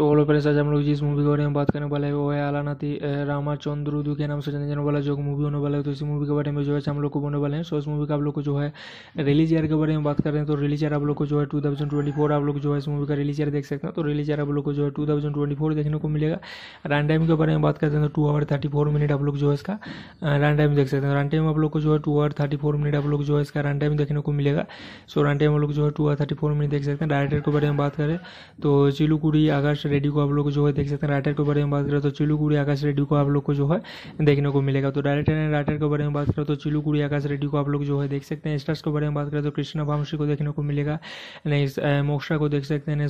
so all पहले आज हम लोग जिस मूवी के बारे में बात करने वाले हैं वो है आलानाथी उदू के नाम से जाने जाने वाला जो मूवी होने वाला है तो इसी मूवी के बारे में जो है हम लोग को बोलने वाले हैं सो इस मूवी का आप लोग को जो है रिलीज ईयर के बारे में बात कर रहे हैं तो रिलीज ईयर आप लोग को जो है टू थाउजेंड ट्वेंटी फोर आप लोग जो है इस मूवी का रिलीज ईयर देख सकते हैं तो रिलीज ईयर आप लोग को जो है टू थाउजेंड ट्वेंटी फोर देखने को मिलेगा रन टाइम के बारे में बात करते हैं तो two hour thirty four minute आप लोग जो है इसका रन टाइम देख सकते हैं रन टाइम आप लोग को जो है two hour thirty four minute आप लोग जो है इसका रन टाइम देखने को मिलेगा सो रन टाइम आप लोग जो है two hour thirty four minute देख सकते हैं डायरेक्टर के बारे में बात करें तो चिलुकुड़ी कुड़ी रेडियो को आप लोग जो है देख सकते हैं राइटर के बारे में बात करें तो चिलू गुड़ी आकाश रेडियो को आप लोग को जो है देखने को मिलेगा तो डायरेक्टर एंड राइटर के बारे में बात करें तो चिलू गुड़ी आकाश रेडियो को आप लोग जो है देख सकते हैं स्टार्स के बारे में बात करें तो कृष्णा भामशी को देखने को मिलेगा नहीं मोक्षा को देख सकते हैं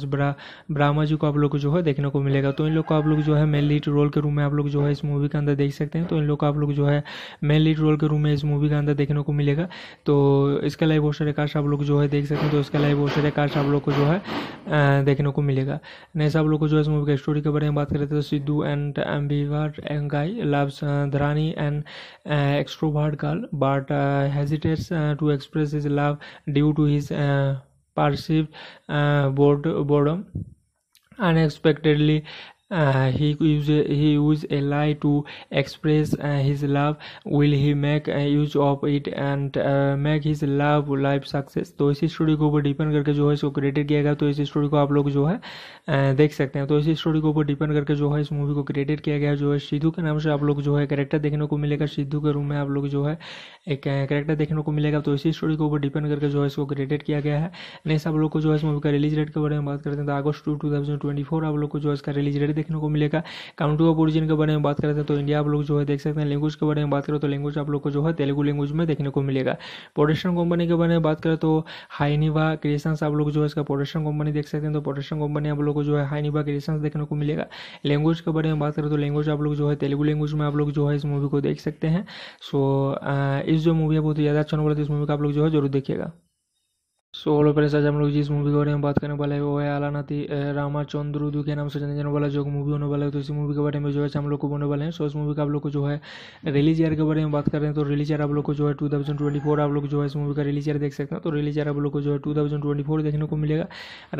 ब्रामा जी को आप लोग को जो है देखने को मिलेगा तो इन लोग को आप लोग जो है मेन लीड रोल के रूम में आप लोग जो है इस मूवी के अंदर देख सकते हैं तो इन लोग को आप लोग जो है मेन लीड रोल के रूम में इस मूवी के अंदर देखने को मिलेगा तो इसके लाइव बहुत सारे कास्ट आप लोग जो है देख सकते हैं तो इसके लाइव बहुत सारे कास्ट आप लोग को जो है देखने को मिलेगा नेक्स्ट सब लोग को जो है इस मूवी का स्टोरी के बारे में बात करें तो Sidhu and ambivert guy loves Dharani and extrovert girl but hesitates to express his love due to his पार्सिव uh, bored, boredom uh, he use he use a lie to express uh, his love will he make uh, use of it and uh, make his love life success तो इसी story को ऊपर depend करके जो है इसको created किया गया तो इसी स्टोरी को आप लोग जो है uh, देख सकते हैं तो इसी स्टोरी के ऊपर डिपेंड करके जो है इस मूवी को क्रिएटेड किया गया जो है सिद्धू के नाम से आप लोग जो है करेक्टर देखने को मिलेगा सिद्धू के रूम में आप लोग जो है एक करेक्टर uh, देखने को मिलेगा तो इसी स्टोरी के ऊपर डिपेंड करके जो है इसको क्रिएटेड किया गया है नेक्स्ट आप लोग को जो है इस मूवी का रिलीज डेट के बारे में बात करते हैं तो अगस्त two two thousand twenty four आप लोग को जो है इसका रिलीज डेट देखने को मिलेगा काउंटू ऑफ ओरिजिन के बारे में बात करते हैं तो इंडिया आप लोग जो है देख सकते हैं लैंग्वेज के बारे में बात करें तो लैंग्वेज आप लोग को जो है तेलुगु लैंग्वेज में देखने को मिलेगा प्रोडक्शन कंपनी के बारे में बात करें तो हाईनिवा क्रिएशन आप लोग जो है इसका प्रोडक्शन कंपनी देख सकते हैं तो प्रोडक्शन कंपनी आप लोग को जो है हाईनिवा क्रिएशन देखने को मिलेगा लैंग्वेज के बारे में बात करें तो लैंग्वेज आप लोग जो है तेलुगु लैंग्वेज में आप लोग जो है इस मूवी को देख सकते हैं सो इस जो मूवी है बहुत ही ज़्यादा अच्छा नोबल है तो इस मूवी का आप लोग जो है जरूर देखिएगा सो हेलो पहले आज हम लोग जिस मूवी के बारे में बात करने वाले हैं वो है आलानाथी उदू के नाम से जाने जाने वाला जो मूवी होने वाला है तो इसी मूवी के बारे में जो है हम लोग को बोलने वाले हैं सो इस मूवी का आप लोग को जो है रिलीज ईयर के बारे में बात कर रहे हैं तो रिलीज ईयर आप लोग को जो है टू थाउजेंड ट्वेंटी फोर आप लोग जो है इस मूवी का रिलीज ईयर देख सकते हैं तो रिलीज ईयर आप लोग को जो है टू देखने को मिलेगा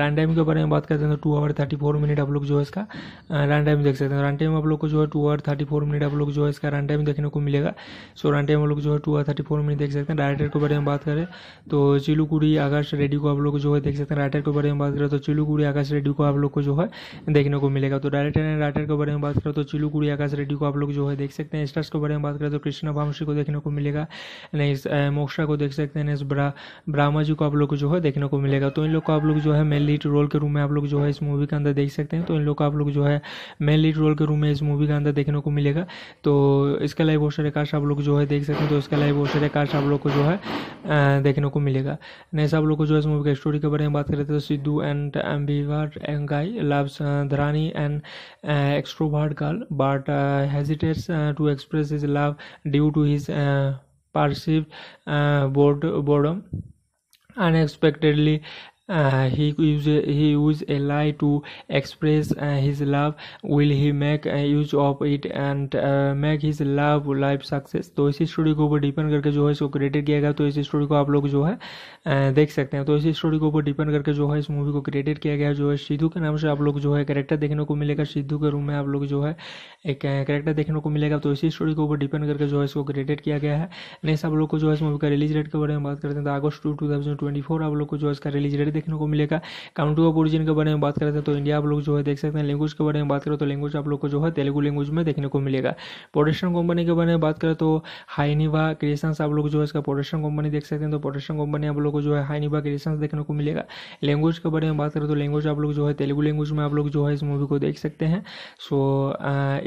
रन टाइम के बारे में बात करते हैं तो two hour thirty four minute आप लोग जो है इसका रन टाइम देख सकते हैं रन टाइम आप लोग को जो है two hour thirty four minute आप लोग जो है इसका रन टाइम देखने को मिलेगा सो रन टाइम आप लोग जो है two hour thirty four minute देख सकते हैं डायरेक्टर के बारे में बात करें तो चिलुकुड़ी अगर आकाश रेडियो को आप लोग जो है देख सकते हैं राइटर के बारे में बात करें तो चिलू कुड़ी आकाश रेडियो को आप लोग को जो है देखने को मिलेगा तो डायरेक्टर एंड राइटर के बारे में बात करें तो चिलू कुड़ी आकाश रेडियो को आप लोग जो है देख सकते हैं स्टार्स के बारे में बात करें तो कृष्णा भामशी को देखने को मिलेगा नहीं मोक्षा को देख सकते हैं ब्रामा जी को आप लोग को जो है देखने को मिलेगा तो इन लोग को आप लोग जो है मेन लीड रोल के रूम में आप लोग जो है इस मूवी के अंदर देख सकते हैं तो इन लोग को आप लोग जो है मेन लीड रोल के रूम में इस मूवी के अंदर देखने को मिलेगा तो इसके लाइव पोस्टर काश आप लोग जो है देख सकते हैं तो इसके लाइव पोस्टर काश आप लोग को जो है देखने को मिलेगा नहीं सब लोग को जो है इस मूवी का स्टोरी के बारे में बात करें तो Sidhu and एम्बिवर guy loves Dharani and extrovert girl but hesitates to express his love due to his पार्सिव uh, bored, boredom Uh, he use he use a lie to express uh, his love will he make uh, use of it and make his love life success तो इसी story के ऊपर depend करके जो है इसको created किया गया तो इसी स्टोरी को आप लोग जो है देख सकते हैं तो इसी स्टोरी के ऊपर डिपेंड करके जो है इस मूवी को क्रिएटेड किया गया जो है सिद्धू के नाम से आप लोग जो है करेक्टर देखने को मिलेगा सिद्धू के रूम में आप लोग जो है एक करेक्टर देखने को मिलेगा तो इसी स्टोरी के ऊपर डिपेंड करके जो है इसको क्रिएटेड किया गया है नेक्स्ट आप लोग को जो है इस मूवी का रिलीज डेट के बारे में बात करते हैं तो अगस्त टू टू आप लोग को जो है इसका रिलीज डेट देखने को मिलेगा काउंट्री ऑफ ओरिजिन के बारे में बात करते हैं तो इंडिया आप लोग जो है देख सकते हैं लैंग्वेज के बारे में बात करें तो लैंग्वेज आप लोग को जो है तेलुगु लैंग्वेज में देखने को मिलेगा प्रोडक्शन कंपनी के बारे में बात करें तो हाईनिवा क्रिएशन आप लोग जो है इसका प्रोडक्शन कंपनी देख सकते हैं तो प्रोडक्शन कंपनी आप लोग को जो है हाईनिवा क्रिएशन देखने को मिलेगा लैंग्वेज के बारे में बात करें तो लैंग्वेज आप लोग जो है तेलुगु लैंग्वेज में आप लोग जो है इस मूवी को देख सकते हैं सो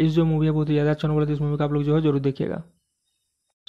इस जो मूवी है बहुत ही ज़्यादा अच्छा नंबर तो इस मूवी का आप लोग जो है जरूर देखिएगा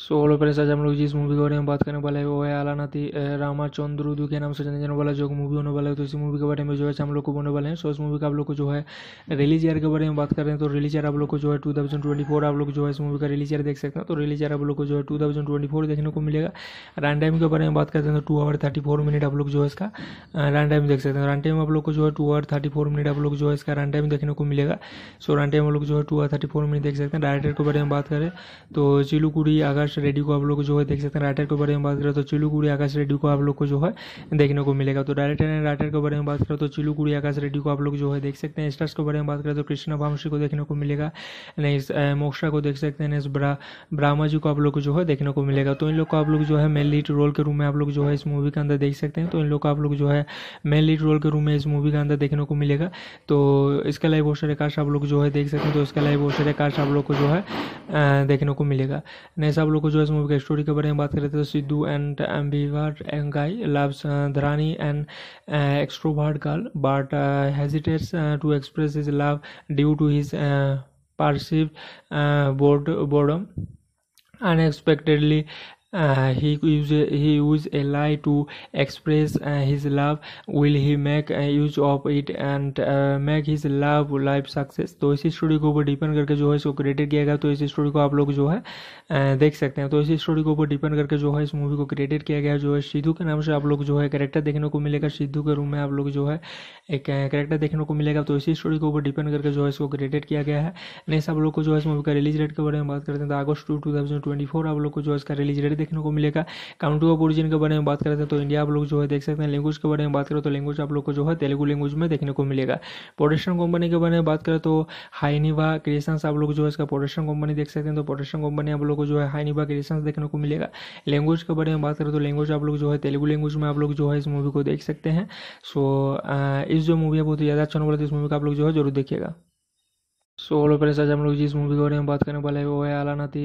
सो हेलो पहले आज हम लोग जिस मूवी के बारे में बात करने वाले हैं वो है चंद्र उदू के नाम से जाने जाने वाला जो मूवी होने वाला है तो इसी मूवी के बारे में जो है हम लोग को बोलने वाले हैं सो इस मूवी का आप लोग को जो है रिलीज ईयर के बारे में बात कर रहे हैं तो रिलीज ईयर आप लोग को जो है टू थाउजेंड ट्वेंटी फोर आप लोग जो है इस मूवी का रिलीज ईयर देख सकते हैं तो रिलीज ईयर आप लोग को जो है टू देखने को मिलेगा रन टाइम के बारे में बात करते हैं तो two hour thirty four minute आप लोग जो है इसका रन टाइम देख सकते हैं रन टाइम आप लोग को जो है two hour thirty four minute आप लोग जो है इसका रन टाइम देखने को मिलेगा सो रन टाइम आप लोग जो है two hour thirty four minute देख सकते हैं डायरेक्टर के बारे में बात करें तो चिलुकुड़ी अगर आकाश रेडियो को आप लोग जो है देख सकते हैं राइटर के बारे में बात करें तो चिलू गुड़ी आकाश रेडियो को आप लोग को जो है देखने को मिलेगा तो डायरेक्टर एंड राइटर के बारे में बात करें तो चिलू गुड़ी आकाश रेडियो को आप लोग जो है देख सकते हैं स्टार्स के बारे में बात करें तो कृष्णा भामशी को देखने को मिलेगा नहीं मोक्षा को देख सकते हैं ब्रामा जी को आप लोग को जो है देखने को मिलेगा तो इन लोग को आप लोग जो है मेन लीड रोल के रूम में आप लोग जो है इस मूवी के अंदर देख सकते हैं तो इन लोग को आप लोग जो है मेन लीड रोल के रूम में इस मूवी के अंदर देखने को मिलेगा तो इसके लाइव सारे कास्ट आप लोग जो है देख सकते हैं तो इसके लाइव सारे कास्ट आप लोग को जो है देखने को मिलेगा नहीं सब लोग को जो है इस मूवी का स्टोरी के बारे में बात करें तो Sidhu and एम्बीवर guy loves Dharani and extrovert girl but hesitates to express his love due to his पार्सिव uh, bored, boredom Uh, he use he use a lie to express uh, his love will he make uh, use of it and make his love life success तो इसी story को ऊपर depend करके जो है इसको created किया गया तो इसी स्टोरी को आप लोग जो है देख सकते हैं तो इसी स्टोरी के ऊपर डिपेंड करके जो है इस मूवी को क्रिएटेड किया गया जो है सिद्धू के नाम से आप लोग जो है कैरेक्टर देखने को मिलेगा सिद्धू के रूम में आप लोग जो है एक कैरेक्टर देखने को मिलेगा तो इसी स्टोरी के ऊपर डिपेंड करके जो है इसको क्रिएटेड किया गया है नेक्स्ट आप लोग को जो है इस मूवी का रिलीज डेट के बारे में बात करते हैं तो अगस्त टू टू आप लोग को जो है इसका रिलीज डेट देखने को मिलेगा कंट्री ऑफ ओरिजिन के बारे में बात करते हैं तो इंडिया आप लोग जो है देख सकते हैं लैंग्वेज के बारे में बात करें तो लैंग्वेज आप लोग को जो है तेलुगु लैंग्वेज में देखने को मिलेगा प्रोडक्शन कंपनी के बारे में बात करें तो हाईनिवा क्रिएशन आप लोग जो है इसका प्रोडक्शन कंपनी देख सकते हैं तो प्रोडक्शन कंपनी आप लोग को जो है हाईनिवा क्रिएशन देखने को मिलेगा लैंग्वेज के बारे में बात करें तो लैंग्वेज आप लोग जो है तेलुगु लैंग्वेज में आप लोग जो है इस मूवी को देख सकते हैं सो इस जो मूवी है बहुत ही ज़्यादा अच्छा नंबर तो इस मूवी का आप लोग जो है जरूर देखिएगा सो हेलो पहले आज हम लोग जिस मूवी के बारे में बात करने वाले हैं वो है आलानाथी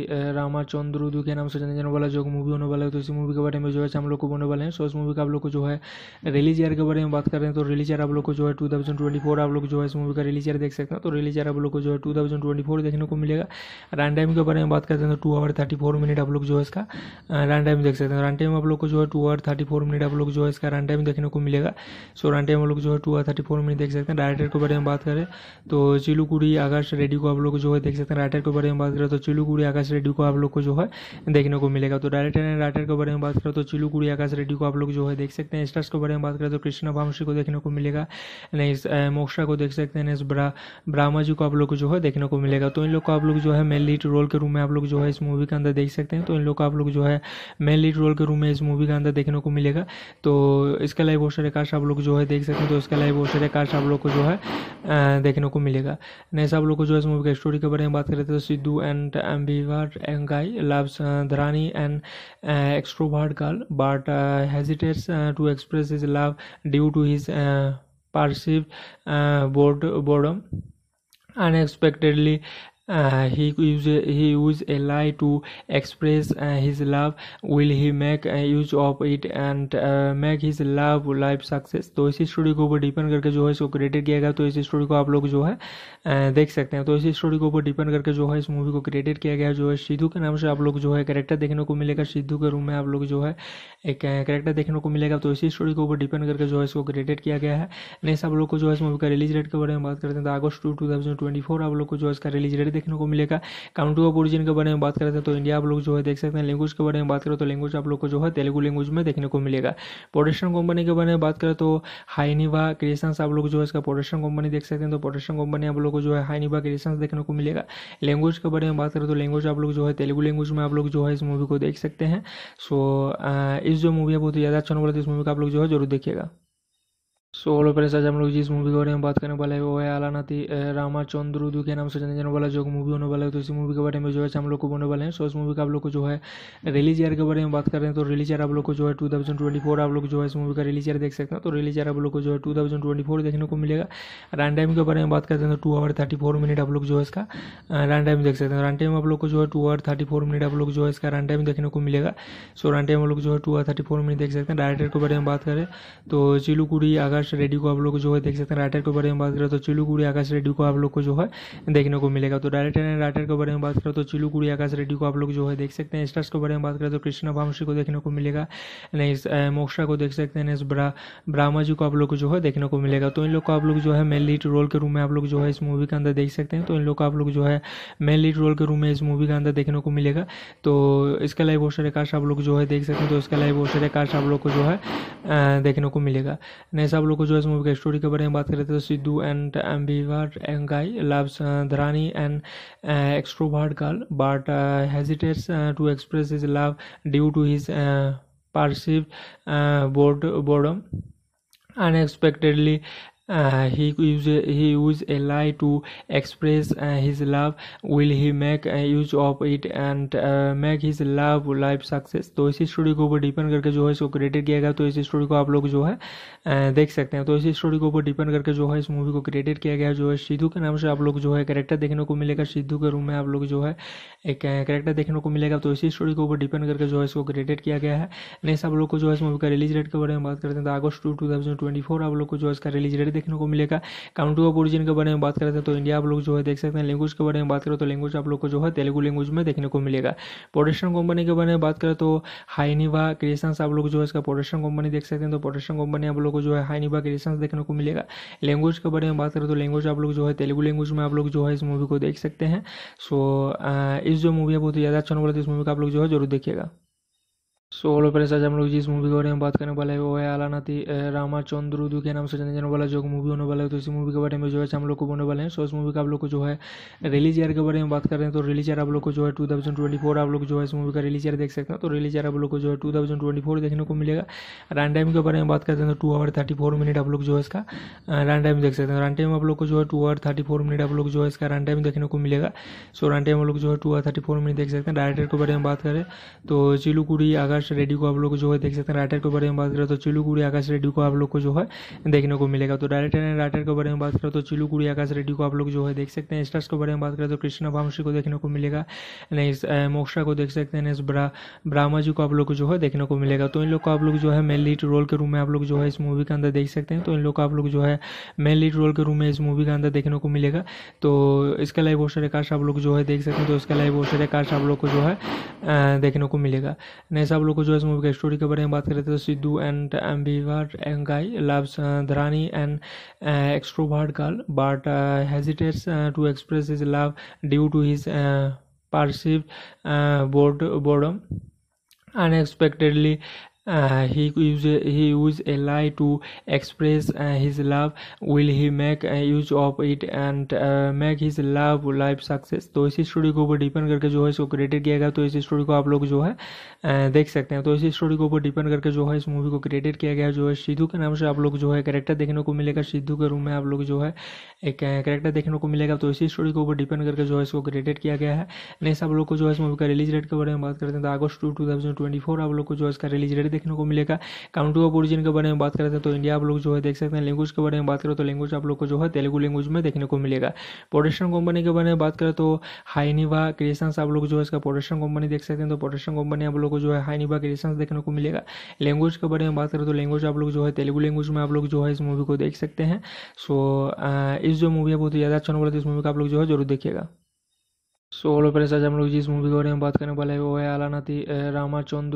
उदू के नाम से जाने जाने वाला जो मूवी होने वाला है तो इसी मूवी के बारे में जो है हम लोग को बोलने वाले हैं सो इस मूवी का आप लोग को जो है रिलीज ईयर के बारे में बात कर रहे हैं तो रिलीज ईयर आप लोग को जो है टू थाउजेंड ट्वेंटी फोर आप लोग जो है इस मूवी का रिलीज ईयर देख सकते हैं तो रिलीज ईयर आप लोग को जो है टू देखने को मिलेगा रन टाइम के बारे में बात करते हैं तो two hour thirty four minute आप लोग जो है इसका रन टाइम देख सकते हैं रन टाइम आप लोग को जो है two hour thirty four minute आप लोग जो है इसका रन टाइम देखने को मिलेगा सो रन टाइम आप लोग जो है two hour thirty four minute देख सकते हैं डायरेक्टर के बारे में बात करें तो चिलुकुड़ी अगर आकाश रेडियो को आप लोग जो है देख सकते हैं राइटर के बारे में बात करें तो चिलू गुड़ी आकाश रेडियो को आप लोग को जो है देखने को मिलेगा तो डायरेक्टर एंड राइटर के बारे में बात करें तो चिलू गुड़ी आकाश रेडियो को आप लोग जो है देख सकते हैं स्टार्स के बारे में बात करें तो कृष्णा भामशी को देखने को मिलेगा नहीं को देख सकते हैं ब्रामा जी को आप लोग को जो है देखने को मिलेगा तो इन लोग को आप लोग जो है मेन लीड रोल के रूम में आप लोग जो है इस मूवी के अंदर देख सकते हैं तो इन लोग को आप लोग जो है मेन लीड रोल के रूम में इस मूवी के अंदर देखने को मिलेगा तो इसके लाइव बहुत सारे कास्ट आप लोग जो है देख सकते हैं तो इसके लाइव बहुत सारे कास्ट आप लोग को जो है देखने को मिलेगा नहीं सब लोग जो है मूवी का स्टोरी के बारे में बात करें तो Sidhu and एम्बीवर guy loves Dharani and extrovert girl but hesitates to express his love due to his पार्सिव uh, bored, boredom uh, he use he use a lie to express uh, his love will he make uh, use of it and uh, make his love life success तो इसी story को ऊपर depend करके जो है इसको created किया गया तो इस स्टोरी को आप लोग जो है uh, देख सकते हैं तो इसी स्टोरी के ऊपर डिपेंड करके जो है इस मूवी को क्रिएटेड किया गया जो है सिद्धू के नाम से आप लोग जो है कैरेक्टर देखने को मिलेगा सिद्धू के रूम में आप लोग जो है एक कैरेक्टर uh, देखने को मिलेगा तो इसी स्टोरी के ऊपर डिपेंड करके जो है इसको क्रिएटेड किया गया है नेक्स्ट आप लोग को जो है इस मूवी का रिलीज डेट के बारे में बात करते हैं तो अगस्त two two thousand twenty four आप लोग को जो है इसका रिलीज डेट देखने को मिलेगा कम ऑफ ओरिजिन के बारे में बात करते हैं तो इंडिया आप लोग जो है देख सकते हैं लैंग्वेज के बारे में बात करें तो लैंग्वेज आप लोग को जो है तेलुगु लैंग्वेज में देखने को मिलेगा प्रोडक्शन कंपनी के बारे में बात करें तो हाईनिवा क्रिएशन आप लोग जो है इसका प्रोडक्शन कंपनी देख सकते हैं तो प्रोडक्शन कंपनी आप लोग को जो है हाईनिवा क्रिएशन देखने को मिलेगा लैंग्वेज के बारे में बात करें तो लैंग्वेज आप लोग जो है तेलुगु लैंग्वेज में आप लोग जो है इस मूवी को देख सकते हैं सो इस जो मूवी है बहुत ही ज़्यादा अच्छा नोबल तो इस मूवी का आप लोग जो है जरूर देखिएगा सो हेलो पहले आज हम लोग जिस मूवी के बारे में बात करने वाले हैं वो है आलानाथी उदू के नाम से जाने जाने वाला जो मूवी होने वाला है तो इसी मूवी के बारे में जो है हम लोग को बोलने वाले हैं सो इस मूवी का आप लोग को जो है रिलीज ईयर के बारे में बात कर रहे हैं तो रिलीज ईयर आप लोग को जो है टू आप लोग जो है इस मूवी का रिलीज ईयर देख सकते हैं तो रिलीज ईयर आप लोग को जो है टू देखने को मिलेगा रन टाइम के बारे में बात करते हैं तो two hour thirty four minute आप लोग जो है इसका रन टाइम देख सकते हैं रन टाइम आप लोग को जो है two hour thirty four minute आप लोग जो है इसका रन टाइम देखने को मिलेगा सो रन टाइम आप लोग जो है two hour thirty four minute देख सकते हैं डायरेक्टर के बारे में बात करें तो चिलुकुड़ी अगर आकाश रेडियो को आप लोग जो है देख सकते हैं राइटर के बारे में बात करें तो चिलू गुड़ी आकाश रेडियो को आप लोग को जो है देखने को मिलेगा तो डायरेक्टर एंड राइटर के बारे में बात करें तो चिलू गुड़ी आकाश रेडियो को आप लोग जो है देख सकते हैं स्टार्स के बारे में बात करें तो कृष्णा भामशी को देखने को मिलेगा नहीं मोक्षा को देख सकते हैं ब्रामा जी को आप लोग को जो है देखने को मिलेगा तो इन लोग को आप लोग जो है मेन लीड रोल के रूम में आप लोग जो है इस मूवी के अंदर देख सकते हैं तो इन लोग को आप लोग जो है मेन लीड रोल के रूम में इस मूवी के अंदर देखने को मिलेगा तो इसके लाइव बहुत सारे कास्ट आप लोग जो है देख सकते हैं तो इसके लाइव बहुत सारे कास्ट आप लोग को जो है देखने को मिलेगा नहीं सब लोग जो है मूवी का स्टोरी के बारे में बात करें तो Sidhu and एम्बीवर guy loves Dharani and extrovert girl but hesitates to express his love due to his पार्सिव uh, bored, boredom uh, he use he use a lie to express uh, his love will he make uh, use of it and uh, make his love life success तो इसी story को ऊपर depend करके जो है इसको created किया गया तो इसी स्टोरी को आप लोग जो है uh, देख सकते हैं तो इसी स्टोरी के ऊपर डिपेंड करके जो है इस मूवी को क्रिएटेड किया गया जो है सिद्धू के नाम से आप लोग जो है कैरेक्टर देखने को मिलेगा सिद्धू के रूम में आप लोग जो है एक कैरेक्टर uh, देखने को मिलेगा तो इसी स्टोरी के ऊपर डिपेंड करके जो है इसको क्रिएटेड किया गया है नेक्स्ट आप लोग को जो है इस मूवी का रिलीज डेट के बारे में बात करते हैं तो अगस्त two two thousand twenty four आप लोग को जो है इसका रिलीज डेट देखने को मिलेगा काउंट्री ऑफ ओरिजिन के बारे में बात करते हैं तो इंडिया आप लोग जो है देख सकते हैं लैंग्वेज के बारे में बात करें तो लैंग्वेज आप लोग को जो है तेलुगु लैंग्वेज में देखने को मिलेगा प्रोडक्शन कंपनी के बारे में बात करें तो हाईनिवा क्रिएशन आप लोग जो है इसका प्रोडक्शन कंपनी देख सकते हैं तो प्रोडक्शन कंपनी आप लोग को जो है हाईनिवा क्रिएशन देखने को मिलेगा लैंग्वेज के बारे में बात करें तो लैंग्वेज आप लोग जो है तेलुगु लैंग्वेज में आप लोग जो है इस मूवी को देख सकते हैं सो इस जो मूवी है बहुत ही ज़्यादा अच्छा नंबर तो इस मूवी का आप लोग जो है जरूर देखिएगा सो हेलो पहले आज हम लोग जिस मूवी के बारे में बात करने वाले हैं वो है चंद्र दू के नाम से जाने जाने वाला जो मूवी होने वाला है तो इसी मूवी के बारे में जो है हम लोग को बोलने वाले हैं सो इस मूवी का आप लोग को जो है रिलीज ईयर के बारे में बात कर रहे हैं तो रिलीज ईयर आप लोग को जो है टू थाउजेंड ट्वेंटी फोर आप लोग जो है इस मूवी का रिलीज ईयर देख सकते हैं तो रिलीज ईयर आप लोग को जो है टू थाउजेंड ट्वेंटी फोर देखने को मिलेगा रन टाइम के बारे में बात करते हैं तो two hour thirty four minute आप लोग जो है इसका रन टाइम देख सकते हैं रन टाइम आप लोग को जो है two hour thirty four minute आप लोग जो है इसका रन टाइम देखने को मिलेगा सो रन टाइम आप लोग जो है two hour thirty four minute देख सकते हैं डायरेक्टर के बारे में बात करें तो चिलुकुड़ी अगर आकाश रेडियो को आप लोग जो है देख सकते हैं राइटर के बारे में बात करें तो चिलुकुड़ी आकाश रेडियो को आप लोग को जो है देखने को मिलेगा तो डायरेक्टर एंड राइटर के बारे में बात करें तो चिलुकुड़ी आकाश रेडियो को आप लोग जो है देख सकते हैं स्टार्स के बारे में बात करें तो कृष्णा भामशी को देखने को मिलेगा नहीं मोक्षा को देख सकते हैं ब्रामा जी को आप लोग को जो है देखने को मिलेगा तो इन लोग को आप लोग जो है मेन लीड रोल के रूम में आप लोग जो है इस मूवी के अंदर देख सकते हैं तो इन लोग को आप लोग जो है मेन लीड रोल के रूम में इस मूवी के अंदर देखने को मिलेगा तो इसका लाइव वोस्टर कास्ट आप लोग जो है देख सकते हैं तो इसका लाइव वोस्टर कास्ट आप लोग को जो है देखने को मिलेगा नहीं सब लोग को जो है मूवी का स्टोरी के बारे में बात करें तो Sidhu and एम्बिवर guy loves Dharani and extrovert girl but hesitates to express his love due to his पार्सिव bored boredom unexpectedly Uh, he use, he use a lie to express uh, his love will he make uh, use of it and make his love life success तो इसी story को ऊपर depend करके जो है इसको created किया गया तो इसी स्टोरी को आप लोग जो है देख सकते हैं तो इसी स्टोरी को ऊपर डिपेंड करके जो है इस मूवी को क्रिएटेड किया गया जो है सिद्धू के नाम से आप लोग जो है करेक्टर देखने को मिलेगा सिद्धू के रूम में आप लोग जो है एक करेक्टर देखने को मिलेगा तो इसी स्टोरी को ऊपर डिपेंड करके जो है इसको क्रिएटेड किया गया है नेक्स्ट आप लोग को जो है इस मूवी का रिलीज डेट के बारे में बात करते हैं तो अगस्त टू टू आप लोग को जो है इसका रिलीज डेट देखने को मिलेगा काउंट्री ऑफ ओरिजिन के बारे में बात करते हैं तो इंडिया आप लोग जो है देख सकते हैं लैंग्वेज के बारे में बात करें तो लैंग्वेज आप लोग को जो है तेलुगु लैंग्वेज में देखने को मिलेगा प्रोडक्शन कंपनी के बारे में बात करें तो हाईनिवा क्रिएशन आप लोग जो है इसका प्रोडक्शन कंपनी देख सकते हैं तो प्रोडक्शन कंपनी आप लोग को जो है हाईनिवा क्रिएशन देखने को मिलेगा लैंग्वेज के बारे में बात करें तो लैंग्वेज आप लोग जो है तेलुगु लैंग्वेज में आप लोग जो है इस मूवी को देख सकते हैं सो इस जो मूवी है बहुत ही ज़्यादा अच्छा नंबर तो इस मूवी का आप लोग जो है जरूर देखिएगा सो हेलो पहले आज हम लोग जिस मूवी के बारे में बात करने वाले हैं वो है आलानाथी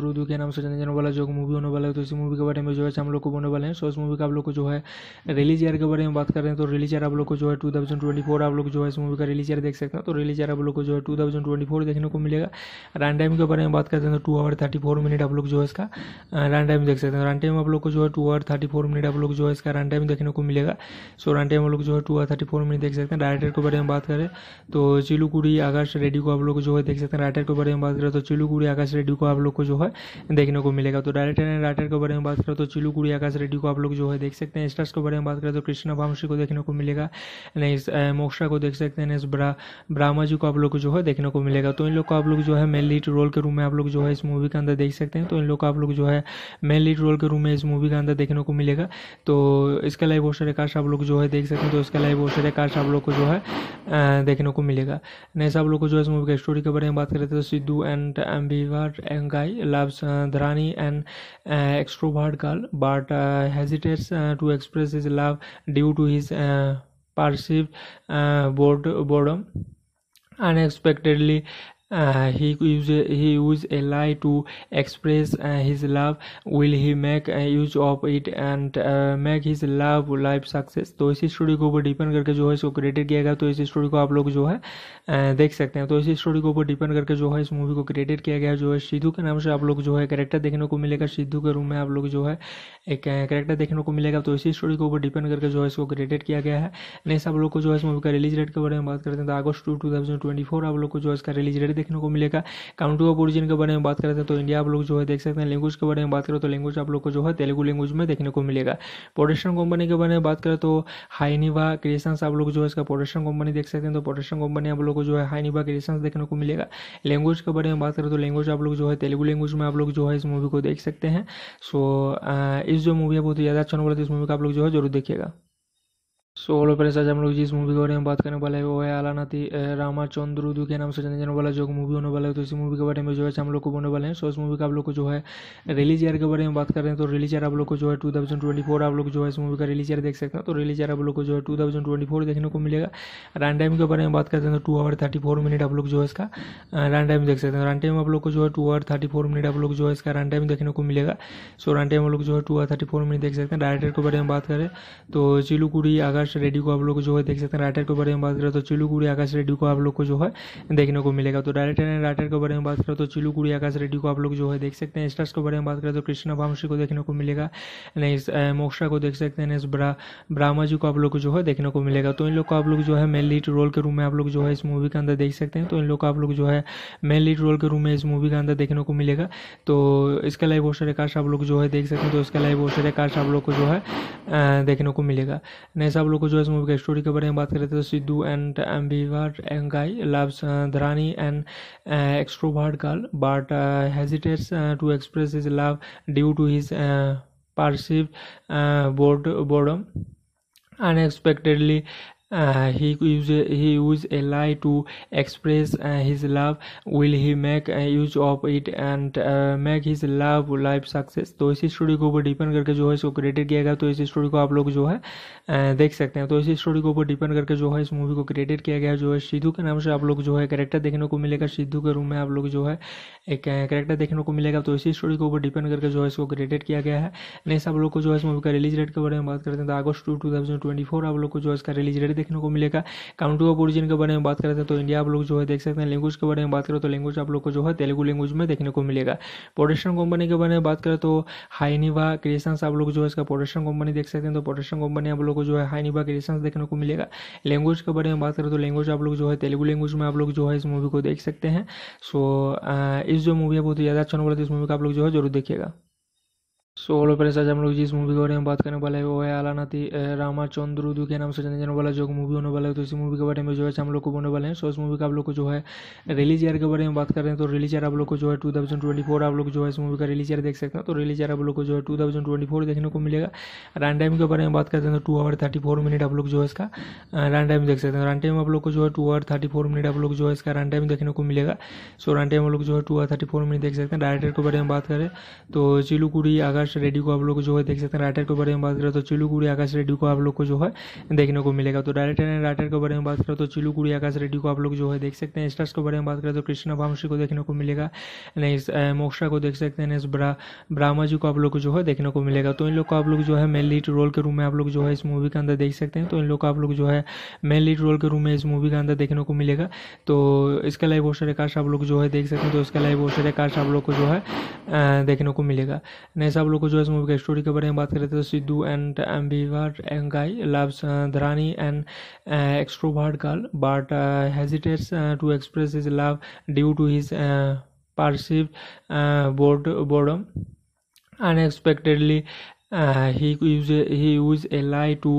उदू के नाम से जाने जाने वाला जो मूवी होने वाला है तो इसी मूवी के बारे में जो है हम लोग को बोलने वाले हैं सो इस मूवी का आप लोग को जो है रिलीज ईयर के बारे में बात कर रहे हैं तो रिलीज ईयर आप लोग को जो है टू थाउजेंड ट्वेंटी फोर आप लोग जो है इस मूवी का रिलीज ईयर देख सकते हैं तो रिलीज ईयर आप लोग को जो है टू थाउजेंड ट्वेंटी फोर देखने को मिलेगा रन टाइम के बारे में बात करते हैं तो two hour thirty four minute आप लोग जो है इसका रन टाइम देख सकते हैं रन टाइम आप लोग को जो है two hour thirty four minute आप लोग जो है इसका रन टाइम देखने को मिलेगा सो रन टाइम आप लोग जो है two hour thirty four minute देख सकते हैं डायरेक्टर के बारे में बात करें तो चिलुकुड़ी अगर आकाश रेडियो को आप लोग जो है देख सकते हैं राइटर के बारे में बात करें तो चिलू कुड़ी आकाश रेडियो को आप लोग को जो है देखने को मिलेगा तो डायरेक्टर एंड राइटर के बारे में बात करें तो चिलू कुड़ी आकाश रेडियो को आप लोग जो है देख सकते हैं स्टार्स के बारे में बात करें तो कृष्णा भामशी को देखने को मिलेगा नहीं मोक्षा को देख सकते हैं ब्रामा जी को आप लोग को जो है देखने को मिलेगा तो इन लोग को आप लोग जो है मेन लीड रोल के रूम में आप लोग जो है इस मूवी के अंदर देख सकते हैं तो इन लोग को आप लोग जो है मेन लीड रोल के रूम में इस मूवी के अंदर देखने को मिलेगा तो इसका लाइव वोस्टर कास्ट आप लोग जो है देख सकते हैं तो इसका लाइव वोस्टर कास्ट आप लोग को जो है देखने को मिलेगा नहीं सब लोग को जो है इस मूवी का स्टोरी के बारे में बात करें तो Sidhu and एम्बिवर guy loves Dharani and extrovert girl but hesitates to express his love due to his पार्सिव bored boredom unexpectedly Uh, he use, he use a lie to express uh, his love will he make uh, use of it and make his love life success तो इसी story को ऊपर depend करके जो है इसको created किया गया तो इस स्टोरी को आप लोग जो है देख सकते हैं तो इसी स्टोरी को ऊपर डिपेंड करके जो है इस मूवी को क्रिएटेड किया गया जो है सिद्धू के नाम से आप लोग जो है करेक्टर देखने को मिलेगा सिद्धू के रूम में आप लोग जो है एक करेक्टर देखने को मिलेगा तो इसी स्टोरी को ऊपर डिपेंड करके जो है इसको क्रिएटेड किया गया है नेक्स्ट आप लोग को जो है इस मूवी का रिलीज डेट के बारे में बात करते हैं तो अगस्त टू टू आप लोग को जो है इसका रिलीज डेट देखने को मिलेगा काउंट्री ऑफ ओरिजिन के बारे में बात करते हैं तो इंडिया आप लोग जो है देख सकते हैं लैंग्वेज के बारे में बात करें तो लैंग्वेज आप लोग को जो है तेलुगु लैंग्वेज में देखने को मिलेगा प्रोडक्शन कंपनी के बारे में बात करें तो हाईनिवा क्रिएशन आप लोग जो है इसका प्रोडक्शन कंपनी देख सकते हैं तो प्रोडक्शन कंपनी आप लोग को जो है हाईनिवा क्रिएशन देखने को मिलेगा लैंग्वेज के बारे में बात करें तो लैंग्वेज आप लोग जो है तेलुगु लैंग्वेज में आप लोग जो है इस मूवी को देख सकते हैं सो इस जो मूवी है बहुत ही ज़्यादा अच्छा नंबर है तो इस मूवी का आप लोग जो है जरूर देखिएगा सो हेलो पहले आज हम लोग जिस मूवी के बारे में बात करने वाले हैं वो है चंद्र उदू के नाम से जाने जाने वाला जो मूवी होने वाला है तो इसी मूवी के बारे में जो है हम लोग को बोलने वाले हैं सो इस मूवी का आप लोग को जो है रिलीज ईयर के बारे में बात कर रहे हैं तो रिलीज ईयर आप लोग को जो है टू थाउजेंड ट्वेंटी फोर आप लोग जो है इस मूवी का रिलीज ईयर देख सकते हैं तो रिलीज ईयर आप लोग को जो है टू थाउजेंड ट्वेंटी फोर देखने को मिलेगा रन टाइम के बारे में बात करते हैं तो two hour thirty four minute आप लोग जो है इसका रन टाइम देख सकते हैं रन टाइम आप लोग को जो है two hour thirty four minute आप लोग जो है इसका रन टाइम देखने को मिलेगा सो रन टाइम आप लोग जो है two hour thirty four minute देख सकते हैं डायरेक्टर के बारे में बात करें तो चिलुकुड़ी अगर आकाश रेडियो को आप लोग जो है देख सकते हैं राइटर के बारे में बात करें तो चिलू कुड़ी आकाश रेड्डी को आप लोग को जो है देखने को मिलेगा तो डायरेक्टर एंड राइटर के बारे में बात करें तो चिलू कुड़ी आकाश रेडियो को आप लोग जो है देख सकते हैं स्टार्स के बारे में बात करें तो कृष्णा भामशी को देखने को मिलेगा नेक्स्ट मोक्षा को देख सकते हैं ब्रामा जी को आप लोग को जो है देखने को मिलेगा तो इन लोग को आप लोग जो है मेन लीड रोल के रूम में आप लोग जो है इस मूवी के अंदर देख सकते हैं तो इन लोग को आप लोग जो है मेन लीड रोल के रूम में इस मूवी के अंदर देखने को मिलेगा तो इसका लाइव सारे कास्ट आप लोग जो है देख सकते हैं तो इसका लाइव सारे कास्ट आप लोग को जो है देखने को मिलेगा नेक्स्ट सब लोग को जो है मूवी का स्टोरी के बारे में बात करें तो Sidhu and ambivert guy loves Dharani and extrovert girl but hesitates to express his love due to his पार्सिव uh, bored, boredom Uh, he use he use a lie to express uh, his love will he make uh, use of it and make his love life success तो इसी story को ऊपर depend करके जो है इसको created किया गया तो इसी स्टोरी को आप लोग जो है देख सकते हैं तो इसी स्टोरी के ऊपर डिपेंड करके जो है इस मूवी को क्रिएटेड किया गया जो है सिद्धू के नाम से आप लोग जो है करेक्टर देखने को मिलेगा सिद्धू के रूम में आप लोग जो है एक करेक्टर देखने को मिलेगा तो इसी स्टोरी के ऊपर डिपेंड करके जो है इसको क्रिएटेड किया गया है नेक्स्ट आप लोग को जो है इस मूवी का रिलीज डेट के बारे में बात करते हैं तो अगस्त टू टू आप लोग को जो है इसका रिलीज डेट देखने को मिलेगा काउंट्री ऑफ ओरिजिन के बारे में बात करते हैं तो इंडिया आप लोग जो है देख सकते हैं लैंग्वेज के बारे में बात करें तो लैंग्वेज आप लोग को जो है तेलुगु लैंग्वेज में देखने को मिलेगा प्रोडक्शन कंपनी के बारे में बात करें तो हाईनिवा क्रिएशन आप लोग जो है इसका प्रोडक्शन कंपनी देख सकते हैं तो प्रोडक्शन कंपनी आप लोग को जो है हाईनिवा क्रिएशन देखने को मिलेगा लैंग्वेज के बारे में बात करें तो लैंग्वेज आप लोग जो है तेलुगु लैंग्वेज में आप लोग जो है इस मूवी को देख सकते हैं सो इस जो मूवी है बहुत ही ज़्यादा अच्छा नंबर है तो इस मूवी का आप लोग जो है जरूर देखिएगा सो हेलो पहले आज हम लोग जिस मूवी के बारे में बात करने वाले हैं वो है आलानाथी उदू के नाम से जाने जाने वाला जो मूवी होने वाला है तो इसी मूवी के बारे में जो है हम लोग को बोलने वाले हैं सो इस मूवी का आप लोग को जो है रिलीज ईयर के बारे में बात कर रहे हैं तो रिलीज ईयर आप लोग को जो है टू आप लोग जो है इस मूवी का रिलीज ईयर देख सकते हैं तो रिलीज ईयर आप लोग को जो है टू देखने को मिलेगा रन टाइम के बारे में बात करते हैं तो two hour thirty four minute आप लोग जो है इसका रन टाइम देख सकते हैं रन टाइम आप लोग को जो है two hour thirty four minute आप लोग जो है इसका रन टाइम देखने को मिलेगा सो रन टाइम आप लोग जो है two hour thirty four minute देख सकते हैं डायरेक्टर के बारे में बात करें तो चिलुकुड़ी अगर आकाश रेडियो को आप लोग जो है देख सकते हैं राइटर के बारे में बात करें तो चिलू कुड़ी आकाश रेडियो को आप लोग को जो है देखने को मिलेगा तो डायरेक्टर एंड राइटर के बारे में बात करें तो चिलू कुड़ी आकाश रेडियो को आप लोग जो है देख सकते हैं स्टार्स के बारे में बात करें तो कृष्णा भामशी को देखने को मिलेगा नहीं मोक्षा को देख सकते हैं ब्रामा जी को आप लोग को जो है देखने को मिलेगा तो इन लोग को आप लोग जो है मेन लीड रोल के रूम में आप लोग जो है इस मूवी के अंदर देख सकते हैं तो इन लोग को आप लोग जो है मेन लीड रोल के रूम में इस मूवी के अंदर देखने को मिलेगा तो इसके लाइव पोस्टर सारे आप लोग जो है देख सकते हैं तो इसका लाइव पोस्टर सारे आप लोग को जो है देखने को मिलेगा नहीं सब लोग को जो है इस मूवी का स्टोरी के बारे में बात करें तो Sidhu and एम्बिवर guy loves Dharani and extrovert girl but hesitates to express his love due to his पार्सिव uh, bored, boredom Uh, he use he use a lie to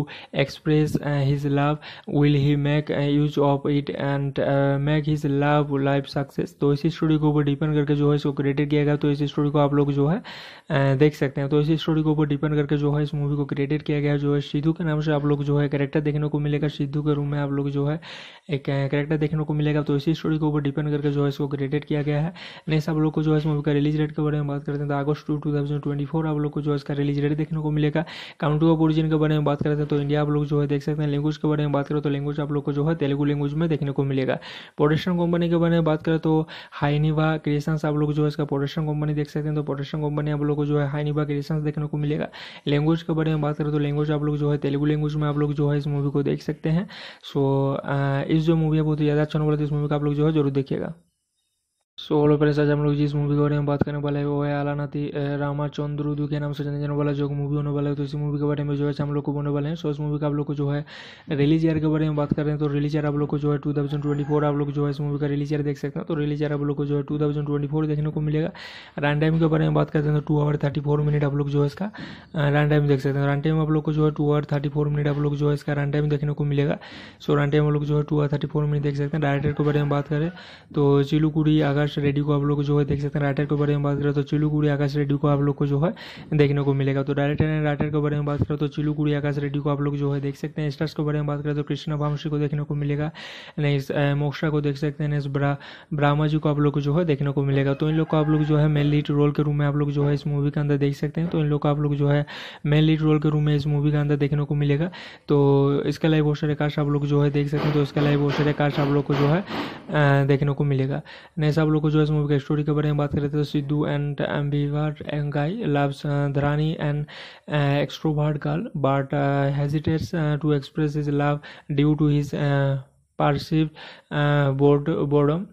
express uh, his love will he make uh, use of it and make his love life success तो इसी story के ऊपर depend करके जो है इसको created किया गया तो इसी स्टोरी को आप लोग जो है देख सकते हैं तो इसी स्टोरी के ऊपर डिपेंड करके जो है इस मूवी को क्रिएटेड किया गया जो है सिद्धू के नाम से आप लोग जो है करेक्टर देखने को मिलेगा सिद्धू के रूम में आप लोग जो है एक करेक्टर देखने को मिलेगा तो इसी स्टोरी के ऊपर डिपेंड करके जो है इसको क्रिएटेड किया गया है नेक्स्ट आप लोग को जो है इस मूवी का रिलीज डेट के बारे में बात करते हैं तो अगस्त टू टू आप लोग को जो है इसका रिलीज डेट देखने को मिलेगा काउंट्री ऑफ ओरिजिन के बारे में बात करते हैं तो इंडिया आप लोग जो है देख सकते हैं लैंग्वेज के बारे में बात करें तो लैंग्वेज आप लोग को जो है तेलुगु लैंग्वेज में देखने को मिलेगा प्रोडक्शन कंपनी के बारे में बात करें तो हाईनिवा क्रिएशन आप लोग जो है इसका प्रोडक्शन कंपनी देख सकते हैं तो प्रोडक्शन कंपनी आप लोग को जो है हाईनिवा क्रिएशन देखने को मिलेगा लैंग्वेज के बारे में बात करें तो लैंग्वेज आप लोग जो है तेलुगु लैंग्वेज में आप लोग जो है इस मूवी को देख सकते हैं सो इस जो मूवी है बहुत ही ज़्यादा अच्छा नंबर तो इस मूवी का आप लोग जो है जरूर देखिएगा सो हेलो पहले आज हम लोग जिस मूवी के बारे में बात करने वाले हैं वो है चंद्र उदू के नाम से जाने जाने वाला जो मूवी होने वाला है तो इसी मूवी के बारे में जो है हम लोग को बोलने वाले हैं सो इस मूवी का आप लोग को जो है रिलीज ईयर के बारे में बात कर रहे हैं तो रिलीज ईयर आप लोग को जो है टू थाउजेंड ट्वेंटी फोर आप लोग जो है इस मूवी का रिलीज ईयर देख सकते हैं तो रिलीज ईयर आप लोग को जो है टू थाउजेंड ट्वेंटी फोर देखने को मिलेगा रन टाइम के बारे में बात करते हैं तो two hour thirty four minute आप लोग जो है इसका रन टाइम देख सकते हैं रन टाइम आप लोग को जो है two hour thirty four minute आप लोग जो है इसका रन टाइम देखने को मिलेगा सो रन टाइम आप लोग जो है two hour thirty four minute देख सकते हैं डायरेक्टर के बारे में बात करें तो चिलुकुड़ी अगर आकाश रेडियो को आप लोग जो है देख सकते हैं राइटर के बारे में बात करें तो चिलू गुड़ी आकाश रेडियो को आप लोग को जो है देखने को मिलेगा तो डायरेक्टर एंड राइटर के बारे में बात करें तो चिलू गुड़ी आकाश रेडियो को आप लोग जो है देख सकते हैं स्टार्स के बारे में बात करें तो कृष्णा भामशी को देखने को मिलेगा नहीं मोक्षा को देख सकते हैं ब्रामा जी को आप लोग को जो है देखने को मिलेगा तो इन लोग को आप लोग जो है मेन लीड रोल के रूम में आप लोग जो है इस मूवी के अंदर देख सकते हैं तो इन लोग को आप लोग जो है मेन लीड रोल के रूम में इस मूवी के अंदर देखने को मिलेगा तो इसके लाइव पोस्टर कास्ट आप लोग जो है देख सकते हैं तो इसके लाइव पोस्टर कास्ट आप लोग को जो है देखने को मिलेगा नहीं सब लोग को जो है इस मूवी का स्टोरी के बारे में बात करें तो Sidhu and ambivert guy loves Dharani and extrovert girl but hesitates to express his love due to his पार्सिव uh, bored, boredom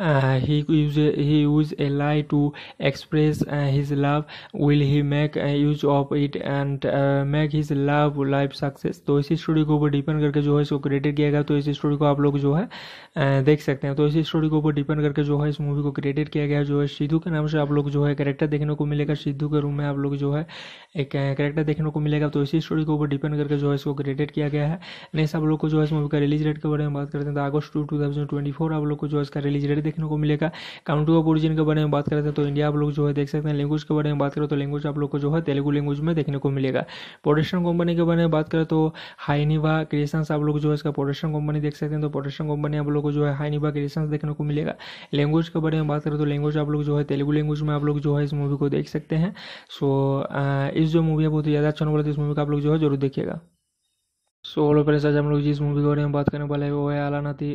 Uh, he use he use a lie to express uh, his love will he make uh, use of it and make his love life success तो इसी story को ऊपर depend करके जो है इसको created किया गया तो इसी स्टोरी को आप लोग जो है देख सकते हैं तो इसी स्टोरी के ऊपर डिपेंड करके जो है इस मूवी को क्रिएटेड किया गया जो है सिद्धू के नाम से आप लोग जो है करेक्टर देखने को मिलेगा सिद्धू के रूम में आप लोग जो है एक कैरेक्टर देखने को मिलेगा तो इसी स्टोरी के ऊपर डिपेंड करके जो है इसको क्रिएटेड किया गया है नेक्स्ट आप लोग को जो है इस मूवी का रिलीज डेट के बारे में बात करते हैं तो अगस्त टू टू आप लोग को जो है इसका रिलीज डेट देखने को मिलेगा काउंट्री ऑफ ओरिजिन के बारे में बात करते हैं तो इंडिया आप लोग जो है देख सकते हैं लैंग्वेज के बारे में बात करें तो लैंग्वेज आप लोग को जो है तेलुगु लैंग्वेज में देखने को मिलेगा प्रोडक्शन कंपनी के बारे में बात करें तो हाईनिवा क्रिएशन आप लोग जो है इसका प्रोडक्शन कंपनी देख सकते हैं तो प्रोडक्शन कंपनी आप लोग को जो है हाईनिवा क्रिएशन देखने को मिलेगा लैंग्वेज के बारे में बात करें तो लैंग्वेज आप लोग जो है तेलुगु लैंग्वेज में आप लोग जो है इस मूवी को देख सकते हैं सो इस जो मूवी है बहुत ही ज़्यादा अच्छा नंबर तो इस मूवी का आप लोग जो है जरूर देखिएगा सो हेलो पहले आज हम लोग जिस मूवी के बारे में बात करने वाले हैं वो है आलानाथी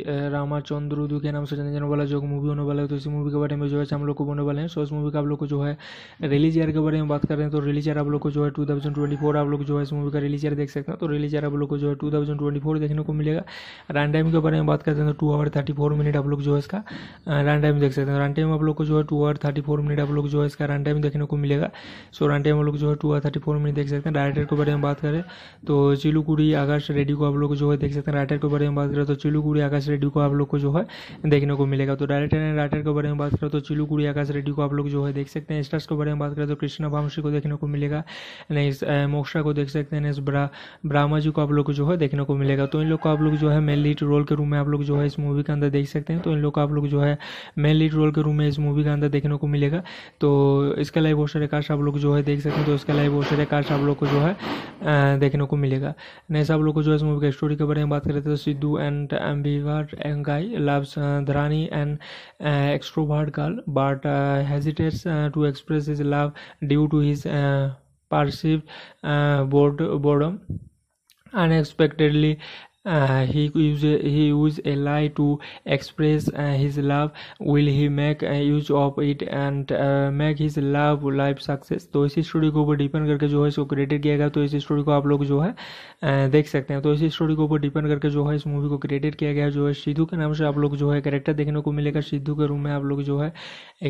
उदू के नाम से जाने जाने वाला जो मूवी होने वाला है तो इसी मूवी के बारे में जो है हम लोग को बोलने वाले हैं सो इस मूवी का आप लोग को जो है रिलीज ईयर के बारे में बात कर रहे हैं तो रिलीज ईयर आप लोग को जो है टू थाउजेंड ट्वेंटी फोर आप लोग जो है इस मूवी का रिलीज ईयर देख सकते हैं तो रिलीज ईयर आप लोग को जो है टू देखने को मिलेगा रन टाइम के बारे में बात करते हैं तो two hour thirty four minute आप लोग जो है इसका रन टाइम देख सकते हैं रन टाइम आप लोग को जो है two hour thirty four minute आप लोग जो है इसका रन टाइम देखने को मिलेगा सो रन टाइम आप लोग जो है two hour thirty four minute देख सकते हैं डायरेक्टर के बारे में बात करें तो चिलुकुड़ी अगर आकाश रेडियो को आप लोग जो है देख सकते हैं राइटर के बारे में बात करें तो चिलू गुड़ी आकाश रेडियो को आप लोग को जो है देखने को मिलेगा तो डायरेक्टर एंड राइटर के बारे में बात करें तो चिलू गुड़ी आकाश रेडियो को आप लोग जो है देख सकते हैं स्टार्स के बारे में बात करें तो कृष्णा भामशी को देखने को मिलेगा नहीं को देख सकते हैं ब्रामा जी को आप लोग को जो है देखने को मिलेगा तो इन लोग को आप लोग जो है मेन लीड रोल के रूम में आप लोग जो है इस मूवी के अंदर देख सकते हैं तो इन लोग को आप लोग जो है मेन लीड रोल के रूम में इस मूवी के अंदर देखने को मिलेगा तो इसके लाइव बहुत सारे कास्ट आप लोग जो है देख सकते हैं तो इसके लाइव बहुत सारे कास्ट आप लोग को जो है देखने को मिलेगा नहीं सब लोग जो है मूवी का स्टोरी के बारे में बात करें तो Sidhu and एम्बीवर guy loves Dharani and extrovert girl but hesitates to express his love due to his पार्सिव uh, bored, boredom Uh, he use he use a lie to express uh, his love will he make uh, use of it and make his love life success तो इसी story को ऊपर depend करके जो है इसको created किया गया तो इसी स्टोरी को आप लोग जो है देख सकते हैं तो इसी स्टोरी के ऊपर डिपेंड करके जो है इस मूवी को क्रिएटेड किया गया जो है सिद्धू के नाम से आप लोग जो है कैरेक्टर देखने को मिलेगा सिद्धू के रूम में आप लोग जो है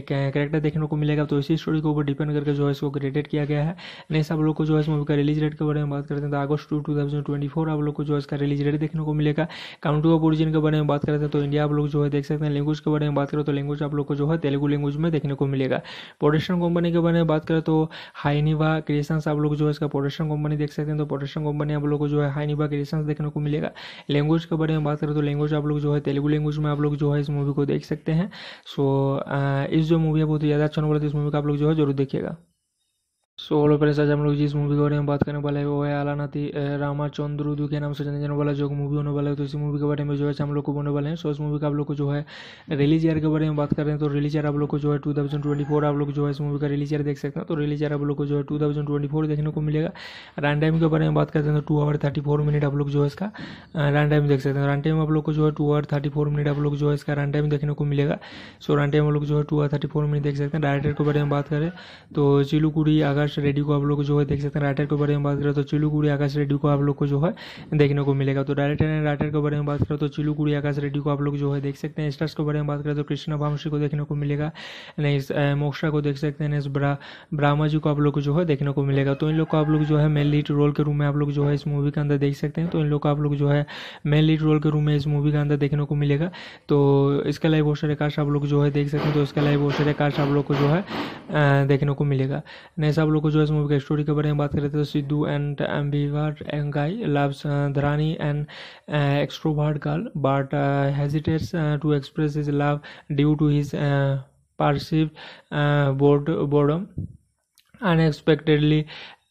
एक कैरेक्टर देखने को मिलेगा तो इसी स्टोरी के ऊपर डिपेंड करके जो है इसको क्रिएटेड किया गया है नेक्स्ट आप लोग को जो है इस मूवी का रिलीज डेट के बारे में बात करते हैं तो अगस्त टू टू आप लोग को जो है इसका रिलीज डेट देखने को मिलेगा कम ऑफ ओरिजिन के बारे में बात करते हैं तो इंडिया आप लोग जो है देख सकते हैं लैंग्वेज के बारे में बात करें तो लैंग्वेज आप लोग को जो है तेलुगु लैंग्वेज में देखने को मिलेगा प्रोडक्शन कंपनी के बारे में बात करें तो हाईनिवा क्रिएशन आप लोग जो है इसका प्रोडक्शन कंपनी देख सकते हैं तो प्रोडक्शन कंपनी आप लोग को जो है हाईनिवा क्रिएशन देखने को मिलेगा लैंग्वेज के बारे में बात करें तो लैंग्वेज आप लोग जो है तेलुगु लैंग्वेज में आप लोग जो है इस मूवी को देख सकते हैं सो इस जो मूवी है बहुत ही ज़्यादा अच्छा नंबर तो इस मूवी का आप लोग जो है जरूर देखिएगा सो हेलो फ्रेंड्स आज हम लोग जिस मूवी के बारे में बात करने वाले हैं वो है चंद्र उदू के नाम से जाने जाने वाला जो मूवी होने वाला है तो इसी मूवी के बारे में जो है हम लोग को बोलने वाले हैं सो इस मूवी का आप लोग को जो है रिलीज ईयर के बारे में बात कर रहे हैं तो रिलीज ईयर आप लोग को जो है टू थाउजेंड ट्वेंटी फोर आप लोग जो है इस मूवी का रिलीज ईयर देख सकते हैं तो रिलीज ईयर आप लोग को जो है टू थाउजेंड ट्वेंटी फोर देखने को मिलेगा रन टाइम के बारे में बात करते हैं तो two hour thirty four minute आप लोग जो है इसका रन टाइम देख सकते हैं रन टाइम आप लोग को जो है two hour thirty four minute आप लोग जो है इसका रन टाइम देखने को मिलेगा सो रन टाइम आप लोग जो है two hour thirty four minute देख सकते हैं डायरेक्टर के बारे में बात करें तो चिलुकुड़ी अगर आकाश रेडियो को आप लोग जो है देख सकते हैं राइटर के बारे में बात करें तो चिलू गुड़ी आकाश रेडियो को आप लोग को जो है देखने को मिलेगा तो डायरेक्टर एंड राइटर के बारे में बात करें तो चिलू गुड़ी आकाश रेडियो को आप लोग जो है देख सकते हैं स्टार्स के बारे में बात करें तो कृष्णा भामशी को देखने को मिलेगा नेक्स्ट मोक्षा को देख सकते हैं नेक्स्ट ब्राह्मा जी को आप लोग को जो है देखने को मिलेगा तो इन लोग को आप लोग जो है मेन लीड रोल के रूम में आप लोग जो है इस मूवी के अंदर देख सकते हैं तो इन लोग को आप लोग जो है मेन लीड रोल के रूम में इस मूवी के अंदर देखने को मिलेगा तो इसका लाइव वोस्टर कास्ट आप लोग जो है देख सकते हैं तो इसका लाइव वोस्टर कास्ट आप लोग को जो है देखने को मिलेगा नेक्स्ट सब लोग को जो है मूवी का स्टोरी के बारे में बात करें तो Sidhu and एम्बिवर guy loves Dharani and extrovert girl but hesitates to express his love due to his पार्सिव bored boredom unexpectedly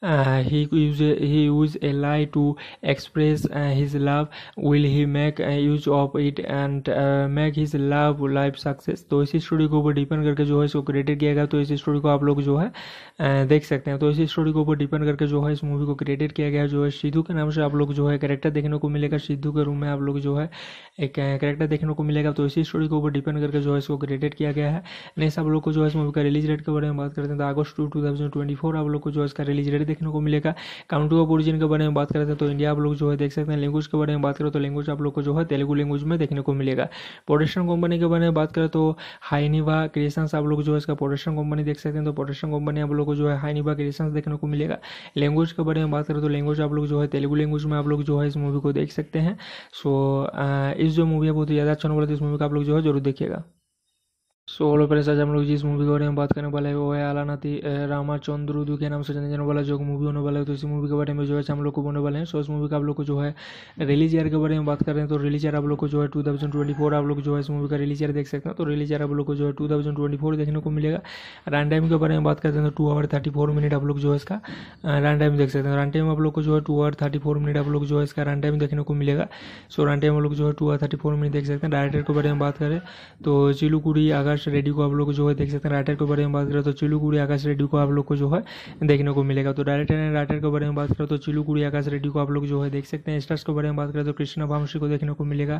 Uh, he use, he use a lie to express uh, his love will he make uh, use of it and make his love life success तो इसी story को ऊपर depend करके जो है इसको created किया गया तो इसी स्टोरी को आप लोग जो है देख सकते हैं तो इसी स्टोरी को ऊपर डिपेंड करके जो है इस मूवी को क्रिएटेड किया गया जो है सिद्धू के नाम से आप लोग जो है करेक्टर देखने को मिलेगा सिद्धू के रूम में आप लोग जो है एक करेक्टर देखने को मिलेगा तो इसी स्टोरी को ऊपर डिपेंड करके जो है इसको क्रिएटेड किया गया है नेक्स्ट आप लोग को जो है इस मूवी का रिलीज डेट के बारे में बात करते हैं तो अगस्त two two thousand twenty four आप लोग को जो है इसका रिलीज डेट देखने को मिलेगा काउंटू ऑफ ओरिजिन के बारे में बात करते हैं तो इंडिया आप लोग जो है देख सकते हैं लैंग्वेज तो के बारे में बात करें तो लैंग्वेज तो आप लोग को जो है तेलुगु लैंग्वेज में देखने को मिलेगा प्रोडक्शन कंपनी के बारे में बात करें तो हाईनिवा क्रिएशन आप लोग जो है इसका प्रोडक्शन कंपनी देख सकते हैं तो प्रोडक्शन कंपनी आप लोग को जो है हाईनिवा क्रिएशन देखने को मिलेगा लैंग्वेज के बारे में बात करें तो लैंग्वेज आप लोग जो है तेलुगु लैंग्वेज में आप लोग जो है इस मूवी को देख सकते हैं सो इस जो मूवी है बहुत ही ज़्यादा अच्छा नंबर है तो इस मूवी का आप लोग जो है जरूर देखिएगा सो हेलो पहले आज हम लोग जिस मूवी के बारे में बात करने वाले हैं वो है चंद्र दू के नाम से जाने जाने वाला जो मूवी होने वाला है तो इसी मूवी के बारे में जो है हम लोग को बोलने वाले हैं सो इस मूवी का आप लोग को जो है रिलीज ईयर के बारे में बात कर रहे हैं तो रिलीज ईयर आप लोग को जो है टू थाउजेंड ट्वेंटी फोर आप लोग जो है इस मूवी का रिलीज ईयर देख सकते हैं तो रिलीज ईयर आप लोग को जो है टू थाउजेंड ट्वेंटी फोर देखने को मिलेगा रन टाइम के बारे में बात करते हैं तो two hour thirty four minute आप लोग जो है इसका रन टाइम देख सकते हैं रन टाइम आप लोग को जो है two hour thirty four minute आप लोग जो है इसका रन टाइम देखने को मिलेगा सो रन टाइम आप लोग जो है two hour thirty four minute देख सकते हैं डायरेक्टर के बारे में बात करें तो चिलुकुड़ी अगर आकाश रेडियो को आप लोग जो है देख सकते हैं राइटर के बारे में बात करें तो चिलू कुड़ी आकाश रेडियो को आप लोग को जो है देखने को मिलेगा तो डायरेक्टर एंड राइटर के बारे में बात करें तो चिलू कुड़ी आकाश रेडियो को आप लोग जो है देख सकते हैं स्टार्स के बारे में बात करें तो कृष्णा भामशी को देखने को मिलेगा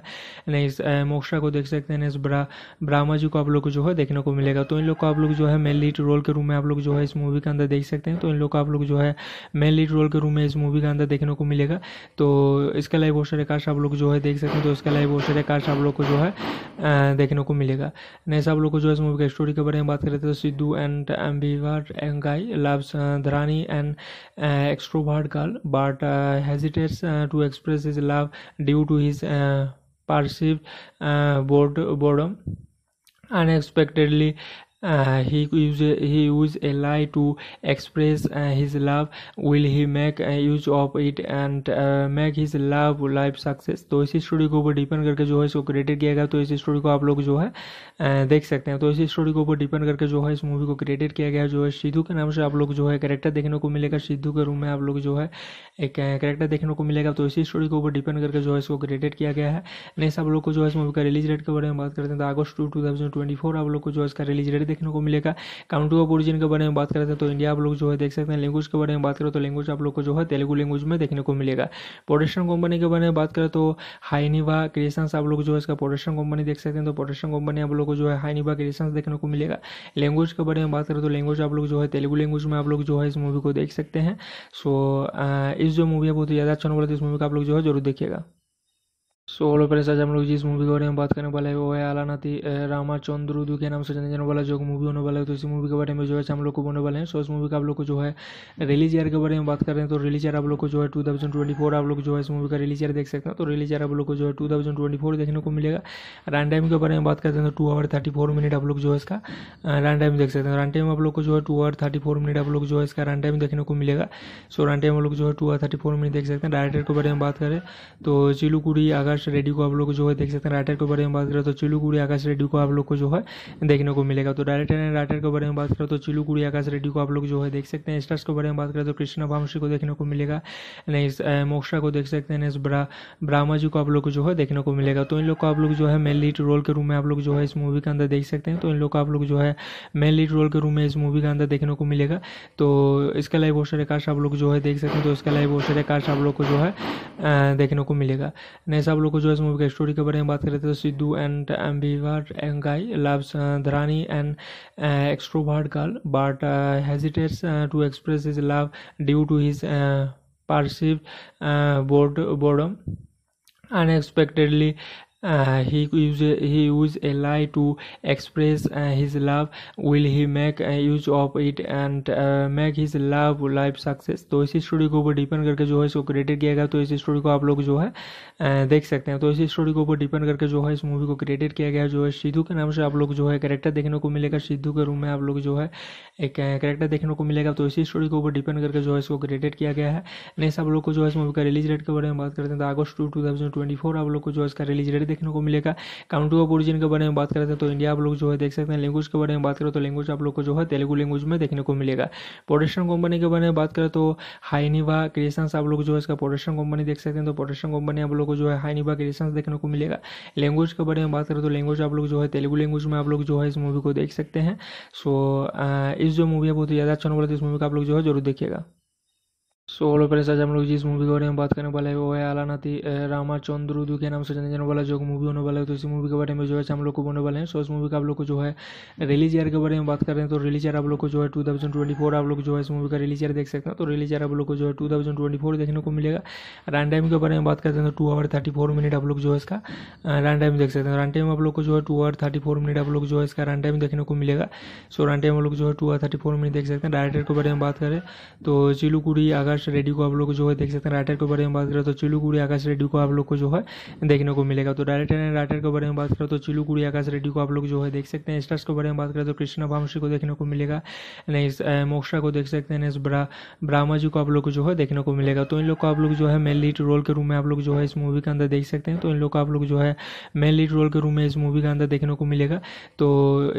नहीं मोक्षा को देख सकते हैं ब्रामा जी को आप लोग को जो है देखने को मिलेगा तो इन लोग को आप लोग जो है मेन लीड रोल के रूम में आप लोग जो है इस मूवी के अंदर देख सकते हैं तो इन लोग को आप लोग जो है मेन लीड रोल के रूम में इस मूवी के अंदर देखने को मिलेगा तो इसका लाइव वोशर काश आप लोग जो है देख सकते हैं तो इसका लाइव वोशर काश आप लोग को जो है देखने को मिलेगा नहीं सब लोग को जो है इस मूवी का स्टोरी के बारे में बात करें तो Sidhu and एम्बिवर guy loves Dharani and extrovert girl but hesitates to express his love due to his पार्सिव bored boredom unexpectedly Uh, he use, he use a lie to express uh, his love will he make uh, use of it and make his love life success तो इसी story को ऊपर depend करके जो है इसको created किया गया तो इसी स्टोरी को आप लोग जो है देख सकते हैं तो इसी स्टोरी को ऊपर डिपेंड करके जो है इस मूवी को क्रिएटेड किया गया जो है सिद्धू के नाम से आप लोग जो है करेक्टर देखने को मिलेगा सिद्धू के रूम में आप लोग जो है एक करेक्टर देखने को मिलेगा तो इसी स्टोरी को ऊपर डिपेंड करके जो है इसको क्रिएटेड किया गया है नेक्स्ट आप लोग को जो है इस मूवी का रिलीज डेट के बारे में बात करते हैं तो अगस्त टू टू आप लोग को जो है इसका रिलीज डेट देखने को मिलेगा काउंट्री ऑफ ओरिजिन के बारे में बात करते हैं तो इंडिया आप लोग जो है देख सकते हैं लैंग्वेज के बारे में बात करें तो लैंग्वेज आप लोग को जो है तेलुगु लैंग्वेज में देखने को मिलेगा प्रोडक्शन कंपनी के बारे में बात करें तो हाईनिवा क्रिएशन आप लोग जो है इसका प्रोडक्शन कंपनी देख सकते हैं तो प्रोडक्शन कंपनी आप लोग को जो है हाईनिवा क्रिएशन देखने को मिलेगा लैंग्वेज के बारे में बात करें तो लैंग्वेज आप लोग जो है तेलुगु लैंग्वेज में आप लोग जो है इस मूवी को देख सकते हैं सो इस जो मूवी है बहुत ही ज़्यादा अच्छा नंबर है तो इस मूवी का आप लोग जो है जरूर देखिएगा सो हेलो पहले आज हम लोग जिस मूवी के बारे में बात करने वाले हैं वो है आलानाथी उदू के नाम से जाने जाने वाला जो मूवी होने वाला है तो इसी मूवी के बारे में जो है हम लोग को बोलने वाले हैं सो इस मूवी का आप लोग को जो है रिलीज ईयर के बारे में बात कर रहे हैं तो रिलीज ईयर आप लोग को जो है टू थाउजेंड ट्वेंटी फोर आप लोग जो है इस मूवी का रिलीज ईयर देख सकते हैं तो रिलीज ईयर आप लोग को जो है टू थाउजेंड ट्वेंटी फोर देखने को मिलेगा रन टाइम के बारे में बात करते हैं तो two hour thirty four minute आप लोग जो है इसका रन टाइम देख सकते हैं रन टाइम आप लोग को जो है two hour thirty four minute आप लोग जो है इसका रन टाइम देखने को मिलेगा सो रन टाइम आप लोग जो है two hour thirty four minute देख सकते हैं डायरेक्टर के बारे में बात करें तो चिलुकुड़ी अगर आकाश रेडियो को आप लोग जो है देख सकते हैं राइटर के बारे में बात करें तो चिलू कुड़ी आकाश रेडियो को आप लोग को जो है देखने को मिलेगा तो डायरेक्टर एंड राइटर के बारे में बात करें तो चिलू कुड़ी आकाश रेडियो को आप लोग जो है देख सकते हैं स्टार्स के बारे में बात करें तो कृष्णा भामशी को देखने को मिलेगा नहीं मोक्षा को देख सकते हैं ब्रामा जी को आप लोग को जो है देखने को मिलेगा तो इन लोग को आप लोग जो है मेन लीड रोल के रूम में आप लोग जो है इस मूवी के अंदर देख सकते हैं तो इन लोग को आप लोग जो है मेन लीड रोल के रूम में इस मूवी के अंदर देखने को मिलेगा तो इसका लाइव वोस्टर कास्ट आप लोग जो है देख सकते हैं तो इसका लाइव वोस्टर कास्ट आप लोग को जो है देखने को मिलेगा नहीं सब लोग को जो है इस मूवी का स्टोरी के बारे में बात करें तो Sidhu and एम्बिवर guy loves Dharani and extrovert girl but hesitates to express his love due to his पार्सिव bored boredom unexpectedly Uh, he use, he use a lie to express uh, his love will he make uh, use of it and make his love life success तो इसी story को ऊपर depend करके जो है इसको created किया गया तो इस स्टोरी को आप लोग जो है देख सकते हैं तो इसी स्टोरी को ऊपर डिपेंड करके जो है इस मूवी को क्रिएटेड किया गया जो है सिद्धू के नाम से आप लोग जो है करेक्टर देखने को मिलेगा सिद्धू के रूम में आप लोग जो है एक करेक्टर देखने को मिलेगा तो इसी स्टोरी को ऊपर डिपेंड करके जो है इसको क्रिएटेड किया गया है नेक्स्ट आप लोग को जो है इस मूवी का रिलीज डेट के बारे में बात करते हैं तो अगस्त टू टू आप लोग को जो है इसका रिलीज डेट देखने को मिलेगा काउंट्री ऑफ ओरिजिन के बारे में बात करते हैं तो इंडिया आप लोग जो है देख सकते हैं लैंग्वेज के बारे में बात करें तो लैंग्वेज आप लोग को जो है तेलुगु लैंग्वेज में देखने को मिलेगा प्रोडक्शन कंपनी के बारे में बात करें तो हाईनिवा क्रिएशन आप लोग जो है इसका प्रोडक्शन कंपनी देख सकते हैं तो प्रोडक्शन कंपनी आप लोग को जो है हाईनिवा क्रिएशन देखने को मिलेगा लैंग्वेज के बारे में बात करें तो लैंग्वेज आप लोग जो है तेलुगु लैंग्वेज में आप लोग जो है इस मूवी को देख सकते हैं सो इस जो मूवी है बहुत ही ज़्यादा अच्छा बोला तो इस मूवी का आप लोग जो है जरूर देखिएगा सो हेलो पहले आज हम लोग जिस मूवी के बारे में बात करने वाले हैं वो है आलानाथी उदू के नाम से जाने जाने वाला जो मूवी होने वाला है तो इसी मूवी के बारे में जो है हम लोग को बोलने वाले हैं सो इस मूवी का आप लोग को जो है रिलीज ईयर के बारे में बात कर रहे हैं तो रिलीज ईयर आप लोग को जो है टू थाउजेंड ट्वेंटी फोर आप लोग जो है इस मूवी का रिलीज ईयर देख सकते हैं तो रिलीज ईयर आप लोग को जो है टू देखने को मिलेगा रन टाइम के बारे में बात करते हैं तो two hour thirty four minute आप लोग जो है इसका रन टाइम देख सकते हैं रन टाइम आप लोग को जो है two hour thirty four minute आप लोग जो है इसका रन टाइम देखने को मिलेगा सो रन टाइम आप लोग जो है two hour thirty four minute देख सकते हैं डायरेक्टर के बारे में बात करें तो चिलुकुड़ी अगर आकाश रेडियो को आप लोग जो है देख सकते हैं राइटर के बारे में बात करें तो चिलू कुड़ी आकाश रेडियो को आप लोग को जो है देखने को मिलेगा तो डायरेक्टर एंड राइटर के बारे में बात करें तो चिलू कुड़ी आकाश रेडियो को आप लोग जो है देख सकते हैं स्टार्स के बारे में बात करें तो कृष्णा भामशी को देखने को मिलेगा नेक्स्ट मोक्षा को देख सकते हैं ब्रामा जी को आप लोग को जो है देखने को मिलेगा तो इन लोग को आप लोग जो है मेन लीड रोल के रूम में आप लोग जो है इस मूवी के अंदर देख सकते हैं तो इन लोग को आप लोग जो है मेन लीड रोल के रूम में इस मूवी के अंदर देखने को मिलेगा तो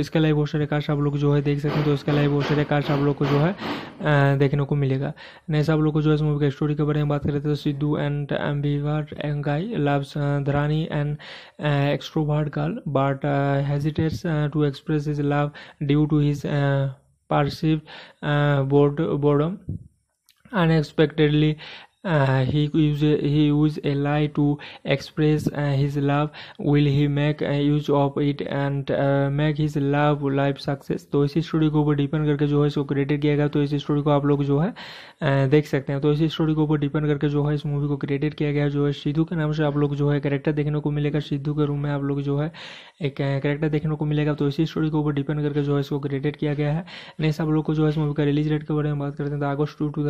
इसके लाइव वोस्टर सारे आप लोग जो है देख सकते हैं तो इसके लाइव वोस्टर सारे आप लोग को जो है देखने को मिलेगा नेक्स्ट सब लोग को जो है इस मूवी का स्टोरी के बारे में बात करें तो Sidhu and एम्बिवर guy loves Dharani and extrovert girl but hesitates to express his love due to his पार्सिव uh, bored, boredom Uh, he use he use a lie to express uh, his love will he make uh, use of it and make his love life success तो इसी story को ऊपर depend करके जो है इसको created किया गया तो इसी स्टोरी को आप लोग जो है देख सकते हैं तो इसी स्टोरी के ऊपर डिपेंड करके जो है इस मूवी को क्रिएटेड किया गया जो है सिद्धू के नाम से आप लोग जो है करेक्टर देखने को मिलेगा सिद्धू के रूम में आप लोग जो है एक करेक्टर देखने को मिलेगा तो इसी स्टोरी को ऊपर डिपेंड करके जो है इसको क्रिएटेड किया गया है नेक्स्ट आप लोग को जो है इस मूवी का रिलीज डेट के बारे में बात करते हैं तो अगस्ट टू टू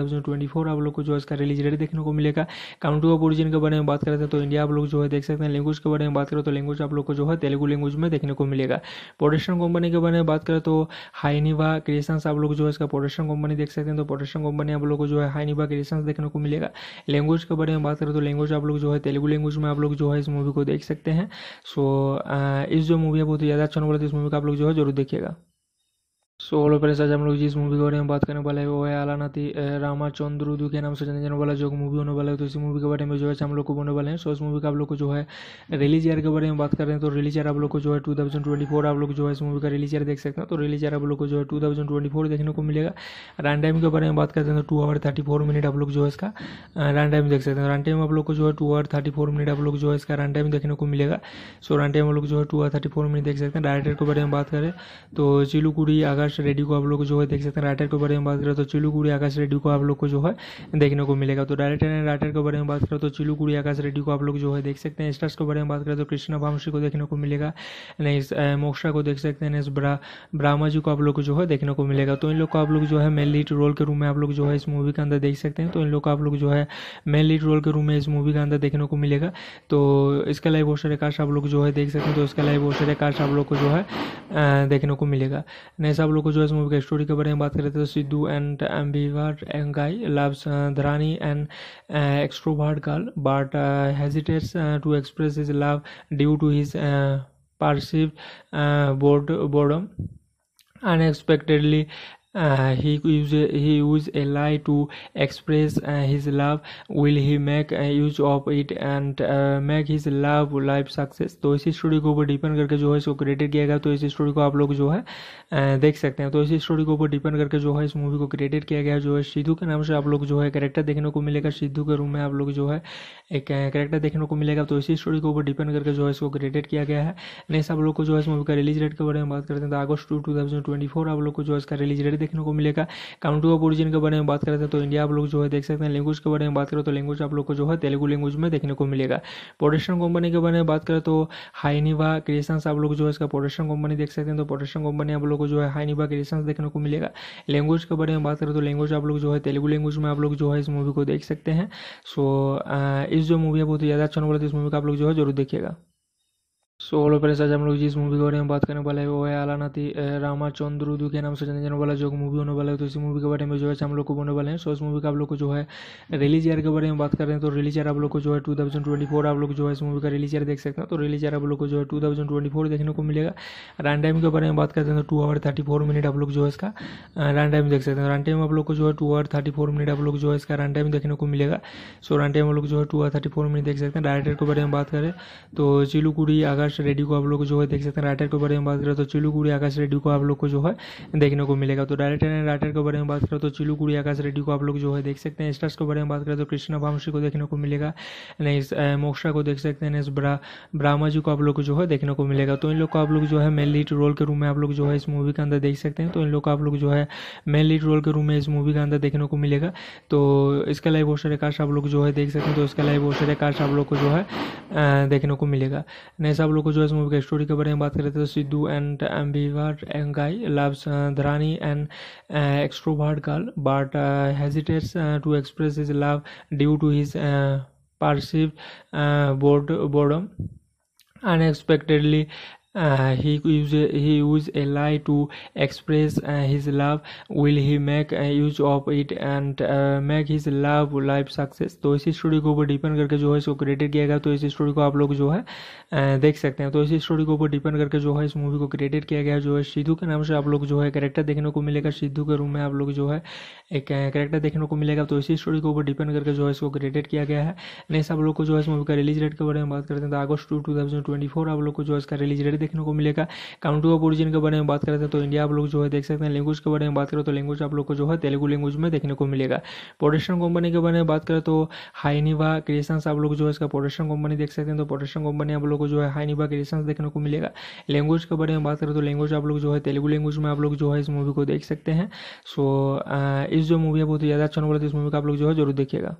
आप लोग को जो है इसका रिलीज डेट देखने को मिलेगा काउंट्री ऑफ ओरिजिन के बारे में बात करते हैं तो इंडिया आप लोग जो है देख सकते हैं लैंग्वेज के बारे में बात करें तो लैंग्वेज आप लोग को जो है तेलुगु लैंग्वेज में देखने को मिलेगा प्रोडक्शन कंपनी के बारे में बात करें तो हाईनिवा क्रिएशन आप लोग जो है इसका प्रोडक्शन कंपनी देख सकते हैं तो प्रोडक्शन कंपनी आप लोग को जो है हाईनिवा क्रिएशन देखने को मिलेगा लैंग्वेज के बारे में बात करें तो लैंग्वेज आप लोग जो है तेलुगु लैंग्वेज में आप लोग जो है इस मूवी को देख सकते हैं सो इस जो मूवी है बहुत ही ज़्यादा अच्छा नंबर है तो इस मूवी का आप लोग जो है जरूर देखिएगा सो हेलो पहले आज हम लोग जिस मूवी के बारे में बात करने वाले हैं वो है आलानाथी उदू के नाम से जाने जाने वाला जो मूवी होने वाला है तो इसी मूवी के बारे में जो है हम लोग को बोलने वाले हैं सो इस मूवी का आप लोग को जो है रिलीज ईयर के बारे में बात कर रहे हैं तो रिलीज ईयर आप लोग को जो है टू थाउजेंड ट्वेंटी फोर आप लोग जो है इस मूवी का रिलीज ईयर देख सकते हैं तो रिलीज ईयर आप लोग को जो है टू देखने को मिलेगा रन टाइम के बारे में बात करते हैं तो two hour thirty four minute आप लोग जो है इसका रन टाइम देख सकते हैं रन टाइम आप लोग को जो है two hour thirty four minute आप लोग जो है इसका रन टाइम देखने को मिलेगा सो रन टाइम आप लोग जो है two hour thirty four minute देख सकते हैं डायरेक्टर के बारे में बात करें तो चिलुकुड़ी अगर आकाश रेडियो को आप लोग जो है देख सकते हैं राइटर के बारे में बात करें तो चिलू कुड़ी आकाश रेडियो को आप लोग को जो है देखने को मिलेगा तो डायरेक्टर एंड राइटर के बारे में बात करें तो चिलू कुड़ी आकाश रेडियो को आप लोग जो है देख सकते हैं स्टार्स के बारे में बात करें तो कृष्णा भामशी को देखने को मिलेगा नहीं मोक्षा को देख सकते हैं ब्रामा जी को आप लोग को जो है देखने को मिलेगा तो इन लोग को आप लोग जो है मेन लीड रोल के रूम में आप लोग जो है इस मूवी के अंदर देख सकते हैं तो इन लोग को आप लोग जो है मेन लीड रोल के रूम में इस मूवी के अंदर देखने को मिलेगा तो इसके लाइव पोस्टर सारे आप लोग जो है देख सकते हैं तो इसका लाइव पोस्टर सारे आप लोग को जो है देखने को मिलेगा नहीं सब लोग को जो है इस मूवी का स्टोरी के बारे में बात करें तो Sidhu and एम्बिवर guy loves Dharani and extrovert girl but hesitates to express his love due to his पार्सिव uh, bored, boredom Uh, he use he use a lie to express uh, his love will he make uh, use of it and make his love life success तो इसी story के ऊपर depend करके जो है इसको created किया गया तो इसी स्टोरी को आप लोग जो है देख सकते हैं तो इसी स्टोरी के ऊपर डिपेंड करके जो है इस मूवी को क्रिएटेड किया गया जो है सिद्धू के नाम से आप लोग जो है करेक्टर देखने को मिलेगा सिद्धू के रूम में आप लोग जो है एक करेक्टर देखने को मिलेगा तो इसी स्टोरी के ऊपर डिपेंड करके जो है इसको क्रिएटेड किया गया है नेक्स्ट आप लोग को जो है इस मूवी का रिलीज डेट के बारे में बात करते हैं तो अगस्त टू टू आप लोग को जो है इसका रिलीज डेट देखने को मिलेगा काउंट्री ऑफ ओरिजिन के बारे में बात करते हैं तो इंडिया आप लोग जो है देख सकते हैं लैंग्वेज के बारे में बात करें तो लैंग्वेज आप लोग को जो है तेलुगु लैंग्वेज में देखने को मिलेगा प्रोडक्शन कंपनी के बारे में बात करें तो हाईनिवा क्रिएशन आप लोग जो है इसका प्रोडक्शन कंपनी देख सकते हैं तो प्रोडक्शन कंपनी आप लोग को जो है हाईनिवा क्रिएशन देखने को मिलेगा लैंग्वेज के बारे में बात करें तो लैंग्वेज आप लोग जो है तेलुगु लैंग्वेज में आप लोग जो है इस मूवी को देख सकते हैं सो इस जो मूवी है बहुत ही ज़्यादा अच्छा नंबर तो इस मूवी का आप लोग जो है जरूर देखिएगा सो हेलो पहले आज हम लोग जिस मूवी के बारे में बात करने वाले हैं वो है चंद्र उदू के नाम से जाने जाने वाला जो मूवी होने वाला है तो इसी मूवी के बारे में जो है हम लोग को बोलने वाले हैं सो इस मूवी का आप लोग को जो है रिलीज ईयर के बारे में बात कर रहे हैं तो रिलीज ईयर आप लोग को जो है टू आप लोग जो है इस मूवी का रिलीज ईयर देख सकते हैं तो रिलीज ईयर आप लोग को जो है टू थाउजेंड ट्वेंटी फोर देखने को मिलेगा रन टाइम के बारे में बात करते हैं तो two hour thirty four minute आप लोग जो है इसका रन टाइम देख सकते हैं रन टाइम आप लोग को जो है two hour thirty four minute आप लोग जो है इसका रन टाइम देखने को मिलेगा सो रन टाइम आप लोग जो है two hour thirty four minute देख सकते हैं डायरेक्टर के बारे में बात करें तो चिलुकुड़ी अगर आकाश रेडियो को आप लोग जो है देख सकते हैं राइटर के बारे में बात करें तो चिलू गुड़ी आकाश रेडियो को आप लोग को जो है देखने को मिलेगा तो डायरेक्टर एंड राइटर के बारे में बात करें तो चिलू गुड़ी आकाश रेडियो को आप लोग जो है देख सकते हैं स्टार्स के बारे में बात करें तो कृष्णा भामशी को देखने को मिलेगा नहीं मोक्षा को देख सकते हैं ब्रामा जी को आप लोग को जो है देखने को मिलेगा तो इन लोग को आप लोग जो है मेन लीड रोल के रूम में आप लोग जो है इस मूवी के अंदर देख सकते हैं तो इन लोग को आप लोग जो है मेन लीड रोल के रूम में इस मूवी के अंदर देखने को मिलेगा तो इसके लाइव पोस्टर कास्ट आप लोग जो है देख सकते हैं तो इसके लाइव पोस्टर कास्ट आप लोग को जो है देखने को मिलेगा नहीं सब लोग को जो है इस मूवी का स्टोरी के बारे में बात करें तो Sidhu and एम्बीवर guy loves Dharani and extrovert girl but hesitates to express his love due to his पार्सिव uh, bored, boredom Uh, he use he use a lie to express uh, his love will he make uh, use of it and make his love life success तो इसी story को ऊपर depend करके जो है इसको created किया गया तो इसी स्टोरी को आप लोग जो है देख सकते हैं तो इसी स्टोरी के ऊपर डिपेंड करके जो है इस मूवी को क्रिएटेड किया गया जो है सिद्धू के नाम से आप लोग जो है कैरेक्टर देखने को मिलेगा सिद्धू के रूम में आप लोग जो है एक कैरेक्टर देखने को मिलेगा तो इसी स्टोरी के ऊपर डिपेंड करके जो है इसको क्रिएटेड किया गया है नेक्स्ट आप लोग को जो है इस मूवी का रिलीज डेट के बारे में बात करते हैं तो अगस्त टू टू आप लोग को जो है इसका रिलीज डेट देखने को मिलेगा काउंट्री ऑफ ओरिजिन के बारे में बात करते हैं तो इंडिया आप लोग जो है देख सकते हैं लैंग्वेज के बारे में बात करें तो लैंग्वेज आप लोग को जो है तेलुगु लैंग्वेज में देखने को मिलेगा प्रोडक्शन कंपनी के बारे में बात करें तो हाईनिवा क्रिएशन आप लोग जो है इसका प्रोडक्शन कंपनी देख सकते हैं तो प्रोडक्शन कंपनी आप लोग को जो है हाईनिवा क्रिएशन देखने को मिलेगा लैंग्वेज के बारे में बात करें तो लैंग्वेज आप लोग जो है तेलुगु लैंग्वेज में आप लोग जो है इस मूवी को देख सकते हैं सो इस जो मूवी है बहुत ही ज़्यादा अच्छा नंबर तो इस मूवी का आप लोग जो है जरूर देखिएगा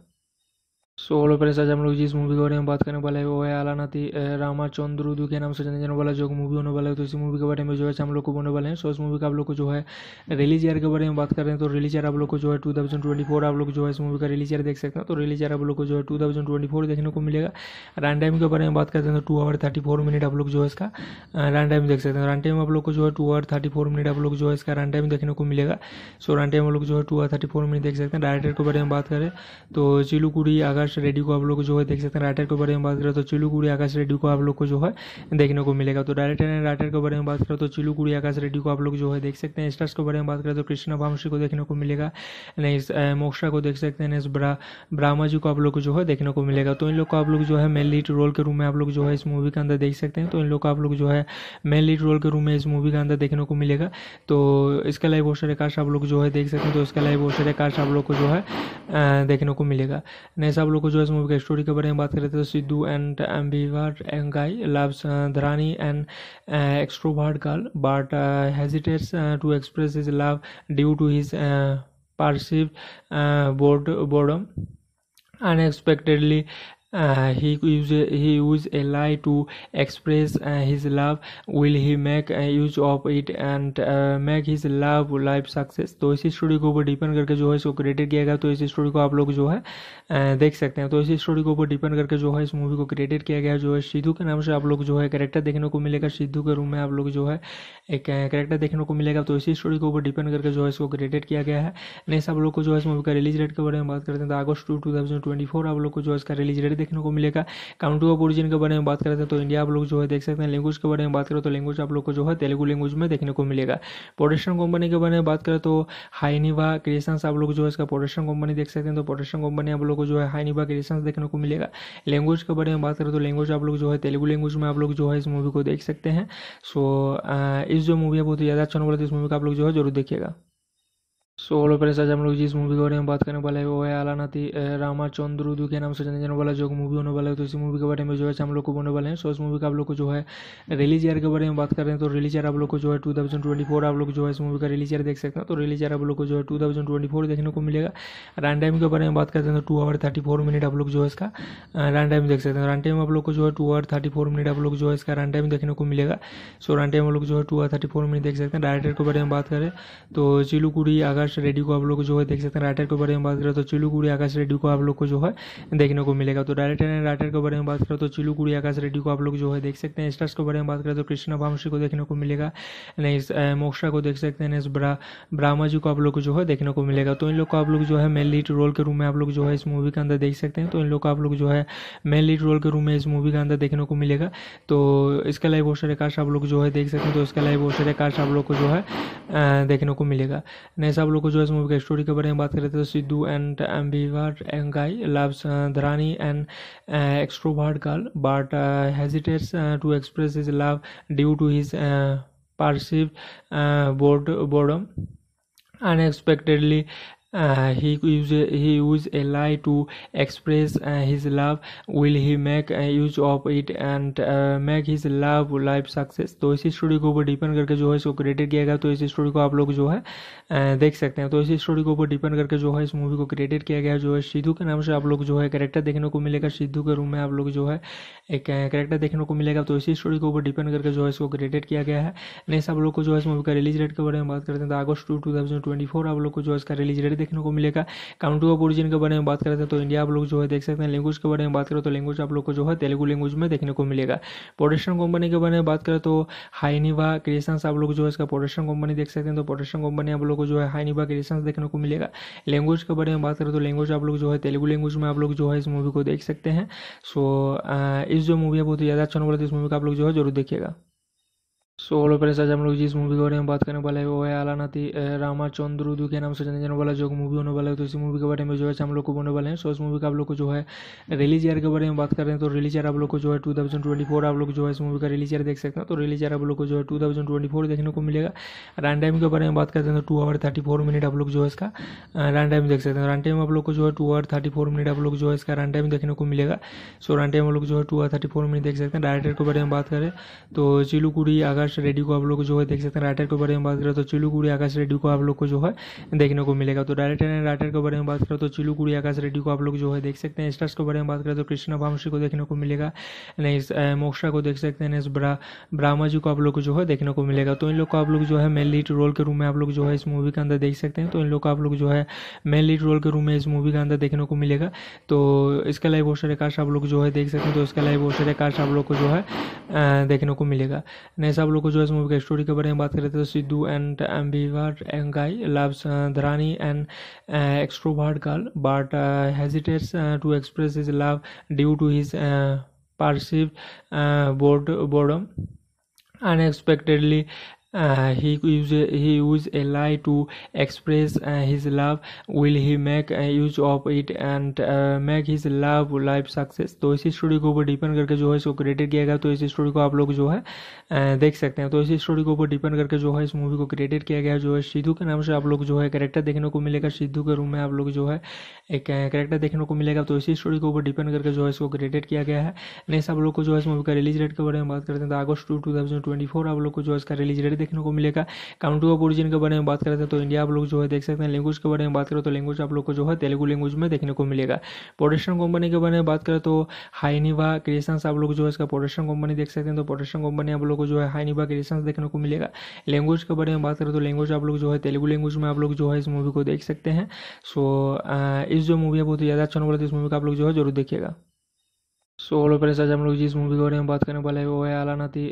सो हेलो फ्रेंड्स आज हम लोग जिस मूवी के बारे में बात करने वाले हैं वो है चंद्र उदू के नाम से जाने जाने वाला जो मूवी होने वाला है तो इसी मूवी के बारे में जो है हम लोग को बोलने वाले हैं सो इस मूवी का आप लोग को जो है रिलीज ईयर के बारे में बात कर रहे हैं तो रिलीज ईयर आप लोग को जो है टू थाउजेंड ट्वेंटी फोर आप लोग जो है इस मूवी का रिलीज ईयर देख सकते हैं तो रिलीज ईयर आप लोग को जो है टू थाउजेंड ट्वेंटी फोर देखने को मिलेगा रन टाइम के बारे में बात करते हैं तो two hour thirty four minute आप लोग जो है इसका रन टाइम देख सकते हैं रन टाइम आप लोग को जो है two hour thirty four minute आप लोग जो है इसका रन टाइम देखने को मिलेगा सो रन टाइम आप लोग जो है two hour thirty four minute देख सकते हैं डायरेक्टर के बारे में बात करें तो चिलुकुड़ी अगर आकाश रेडियो को आप लोग जो है देख सकते हैं राइटर के बारे में बात करें तो चिलुकुड़ी आकाश रेडियो को आप लोग को जो है देखने को मिलेगा तो डायरेक्टर एंड राइटर के बारे में बात करें तो चिलुकुड़ी आकाश रेडियो को आप लोग जो है देख सकते हैं स्टार्स के बारे में बात करें तो कृष्ण भामशी को देखने को मिलेगा नहीं मोक्षा को देख सकते हैं ब्रामा जी को आप लोग को जो है देखने को मिलेगा तो इन लोग को आप लोग जो है मेन लीड रोल के रूम में आप लोग जो है इस मूवी के अंदर देख सकते हैं तो इन लोग को आप लोग जो है मेन लीड रोल के रूम में इस मूवी के अंदर देखने को मिलेगा तो इसका लाइव वोस्टर कास्ट आप लोग जो है देख सकते हैं तो इसका लाइव वोस्टर कास्ट आप लोग को जो है देखने को मिलेगा नहीं सब लोग को जो इस मूवी का स्टोरी के बारे में बात करें तो Sidhu and एम्बिवर guy loves Dharani and extrovert girl but hesitates to express his love due to his perceived uh, bored, boredom Uh, he use he use a lie to express uh, his love will he make uh, use of it and make his love life success तो इसी story को ऊपर depend करके जो है इसको created किया गया तो इसी स्टोरी को आप लोग जो है uh, देख सकते हैं तो इसी स्टोरी को ऊपर डिपेंड करके जो है इस मूवी को क्रिएटेड किया गया जो है सिद्धू के नाम से आप लोग जो है कैरेक्टर देखने को मिलेगा सिद्धू के रूम में आप लोग जो है एक करेक्टर देखने को मिलेगा तो इसी स्टोरी को ऊपर डिपेंड करके जो है इसको क्रिएटेड किया गया है नेक्स्ट आप लोग को जो है इस मूवी का रिलीज डेट के बारे में बात करते हैं तो अगस्त two two thousand twenty four आप लोग को जो है इसका रिलीज डेट देखने को मिलेगा काउंटू ऑफ ओरिजिन के बारे में बात करते हैं तो इंडिया आप लोग जो है देख सकते हैं लैंग्वेज के बारे में बात करें तो लैंग्वेज आप लोग को जो है तेलुगु लैंग्वेज में देखने को मिलेगा प्रोडक्शन कंपनी के बारे में बात करें तो हाईनिवा क्रिएशन आप लोग जो है इसका प्रोडक्शन कंपनी देख सकते हैं तो प्रोडक्शन कंपनी आप लोग को जो है हाईनिवा क्रिएशन देखने को मिलेगा लैंग्वेज के बारे में बात करें तो लैंग्वेज आप लोग जो है तेलुगु लैंग्वेज में आप लोग जो है इस मूवी को देख सकते हैं सो इस जो मूवी है बहुत ज़्यादा अच्छा नंबर है तो इस मूवी का आप लोग जो है जरूर देखिएगा सो हेलो फ्रेंड्स आज हम लोग जिस मूवी के बारे में बात करने वाले हैं वो है चंद्र उदू के नाम से जाने जाने वाला जो मूवी होने वाला है तो इसी मूवी के बारे में जो है हम लोग को बोलने वाले हैं सो इस मूवी का आप लोग को जो है रिलीज ईयर के बारे में बात कर रहे हैं तो रिलीज ईयर आप लोग को जो है टू थाउजेंड ट्वेंटी फोर आप लोग जो है इस मूवी का रिलीज ईयर देख सकते हैं तो रिलीज ईयर आप लोग को जो है टू थाउजेंड ट्वेंटी फोर देखने को मिलेगा रन टाइम के बारे में बात करते हैं तो two hour thirty four minute आप लोग जो है इसका रन टाइम देख सकते हैं रन टाइम आप लोग को जो है two hour thirty four minute आप लोग जो है इसका रन टाइम देखने को मिलेगा सो रन टाइम आप लोग जो है two hour thirty four minute देख सकते हैं डायरेक्टर के बारे में बात करें तो चिलुकुड़ी अगर आकाश रेडियो को आप लोग जो है देख सकते हैं राइटर के बारे में बात करें तो चिलू गुड़ी आकाश रेडियो को आप लोग को जो है देखने को मिलेगा तो डायरेक्टर एंड राइटर के बारे में बात करें तो चिलू गुड़ी आकाश रेडियो को आप लोग जो है देख सकते हैं स्टार्स के बारे में बात करें तो कृष्णा भामशी को देखने को मिलेगा नहीं मोक्षा को देख सकते हैं ब्रामा जी को आप लोग को जो है देखने को मिलेगा तो इन लोग को आप लोग जो है मेन लीड रोल के रूम में आप लोग जो है इस मूवी के अंदर देख सकते हैं तो इन लोग को आप लोग जो है मेन लीड रोल के रूम में इस मूवी के अंदर देखने को मिलेगा तो इसका लाइव वोस्टर कास्ट आप लोग जो है देख सकते हैं तो इसका लाइव वोस्टर कास्ट आप लोग को जो है देखने को मिलेगा नहीं सब लोग को जो इस मूवी का स्टोरी के बारे में बात करें तो Sidhu and एम्बिवर guy loves Dharani and extrovert girl but hesitates to express his love due to his पार्सिव bored boredom unexpectedly Uh, he use, he use a lie to express uh, his love will he make uh, use of it and make his love life success तो इसी story को ऊपर depend करके जो है इसको created किया गया तो इसी स्टोरी को आप लोग जो है देख सकते हैं तो इसी स्टोरी को ऊपर डिपेंड करके जो है इस मूवी को क्रिएटेड किया गया जो है सिद्धू के नाम से आप लोग जो है करेक्टर देखने को मिलेगा सिद्धू के रूम में आप लोग जो है एक करेक्टर देखने को मिलेगा तो इसी स्टोरी को ऊपर डिपेंड करके जो है इसको क्रिएटेड किया गया है नेक्स्ट आप लोग को जो है इस मूवी का रिलीज डेट के बारे में बात करते हैं तो अगस्त टू टू आप लोग को जो है इसका रिलीज डेट देखने को मिलेगा काउंट्री ऑफ ओरिजिन के बारे में बात करते हैं तो इंडिया आप लोग जो है देख सकते हैं लैंग्वेज तो के बारे में बात करें तो लैंग्वेज तो आप लोग को जो है तेलुगु लैंग्वेज में देखने को मिलेगा प्रोडक्शन कंपनी के बारे में बात करें तो हाईनिवा क्रिएशन आप लोग जो है इसका प्रोडक्शन कंपनी देख सकते हैं तो प्रोडक्शन कंपनी आप लोग को जो है हाईनिवा क्रिएशन देखने को मिलेगा लैंग्वेज के बारे में बात करें तो लैंग्वेज आप लोग जो है तेलुगु लैंग्वेज में आप लोग जो है इस मूवी को देख सकते हैं सो इस जो मूवी है बहुत ही ज़्यादा अच्छा नंबर है तो इस मूवी का आप लोग जो है जरूर देखिएगा सो हेलो पहले आज हम लोग जिस मूवी के बारे में बात करने वाले हैं वो है चंद्र रामाचंद्रुदू के नाम से जाने जाने वाला जो मूवी होने वाला है तो इसी मूवी के बारे में जो है हम लोग को बोलने वाले हैं सो इस मूवी का आप लोग को जो है रिलीज ईयर के बारे में बात कर रहे हैं तो रिलीज ईयर आप लोग को जो है टू थाउजेंड ट्वेंटी फोर आप लोग जो है इस मूवी का रिलीज ईयर देख सकते हैं तो रिलीज ईयर आप लोग को जो है टू थाउजेंड ट्वेंटी फोर देखने को मिलेगा रन टाइम के बारे में बात करते हैं तो two hour thirty four minute आप लोग जो है इसका रन टाइम देख सकते हैं रन टाइम आप लोग को जो है two hour thirty four minute आप लोग जो है इसका रन टाइम देखने को मिलेगा सो रन टाइम आप लोग जो है two hour thirty four minute देख सकते हैं डायरेक्टर के बारे में बात करें तो चिलुकुड़ी अगर आकाश रेडियो को आप लोग जो है देख सकते हैं राइटर के बारे में बात करें तो चिलू कुड़ी आकाश रेडियो को आप लोग को जो है देखने को मिलेगा तो डायरेक्टर एंड राइटर के बारे में बात करें तो चिलू कुड़ी आकाश रेडियो को आप लोग जो है देख सकते हैं स्टार्स के बारे में बात करें तो कृष्णा भामशी को देखने को मिलेगा नहीं मोक्षा को देख सकते हैं ब्रामा जी को आप लोग को जो है देखने को मिलेगा तो इन लोग को आप लोग जो है मेन लीड रोल के रूम में आप लोग जो है इस मूवी के अंदर देख सकते हैं तो इन लोग को आप लोग जो है मेन लीड रोल के रूम में इस मूवी के अंदर देखने को मिलेगा तो इसका लाइव वोस्टर कास्ट आप लोग जो है देख सकते हैं तो इसका लाइव वोस्टर कास्ट आप लोग को जो है देखने को मिलेगा नहीं सब लोग को जो है इस मूवी का स्टोरी के बारे में बात करें तो Sidhu and एम्बिवर guy loves Dharani and extrovert girl but hesitates to express his love due to his पार्सिव bored boredom unexpectedly Uh, he use, he use a lie to express uh, his love will he make uh, use of it and make his love life success तो इसी story को ऊपर depend करके जो है इसको created किया गया तो इसी स्टोरी को आप लोग जो है देख सकते हैं तो इसी स्टोरी को ऊपर डिपेंड करके जो है इस मूवी को क्रिएटेड किया गया जो है सिद्धू के नाम से आप लोग जो है करेक्टर देखने को मिलेगा सिद्धू के रूम में आप लोग जो है एक करेक्टर देखने को मिलेगा तो इसी स्टोरी को ऊपर डिपेंड करके जो है इसको क्रिएटेड किया गया है नेक्स्ट आप लोग को जो है इस मूवी का रिलीज डेट के बारे में बात करते हैं तो अगस्त two two thousand twenty four आप लोग को जो है इसका रिलीज डेट देखने को मिलेगा काउंट्री ऑफ ओरिजिन के बारे में बात करते हैं तो इंडिया आप लोग जो है देख सकते हैं लैंग्वेज के बारे में बात करें तो लैंग्वेज आप लोग को जो है तेलुगु लैंग्वेज में देखने को मिलेगा प्रोडक्शन कंपनी के बारे में बात करें तो हाईनिवा क्रिएशन आप लोग जो है इसका प्रोडक्शन कंपनी देख सकते हैं तो प्रोडक्शन कंपनी आप लोग को जो है हाईनिवा क्रिएशन देखने को मिलेगा लैंग्वेज के बारे में बात करें तो लैंग्वेज आप लोग जो है तेलुगु लैंग्वेज में आप लोग जो है इस मूवी को देख सकते हैं सो इस जो मूवी है बहुत ही ज़्यादा अच्छा नंबर तो इस मूवी का आप लोग जो है जरूर देखिएगा सो हेलो पहले आज हम लोग जिस मूवी के बारे में बात करने वाले हैं वो है आलानाथी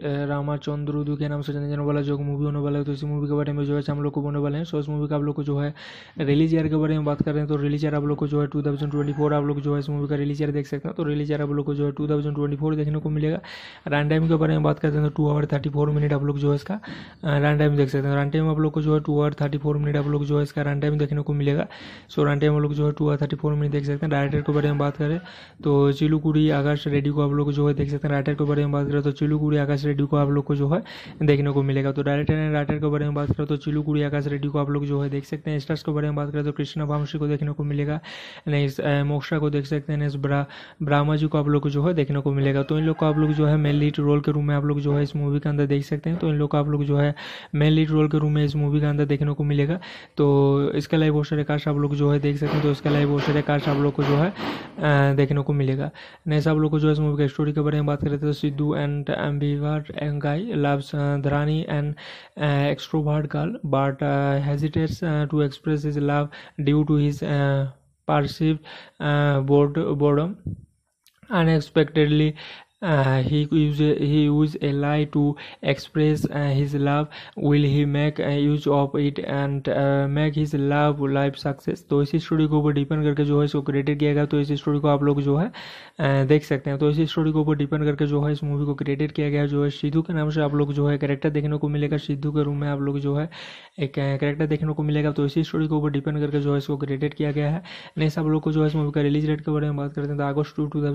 उदू के नाम से जाने जाने वाला जो मूवी होने वाला है तो इसी मूवी के बारे में जो है हम लोग को बोलने वाले हैं सो इस मूवी का आप लोग को जो है रिलीज ईयर के बारे में बात कर रहे हैं तो रिलीज ईयर आप लोग को जो है टू थाउजेंड ट्वेंटी फोर आप लोग जो है इस मूवी का रिलीज ईयर देख सकते हैं तो रिलीज ईयर आप लोग को जो है टू थाउजेंड ट्वेंटी फोर देखने को मिलेगा रन टाइम के बारे में बात करते हैं तो two hour thirty four minute आप लोग जो है इसका रन टाइम देख सकते हैं रन टाइम आप लोग को जो है two hour thirty four minute आप लोग जो है इसका रन टाइम देखने को मिलेगा सो रन टाइम आप लोग जो है two hour thirty four minute देख सकते हैं डायरेक्टर के बारे में बात करें तो चिलुकुड़ी अगर आकाश रेडियो को आप लोग जो है देख सकते हैं राइटर के बारे में बात करें तो चिलुकुड़ी आकाश रेडियो को आप लोग को जो है देखने को मिलेगा तो डायरेक्टर एंड राइटर के बारे में बात करें तो चिलुकुड़ी आकाश रेडियो को आप लोग जो है देख सकते हैं स्टार्स के बारे में बात करें तो कृष्णा भामशी को देखने को मिलेगा नहीं मोक्षा को देख सकते हैं ब्रामा जी को आप लोग को जो है देखने को मिलेगा तो इन लोग को आप लोग जो है मेन लीड रोल के रूम में आप लोग जो है इस मूवी के अंदर देख सकते हैं तो इन लोग को आप लोग जो है मेन लीड रोल के रूम में इस मूवी के अंदर देखने को मिलेगा तो इसका लाइव वोस्टर कास्ट आप लोग जो है देख सकते हैं तो इसका लाइव वोस्टर कास्ट आप लोग को जो है देखने को मिलेगा नहीं सब लोग को जो है इस मूवी का स्टोरी के बारे में बात करें तो Sidhu and एम्बिवर guy loves Dharani and extrovert girl but hesitates to express his love due to his पार्सिव bored boredom unexpectedly Uh, he use, he use a lie to express uh, his love will he make uh, use of it and make his love life success तो इसी story को ऊपर depend करके जो है इसको created किया गया तो इस स्टोरी को आप लोग जो है देख सकते हैं तो इसी स्टोरी को ऊपर डिपेंड करके जो है इस मूवी को क्रिएटेड किया गया जो है सिद्धू के नाम से आप लोग जो है करेक्टर देखने को मिलेगा सिद्धू के रूम में आप लोग जो है एक करेक्टर देखने को मिलेगा तो इसी स्टोरी को ऊपर डिपेंड करके जो है इसको क्रिएटेड किया गया है नेक्स्ट आप लोग को जो है इस मूवी का रिलीज डेट के बारे में बात करते हैं तो अगस्त टू टू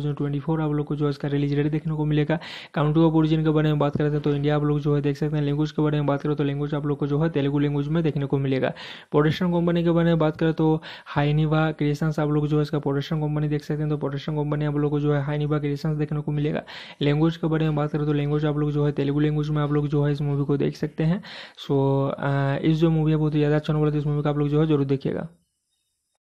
आप लोग को जो है इसका रिलीज डेट देखने को मिलेगा काउंट्री ऑफ ओरिजिन के बारे में बात करते हैं तो इंडिया आप लोग जो है देख सकते हैं लैंग्वेज के बारे में बात करें तो लैंग्वेज आप लोग को जो है तेलुगु लैंग्वेज में देखने को मिलेगा प्रोडक्शन कंपनी के बारे में बात करें तो हाईनिवा क्रिएशन आप लोग जो है इसका प्रोडक्शन कंपनी देख सकते हैं तो प्रोडक्शन कंपनी आप लोग को जो है हाईनिवा क्रिएशन देखने को मिलेगा लैंग्वेज के बारे में बात करें तो लैंग्वेज आप लोग जो है तेलुगु लैंग्वेज में आप लोग जो है इस मूवी को देख सकते हैं सो इस जो मूवी है बहुत ही ज़्यादा अच्छा नंबर है तो इस मूवी का आप लोग जो है जरूर देखिएगा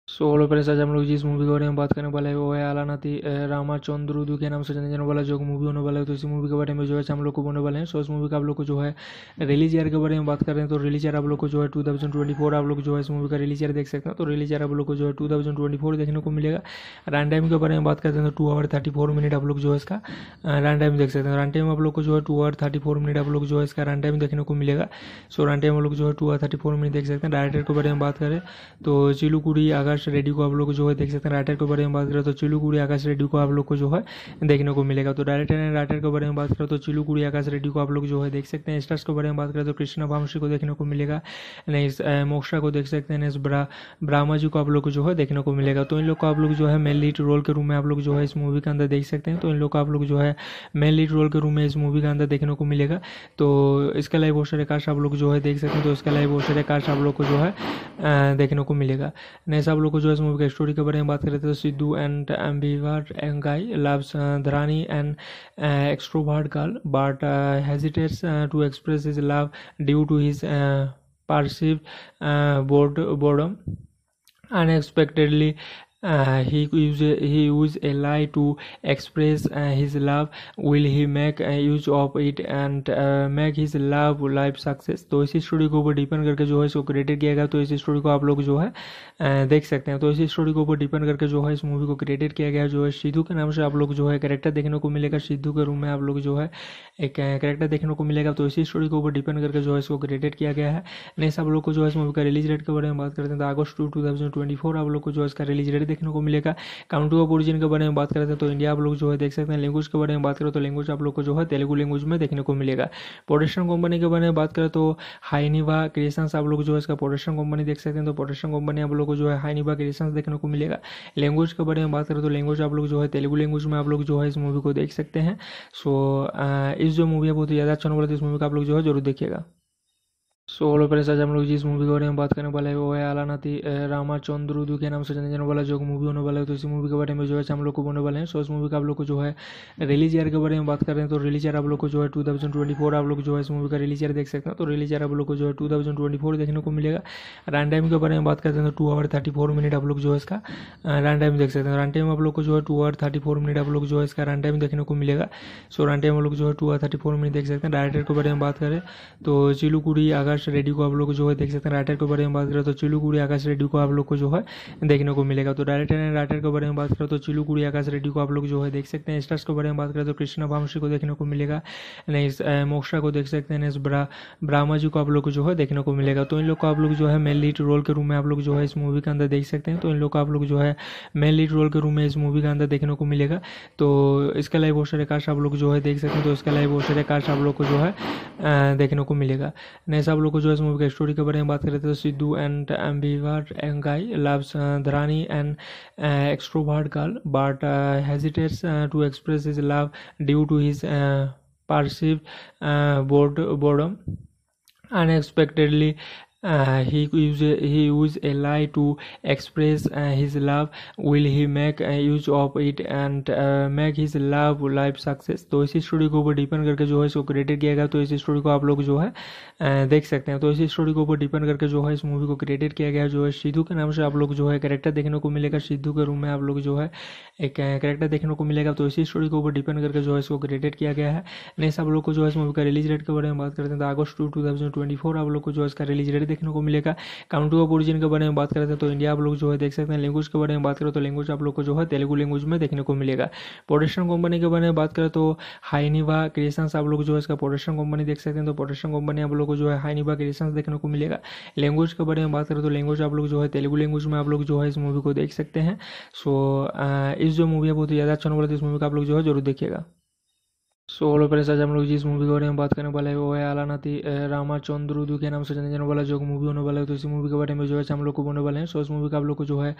सो so, हेलो फ्रेंड्स आज हम लोग जिस मूवी के बारे में बात करने वाले हैं वो है चंद्र उदू के नाम से जाने जाने वाला जो मूवी होने वाला है तो इसी मूवी के बारे में जो है हम लोग को बोलने वाले हैं सो इस मूवी का आप लोग को जो है रिलीज ईयर के बारे में बात कर रहे हैं तो रिलीज ईयर आप लोग को जो है टू थाउजेंड ट्वेंटी फोर आप लोग जो है इस मूवी का रिलीज ईयर देख सकते हैं तो रिलीज ईयर आप लोग को जो है टू थाउजेंड ट्वेंटी फोर देखने को मिलेगा रन टाइम के बारे में बात करते हैं तो two hour thirty four minute आप लोग जो है इसका रन टाइम देख सकते हैं रन तो टाइम आप लोग को जो है two hour thirty four minute आप लोग जो है इसका रन टाइम देखने को मिलेगा सो रन टाइम आप लोग जो है two hour thirty four minute देख सकते हैं डायरेक्टर के बारे में बात करें तो चिलुकुड़ी अगर आकाश रेडियो को आप लोग जो है देख सकते हैं राइटर के बारे में बात करें तो चिलुकुड़ी आकाश रेडियो को आप लोग को जो है देखने को मिलेगा तो डायरेक्टर एंड राइटर के बारे में बात करें तो चिलुकुड़ी आकाश रेडियो को आप लोग जो है देख सकते हैं स्टार्स के बारे में बात करें तो कृष्णा भामशी को देखने को मिलेगा नेक्स्ट मोक्षा को देख सकते हैं ब्रामा जी को आप लोग को जो है देखने को मिलेगा तो इन लोग को आप लोग जो है मेन लीड रोल के रूम में आप लोग जो है इस मूवी के अंदर देख सकते हैं तो इन लोग को आप लोग जो है मेन लीड रोल के रूम में इस मूवी के अंदर देखने को मिलेगा तो इसका लाइव वोशर काश आप लोग जो है देख सकते हैं तो इसका लाइव वोशर काश आप लोग को जो है देखने को मिलेगा नहीं सब लोग लोग को जो इस मूवी का स्टोरी के बारे में बात कर रहे थे तो Sidhu and एम्बिवर guy loves Dharani and extrovert girl but hesitates to express his love due to his perceived uh, bored, boredom Uh, he use he use a lie to express uh, his love will he make uh, use of it and uh, make his love life success तो इसी story को ऊपर depend करके जो है इसको created किया गया तो इस स्टोरी को आप लोग जो है uh, देख सकते हैं तो इसी स्टोरी के ऊपर डिपेंड करके जो है इस मूवी को क्रिएटेड किया गया जो है सिद्धू के नाम से आप लोग जो है करेक्टर देखने को मिलेगा सिद्धू के रूम में आप लोग जो है एक करेक्टर uh, देखने को मिलेगा तो इसी स्टोरी को ऊपर डिपेंड करके जो है इसको क्रिएटेड किया गया है नेक्स्ट आप लोग को जो है इस मूवी का रिलीज डेट के बारे में बात करते हैं तो अगस्त two two thousand twenty four आप लोग को जो है इसका रिलीज डेट भी देखने को मिलेगा काउंट्री ऑफ ओरिजिन के बारे में बात करते हैं तो इंडिया आप लोग जो है देख सकते हैं तो लैंग्वेज के बारे में बात करें तो लैंग्वेज तो आप लोग को जो है तेलुगु लैंग्वेज में देखने को मिलेगा प्रोडक्शन कंपनी के बारे में बात करें तो हाईनिवा क्रिएशंस आप लोग जो है इसका प्रोडक्शन कंपनी देख सकते हैं तो प्रोडक्शन कंपनी आप लोग को जो है हाईनिवा क्रिएशंस देखने को मिलेगा लैंग्वेज के बारे में बात करें तो लैंग्वेज आप लोग जो है तेलुगु लैंग्वेज में आप लोग जो है इस मूवी को देख सकते हैं सो इस जो मूवी है बहुत ज़्यादा अच्छा बोला है तो इस मूवी का आप लोग जो है जरूर देखिएगा सो हेलो पहले आज हम लोग जिस मूवी के बारे में बात करने वाले हैं वो है चंद्र उदू के नाम से जाने जाने वाला जो मूवी होने वाला है तो इसी मूवी के बारे में जो है हम लोग को बोलने वाले हैं सो इस मूवी का आप लोग को जो है रिलीज ईयर के बारे में बात कर रहे हैं तो रिलीज ईयर आप लोग को जो है टू आप लोग जो है इस मूवी का रिलीज ईयर देख सकते हैं तो रिलीज ईयर आप लोग को जो है टू थाउजेंड ट्वेंटी फोर देखने को मिलेगा रन टाइम के बारे में बात करते हैं तो two hour thirty four minute आप लोग जो है इसका रन टाइम देख सकते हैं रन तो टाइम आप लोग को जो है two hour thirty four minute आप लोग जो है इसका रन टाइम देखने को मिलेगा सो रन टाइम आप लोग जो है two hour thirty four minute देख सकते हैं डायरेक्टर के बारे में बात करें तो चिलुकुड़ी अगर आकाश रेडियो को आप लोग जो है देख सकते हैं राइटर के बारे में बात करें तो चिलू गुड़ी आकाश रेडियो को आप लोग को जो है देखने को मिलेगा तो डायरेक्टर एंड राइटर के बारे में बात करें तो चिलू गुड़ी आकाश रेडियो को आप लोग जो है देख सकते हैं स्टार्स के बारे में बात करें तो कृष्णा भामशी को देखने को मिलेगा नहीं मोक्षा को देख सकते हैं ब्रामा जी को आप लोग को जो है देखने को मिलेगा तो इन लोग को आप लोग जो है मेन लीड रोल के रूम में आप लोग जो है इस मूवी के अंदर देख सकते हैं तो इन लोग को आप लोग जो है मेन लीड रोल के रूम में इस मूवी के अंदर देखने को मिलेगा तो इसका लाइव वोस्टर कास्ट आप लोग जो है देख सकते हैं तो इसका लाइव वोस्टर कास्ट आप लोग को जो है देखने को मिलेगा नहीं सब लोग को जो इस मूवी का स्टोरी के बारे में बात करें तो Sidhu and ambivert and guy loves Dharani and extrovert girl but hesitates to express his love due to his पार्सिव uh, bored, boredom Uh, he use he use a lie to express uh, his love will he make uh, use of it and make his love life success तो इसी story को ऊपर depend करके जो है इसको created किया गया तो इसी स्टोरी को आप लोग जो है देख सकते हैं तो इसी स्टोरी के ऊपर डिपेंड करके जो है इस मूवी को क्रिएटेड किया गया जो है सिद्धू के नाम से आप लोग जो है करेक्टर देखने को मिलेगा सिद्धू के रूम में आप लोग जो है एक करेक्टर देखने को मिलेगा तो इसी स्टोरी को ऊपर डिपेंड करके जो है इसको क्रिएटेड किया गया है नेक्स्ट आप लोग को जो है इस मूवी का रिलीज डेट के बारे में बात करते हैं तो अगस्त two two thousand twenty four आप लोग को जो है इसका रिलीज डेट भी देखने को मिलेगा काउंटू ऑफ ओरिजिन के बारे में बात करें तो इंडिया आप लोग जो है देख सकते हैं लैंग्वेज के बारे में बात करें तो लैंग्वेज आप लोग को जो है तेलुगु लैंग्वेज में देखने को मिलेगा प्रोडक्शन कंपनी के बारे में बात करें तो हाइनिवा क्रिएशंस आप लोग जो है इसका प्रोडक्शन कंपनी देख सकते हैं तो प्रोडक्शन कंपनी आप लोग को जो है हाइनिवा क्रिएशंस देखने को मिलेगा लैंग्वेज के बारे में बात करें तो लैंग्वेज आप लोग जो है तेलुगु लैंग्वेज में आप लोग जो है इस मूवी को देख सकते हैं सो इस जो मूवी है बहुत ज़्यादा अच्छा बोला है तो इस मूवी का आप लोग जो है जरूर देखिएगा सो हेलो फ्रेंड्स आज हम लोग जिस मूवी के बारे में बात करने वाले हैं वो है चंद्र उदू के नाम से जाने जाने वाला जो मूवी होने वाला है तो इसी मूवी के बारे में जो है हम लोग को बोलने वाले हैं सो इस मूवी का आप लोग को जो है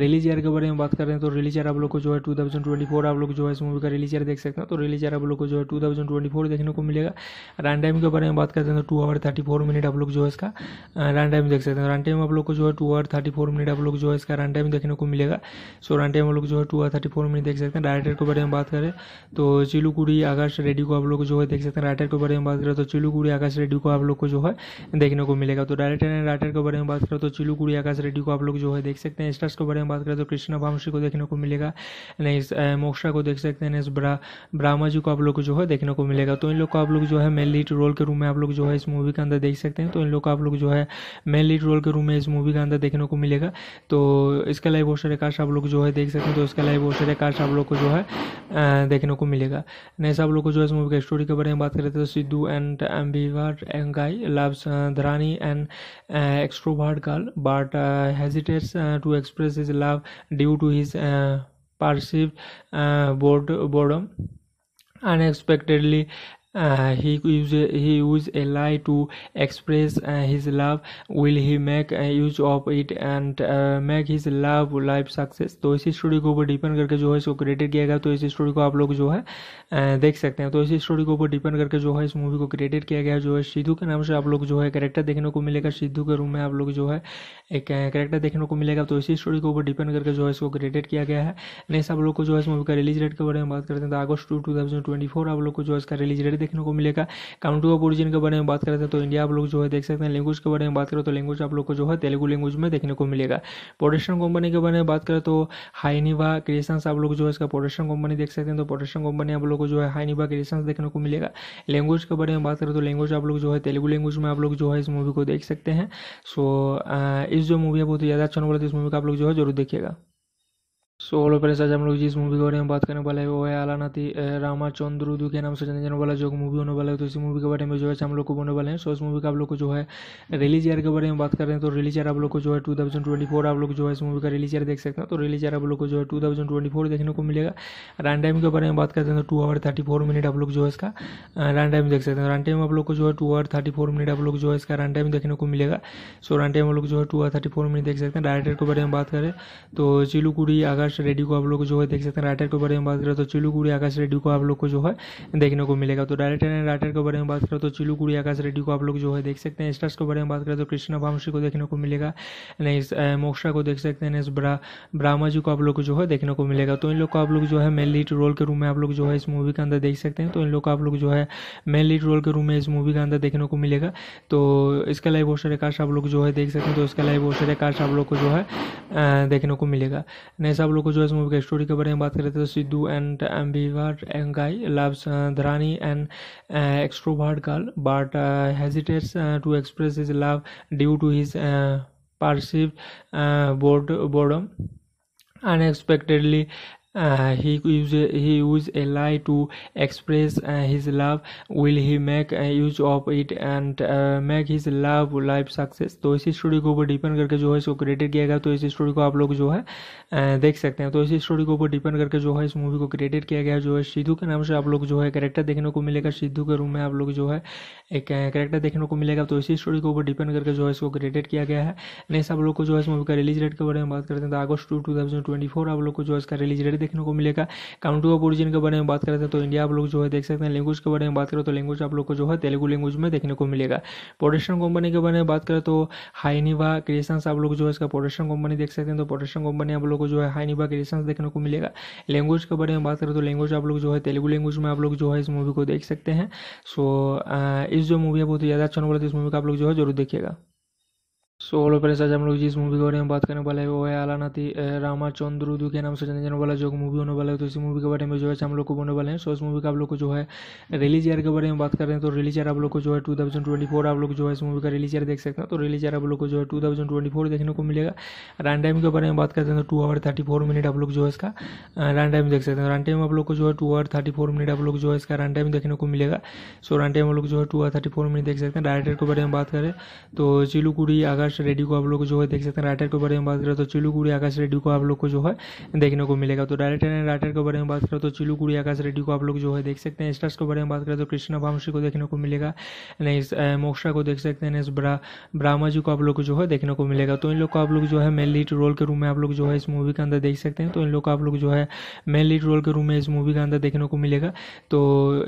रिलीज ईयर के बारे में बात कर रहे हैं तो रिलीज ईयर आप लोग को जो है टू आप लोग जो है इस मूवी का रिलीज ईयर देख सकते हैं तो रिलीज ईयर आप लोग को जो है टू थाउजेंड ट्वेंटी फोर देखने को मिलेगा रन टाइम के बारे में बात करते हैं तो two hour thirty four minute आप लोग जो है इसका रन टाइम देख सकते हैं रन टाइम आप लोग को जो है two hour thirty four minute आप लोग जो है इसका रन टाइम देखने को मिलेगा सो रन टाइम आप लोग जो है two hour thirty four minute देख सकते हैं डायरेक्टर के बारे में बात करें तो चिलुकुड़ी अगर आकाश रेडियो को आप लोग जो है देख सकते हैं राइटर के बारे में बात करें तो चिलुकुड़ी आकाश रेडियो को आप लोग को जो है देखने को मिलेगा तो डायरेक्टर एंड राइटर के बारे में बात करें तो चिलुकुड़ी आकाश रेडियो को आप लोग जो है देख सकते हैं स्टार्स के बारे में बात करें तो कृष्णा भामशी को देखने को मिलेगा नेक्स्ट मोक्षा को देख सकते हैं ब्रामा जी को आप लोग को जो है देखने को मिलेगा तो इन लोग को आप लोग जो है मेन लीड रोल के रूम में आप लोग जो है इस मूवी के अंदर देख सकते हैं तो इन लोग को आप लोग जो है मेन लीड रोल के रूम में इस मूवी के अंदर देखने को मिलेगा तो इसका लाइव वोस्टर काश आप लोग जो है देख सकते हैं तो इसका लाइव वोस्टर काश आप लोग को जो है देखने को मिलेगा नहीं सब लोग को जो इस मूवी का स्टोरी के बारे में बात करें तो Sidhu and ambivert guy loves Dharani and extrovert girl but hesitates to express his love due to his perceived uh, bored, boredom Uh, he use he use a lie to express uh, his love will he make uh, use of it and make his love life success तो इसी story को ऊपर depend करके जो है इसको created किया गया तो इस स्टोरी को आप लोग जो है देख सकते हैं तो इसी स्टोरी को ऊपर डिपेंड करके जो है इस मूवी को क्रिएटेड किया गया जो है सिद्धू के नाम से आप लोग जो है करेक्टर देखने को मिलेगा सिद्धू के रूम में आप लोग जो है एक करेक्टर देखने को मिलेगा तो इसी स्टोरी के ऊपर डिपेंड करके जो है इसको क्रिएटेड किया गया है नेक्स्ट आप लोग को जो है इस मूवी का रिलीज डेट के बारे में बात करते हैं तो अगस्त टू टू आप लोग को जो है इसका रिलीज डेट देखने को मिलेगा काउंट ऑफ ओरिजिन के बारे में बात करते हैं तो इंडिया आप लोग जो है देख सकते हैं लैंग्वेज के बारे में बात करें तो लैंग्वेज आप लोग को जो है तेलुगु लैंग्वेज में देखने को मिलेगा प्रोडक्शन कंपनी के बारे में बात करें तो हाइनिवा क्रिएशंस आप लोग जो है इसका प्रोडक्शन कंपनी देख सकते हैं तो प्रोडक्शन कंपनी आप लोग को जो है हाइनिवा क्रिएशंस देखने को मिलेगा लैंग्वेज के बारे में बात करें तो लैंग्वेज आप लोग जो है तेलुगु लैंग्वेज में आप लोग जो है इस मूवी को देख सकते हैं सो इस जो मूवी है बहुत ज़्यादा अच्छा बोला तो इस मूवी का आप लोग जो है जरूर देखिएगा सो हेलो फ्रेंड्स आज हम लोग जिस मूवी के बारे में बात करने वाले हैं वो है आलानाथी उदू के नाम से जाने जाने वाला जो मूवी होने वाला है तो इसी मूवी के बारे में जो है हम लोग को बोलने वाले हैं सो इस मूवी का आप लोग को जो है रिलीज ईयर के बारे में बात कर रहे हैं तो रिलीज ईयर आप लोग को जो है टू थाउजेंड ट्वेंटी फोर आप लोग जो है इस मूवी का रिलीज ईयर देख सकते हैं तो रिलीज ईयर आप लोग को जो है टू थाउजेंड ट्वेंटी फोर देखने को मिलेगा रन टाइम के बारे में बात करते हैं तो two hour thirty four minute आप लोग जो है इसका रन टाइम देख सकते हैं रन टाइम आप लोग को जो है two hour thirty four minute आप लोग जो है इसका रन टाइम देखने को मिलेगा सो रन टाइम आप लोग जो है two hour thirty four minute देख सकते हैं डायरेक्टर के बारे में बात करें तो चिलुकुड़ी अगर आकाश रेडियो को आप लोग जो है देख सकते हैं राइटर के बारे में बात करें तो चिलू गुड़ी आकाश रेडियो को आप लोग को जो है देखने को मिलेगा तो डायरेक्टर एंड राइटर के बारे में बात करें तो चिलू गुड़ी आकाश रेडियो को आप लोग जो है देख सकते हैं स्टार्स के बारे में बात करें तो कृष्णा भामशी को देखने को मिलेगा नहीं मोक्षा को देख सकते हैं ब्रामा जी को आप लोग को जो है देखने को मिलेगा तो इन लोग को आप लोग जो है मेन लीड रोल के रूम में आप लोग जो है इस मूवी के अंदर देख सकते हैं तो इन लोग को आप लोग जो है मेन लीड रोल के रूम में इस मूवी के अंदर देखने को मिलेगा तो इसका लाइव वोस्टर कास्ट आप लोग जो है देख सकते हैं तो इसका लाइव वोस्टर कास्ट आप लोग को जो है देखने को मिलेगा नहीं सब लोग को जो इस मूवी का स्टोरी के बारे में बात करें तो Sidhu and एम्बिवर guy loves Dharani and extrovert girl but hesitates to express his love due to his पार्सिव uh, bored, boredom Uh, he use he use a lie to express uh, his love will he make uh, use of it and make his love life success तो इसी story को ऊपर depend करके जो है इसको created किया गया तो इसी स्टोरी को आप लोग जो है देख सकते हैं तो इसी स्टोरी को ऊपर डिपेंड करके जो है इस मूवी को क्रिएटेड किया गया जो है सिद्धू के नाम से आप लोग जो है कैरेक्टर देखने को मिलेगा सिद्धू के रूम में आप लोग जो है एक करेक्टर देखने को मिलेगा तो इसी स्टोरी को ऊपर डिपेंड करके जो है इसको क्रिएटेड किया गया है नेक्स्ट आप लोग को जो है इस मूवी का रिलीज डेट के बारे में बात करते हैं तो अगस्त two two thousand twenty four आप लोग को जो है इसका रिलीज डेट देखने को मिलेगा काउंटू ऑफ ओरिजिन के बारे में बात करते हैं तो इंडिया आप लोग जो है देख सकते हैं लैंग्वेज के बारे में बात करें तो लैंग्वेज आप लोग को जो है तेलुगु लैंग्वेज में देखने को मिलेगा प्रोडक्शन कंपनी के बारे में बात करें तो हाईनिवा क्रिएशन आप लोग जो है इसका प्रोडक्शन कंपनी देख सकते हैं तो प्रोडक्शन कंपनी आप लोग को जो है हाईनिवा क्रिएशन देखने को मिलेगा लैंग्वेज के बारे में बात करें तो लैंग्वेज आप लोग जो है तेलुगु लैंग्वेज में आप लोग जो है इस मूवी को देख सकते हैं सो इस जो मूवी है बहुत ज़्यादा अच्छा नंबर है तो इस मूवी का आप लोग जो है जरूर देखिएगा सो हेलो फ्रेंड्स आज हम लोग जिस मूवी के बारे में बात करने वाले हैं वो है चंद्र उदू के नाम से जाने जाने वाला जो मूवी होने वाला है तो इसी मूवी के बारे में जो है हम लोग को बोलने वाले हैं सो इस मूवी का आप लोग को जो है रिलीज ईयर के बारे में बात कर रहे हैं तो रिलीज ईयर आप लोग को जो है टू थाउजेंड ट्वेंटी फोर आप लोग जो है इस मूवी का रिलीज ईयर देख सकते हैं तो रिलीज ईयर आप लोग को जो है टू थाउजेंड ट्वेंटी फोर देखने को मिलेगा रन टाइम के बारे में बात करते हैं तो two hour thirty four minute आप लोग जो है इसका रन टाइम देख सकते हैं रन टाइम आप लोग को जो है two hour thirty four minute आप लोग जो है इसका रन टाइम देखने को मिलेगा सो रन टाइम आप लोग जो है two hour thirty four minute देख सकते हैं डायरेक्टर के बारे में बात करें तो चिलुकुड़ी अगर आकाश रेडियो को आप लोग जो है देख सकते हैं राइटर के बारे में बात करें तो चिलू गुड़ी आकाश रेडियो को आप लोग को जो है देखने को मिलेगा तो डायरेक्टर एंड राइटर के बारे में बात करें तो चिलू गुड़ी आकाश रेडियो को आप लोग जो है देख सकते हैं स्टार्स के बारे में बात करें तो कृष्णा भामशी को देखने को मिलेगा नेक्स्ट मोक्षा को देख सकते हैं नेक्स्ट ब्राह्मा जी को आप लोग को जो है देखने को मिलेगा तो इन लोग को आप लोग जो है मेन लीड रोल के रूम में आप लोग जो है इस मूवी के अंदर देख सकते हैं तो इन लोग को आप लोग जो है मेन लीड रोल के रूम में इस मूवी के अंदर देखने को मिलेगा तो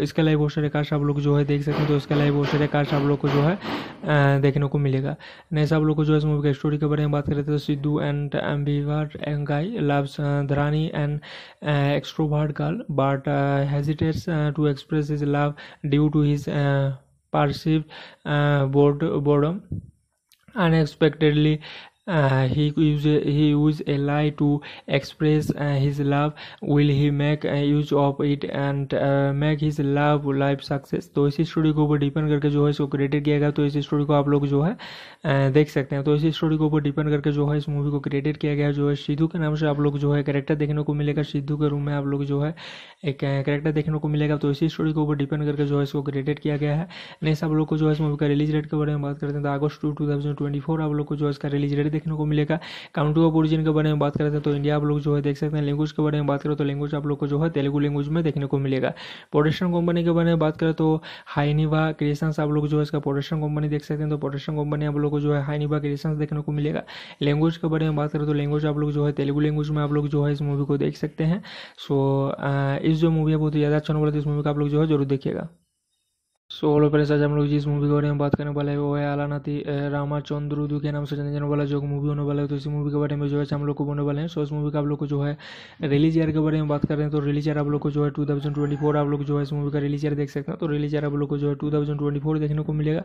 इसका लाइव वोस्टर कास्ट आप लोग जो है देख सकते हैं तो इसका लाइव वोस्टर कास्ट आप लोग को जो है देखने को मिलेगा नेक्स्ट सब लोग को जो इस मूवी का स्टोरी के बारे में बात करें तो Sidhu and एम्बिवर guy loves Dharani and extrovert girl but hesitates to express his love due to his पार्सिव bored boredom unexpectedly Uh, he use, he use a lie to express uh, his love will he make uh, use of it and make his love life success तो इसी story को ऊपर depend करके जो है इसको created किया गया तो इसी स्टोरी को आप लोग जो है देख सकते हैं तो इसी स्टोरी को ऊपर डिपेंड करके जो है इस मूवी को क्रिएटेड किया गया जो है सिद्धू के नाम से आप लोग जो है करेक्टर देखने को मिलेगा सिद्धू के रूम में आप लोग जो है एक करेक्टर देखने को मिलेगा तो इसी स्टोरी को ऊपर डिपेंड करके जो है इसको क्रिएटेड किया गया है नेक्स्ट आप लोग को जो है इस मूवी का रिलीज डेट के बारे में बात करते हैं तो अगस्त टू टू आप लोग को जो है इसका रिलीज डेट देखने को मिलेगा काउंट्री ऑफ ओरिजिन के बारे में बात करते हैं तो इंडिया आप लोग जो है देख सकते हैं लैंग्वेज के बारे में बात करें तो लैंग्वेज आप लोग को जो है तेलुगु लैंग्वेज में देखने को मिलेगा प्रोडक्शन कंपनी के बारे में बात करें तो हाईनिवा क्रिएशन आप लोग जो है इसका प्रोडक्शन कंपनी देख सकते हैं तो प्रोडक्शन कंपनी आप लोग को जो है हाईनिवा क्रिएशन देखने को मिलेगा लैंग्वेज के बारे में बात करें तो लैंग्वेज आप लोग जो है तेलुगु लैंग्वेज में आप लोग जो है इस मूवी को देख सकते हैं सो इस जो मूवी है बहुत ही ज़्यादा अच्छा नंबर है तो इस मूवी का आप लोग जो है जरूर देखिएगा सो हेलो फ्रेंड्स आज हम लोग जिस मूवी के बारे में बात करने वाले हैं वो है आलानाथी रामाचंद्रुदु के नाम से जाने जाने वाला जो मूवी होने वाला है तो इसी मूवी के बारे में जो है हम लोग को बोलने वाले हैं सो इस मूवी का आप लोग को जो है रिलीज ईयर के बारे में बात कर रहे हैं तो रिलीज ईयर आप लोग को जो है टू ट्वेंटी फोर आप लोग जो है इस मूवी का रिलीज ईयर देख सकते हैं तो रिलीज ईयर आप लोग को जो है टू थाउजेंड ट्वेंटी फोर देखने को मिलेगा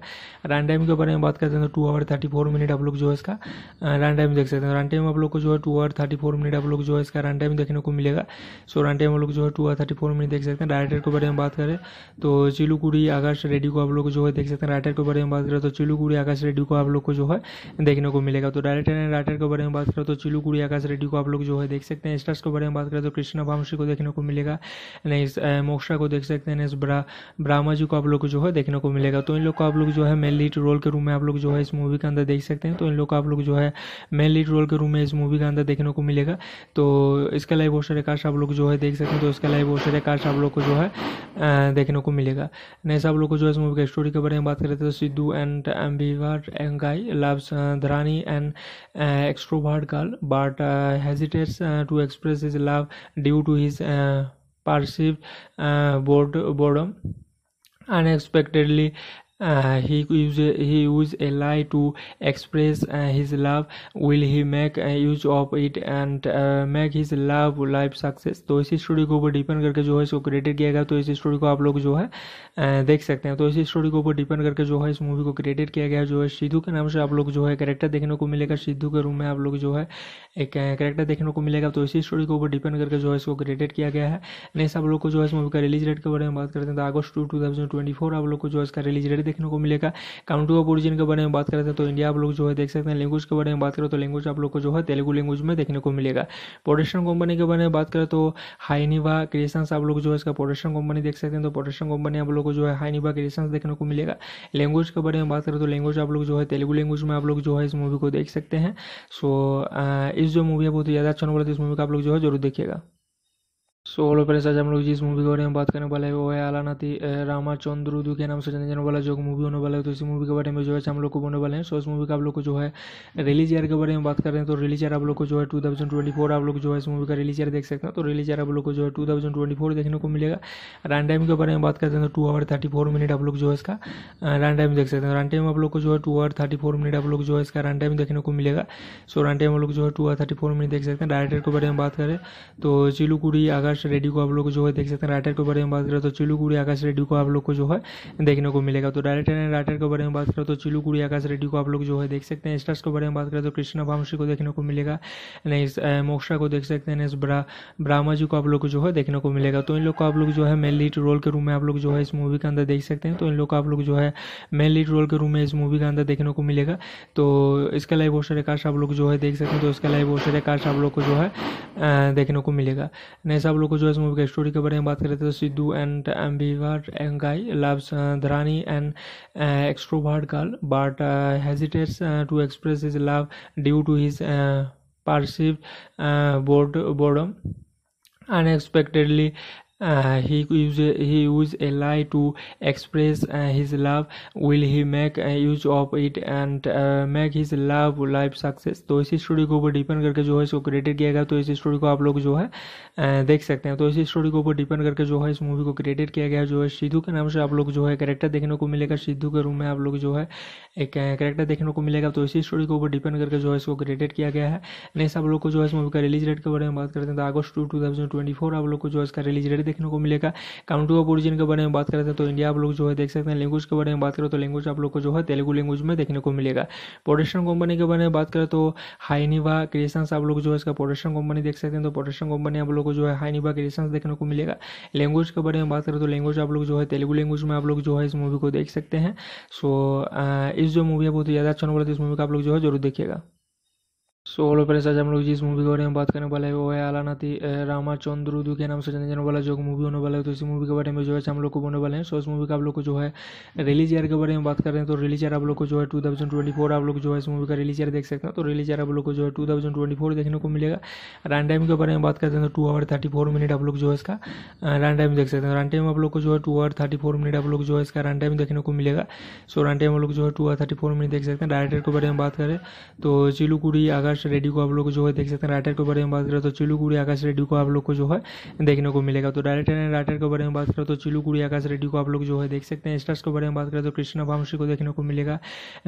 रन टाइम के बारे में बात करते हैं तो two hour thirty four minute आप लोग जो है इसका रन टाइम देख सकते हैं रन तो टाइम आप लोग को जो है two hour thirty four minute आप लोग जो है इसका रन टाइम देखने को मिलेगा सो रन टाइम आप लोग जो है two hour thirty four minute देख सकते हैं डायरेक्टर के बारे में बात करें तो चिलुकुड़ी अगर आकाश रेडियो को आप लोग जो है देख सकते हैं राइटर के बारे में बात करें तो चिलूगुड़ी आकाश रेडियो को आप लोग को जो है देखने को मिलेगा तो डायरेक्टर एंड राइटर के बारे में बात करें तो चिलूगुड़ी आकाश रेडियो को आप लोग जो है देख सकते हैं स्टार्स के बारे में बात करें तो कृष्णा भामशी को देखने को मिलेगा नेक्स्ट मोक्षा को देख सकते हैं ब्रामा जी को आप लोग को जो है देखने को मिलेगा तो इन लोग को आप लोग जो है मेन लीड रोल के रूम में आप लोग जो है इस मूवी के अंदर देख सकते हैं तो इन लोग को आप लोग जो है मेन लीड रोल के रूम में इस मूवी के अंदर देखने को मिलेगा तो इसका लाइव वोशर काश आप लोग जो है देख सकते हैं तो इसका लाइव वोशर काश आप लोग को जो है देखने को मिलेगा नेक्स्ट सब लोग को जो इस मूवी के स्टोरी के बारे में बात करें तो Sidhu and एम्बिवर guy loves Dharani and extrovert girl but hesitates to express his love due to his perceived uh, bored, boredom Uh, he use he use a lie to express uh, his love will he make uh, use of it and uh, make his love life success तो इसी story को ऊपर depend करके जो है इसको created किया गया तो इसी स्टोरी को आप लोग जो है uh, देख सकते हैं तो इसी स्टोरी को ऊपर डिपेंड करके जो है इस मूवी को क्रिएटेड किया गया जो है सिद्धू के नाम से आप लोग जो है करेक्टर देखने को मिलेगा सिद्धू के रूम में आप लोग जो है एक करेक्टर uh, देखने को मिलेगा तो इसी स्टोरी के ऊपर डिपेंड करके जो है इसको क्रिएटेड किया गया है नेक्स्ट आप लोग को जो है इस मूवी का रिलीज डेट के बारे में बात करते हैं तो अगस्त two two thousand twenty four आप लोग को जो है इसका रिलीज डेट देखने को मिलेगा काउंट्री ऑफ ओरिजिन के बारे में बात करते हैं तो इंडिया आप लोग जो है देख सकते हैं लैंग्वेज तो के बारे में बात करें तो लैंग्वेज तो आप लोग को जो है तेलुगु लैंग्वेज में देखने को मिलेगा प्रोडक्शन कंपनी के बारे में बात करें तो हाईनिवा क्रिएशंस आप लोग जो है इसका प्रोडक्शन कंपनी देख सकते हैं तो प्रोडक्शन कंपनी आप लोग को जो है हाईनिवा क्रिएशंस देखने को मिलेगा लैंग्वेज के बारे में बात करें तो लैंग्वेज आप लोग जो है तेलुगु लैंग्वेज में आप लोग जो है इस मूवी को देख सकते हैं सो इस जो मूवी है बहुत ज़्यादा अच्छा नंबर है तो इस मूवी का आप लोग जो है जरूर देखिएगा सो हेलो पहले आज हम लोग जिस मूवी के बारे में बात करने वाले हैं वो है आलानाथी रामाचंद्रुदु के नाम से जाने जाने वाला जो मूवी होने वाला है तो इसी मूवी के बारे में जो है हम लोग को बोलने वाले हैं सो इस मूवी का आप लोग को जो है रिलीज ईयर के बारे में बात कर रहे हैं तो रिलीज ईयर आप लोग को जो है टू थाउजेंड ट्वेंटी फोर आप लोग जो है इस मूवी का रिलीज ईयर देख सकते हैं तो रिलीज ईयर आप लोग को जो है टू थाउजेंड ट्वेंटी फोर देखने को मिलेगा रन टाइम के बारे में बात करते हैं तो two hour thirty four minute आप लोग जो है इसका रन टाइम देख सकते हैं रन तो टाइम आप लोग को जो है two hour thirty four minute आप लोग जो है इसका रन टाइम देखने को मिलेगा सो रन टाइम आप लोग जो है two hour thirty four minute देख सकते हैं डायरेक्टर के बारे में बात करें तो चिलुकुड़ी अगर आकाश रेडियो को आप लोग जो है देख सकते हैं राइटर के बारे में बात करें तो चिलुकुड़ी आकाश रेडियो को आप लोग को जो है देखने को मिलेगा तो डायरेक्टर एंड राइटर के बारे में बात करें तो चिलुकुड़ी आकाश रेडियो को आप लोग जो है देख सकते हैं स्टार्स के बारे में बात करें तो कृष्णा भामशी को देखने को मिलेगा नेक्स्ट मोक्षा को देख सकते हैं ब्रामा जी को आप लोग को जो है देखने को मिलेगा तो इन लोग को आप लोग जो है मेन लीड रोल के रूम में आप लोग जो है इस मूवी के अंदर देख सकते हैं तो इन लोग को आप लोग जो है मेन लीड रोल के रूम में इस मूवी के अंदर देखने को मिलेगा तो इसका लाइव वोशर काश आप लोग जो है देख सकते हैं तो इसका लाइव वोशर काश आप लोग को जो है देखने को मिलेगा नेक्स्ट सब लोग लोग को जो इस मूवी का स्टोरी के बारे में बात कर रहे थे तो Sidhu and एम्बिवर guy loves Dharani and extrovert girl but hesitates to express his love due to his perceived uh, bored, boredom Uh, he use he use a lie to express uh, his love will he make uh, use of it and uh, make his love life success तो इसी story को ऊपर depend करके जो है इसको created किया गया तो इसी स्टोरी को आप लोग जो है uh, देख सकते हैं तो इसी स्टोरी के ऊपर डिपेंड करके जो है इस मूवी को क्रिएटेड किया गया जो है सिद्धू के नाम से आप लोग जो है करेक्टर देखने को मिलेगा सिद्धू के रूम में आप लोग जो है एक करेक्टर uh, देखने को मिलेगा तो इसी स्टोरी को ऊपर डिपेंड करके जो है इसको क्रिएटेड किया गया है नेक्स्ट आप लोग को जो है इस मूवी का रिलीज डेट के बारे में बात करते हैं तो अगस्त two two thousand twenty four आप लोग को जो है इसका रिलीज डेट देखने को मिलेगा काउंट्री ऑफ ओरिजिन के बारे में बात करते हैं तो इंडिया आप लोग जो है देख सकते हैं लैंग्वेज के बारे में बात करें तो लैंग्वेज आप लोग को जो है तेलुगु लैंग्वेज में देखने को मिलेगा प्रोडक्शन कंपनी के बारे में बात करें तो हाइनिवा क्रिएशंस आप लोग जो है इसका प्रोडक्शन कंपनी देख सकते हैं तो प्रोडक्शन कंपनी आप लोग को जो है हाइनिवा क्रिएशंस देखने को मिलेगा लैंग्वेज के बारे में बात करें तो लैंग्वेज आप लोग जो है तेलुगु लैंग्वेज में आप लोग जो है इस मूवी को देख सकते हैं सो इस जो मूवी है बहुत ज़्यादा अच्छा नंबर है तो इस मूवी का आप लोग जो है जरूर देखिएगा सो हेलो फ्रेंड्स आज हम लोग जिस मूवी के बारे में बात करने वाले हैं वो है आलानाथी उदू के नाम से जाने जाने वाला जो मूवी होने वाला है तो इसी मूवी के बारे में जो है हम लोग को बोलने वाले हैं सो इस मूवी का आप लोग को जो है रिलीज ईयर के बारे में बात कर रहे हैं तो रिलीज ईयर आप लोग को जो है टू थाउजेंड ट्वेंटी फोर आप लोग जो है इस मूवी का रिलीज ईयर देख सकते हैं तो रिलीज ईयर आप लोग को जो है टू थाउजेंड ट्वेंटी फोर देखने को मिलेगा रन टाइम के बारे में बात करते हैं तो two hour thirty four minute आप लोग जो है इसका रन टाइम देख सकते हैं रन तो टाइम आप लोग को जो है two hour thirty four minute आप लोग जो है इसका रन टाइम देखने को मिलेगा सो रन टाइम आप लोग जो है two hour thirty four minute देख सकते हैं डायरेक्टर के बारे में बात करें तो चिलुकुड़ी अगर आकाश रेडियो को आप लोग जो है देख सकते हैं राइटर के बारे में बात करें तो चिलुकुड़ी आकाश रेडियो को आप लोग को जो है देखने को मिलेगा तो डायरेक्टर एंड राइटर के बारे में बात करें तो चिलुकुड़ी आकाश रेडियो को आप लोग जो है देख सकते हैं स्टार्स के बारे में बात करें तो कृष्णा भामशी को देखने को मिलेगा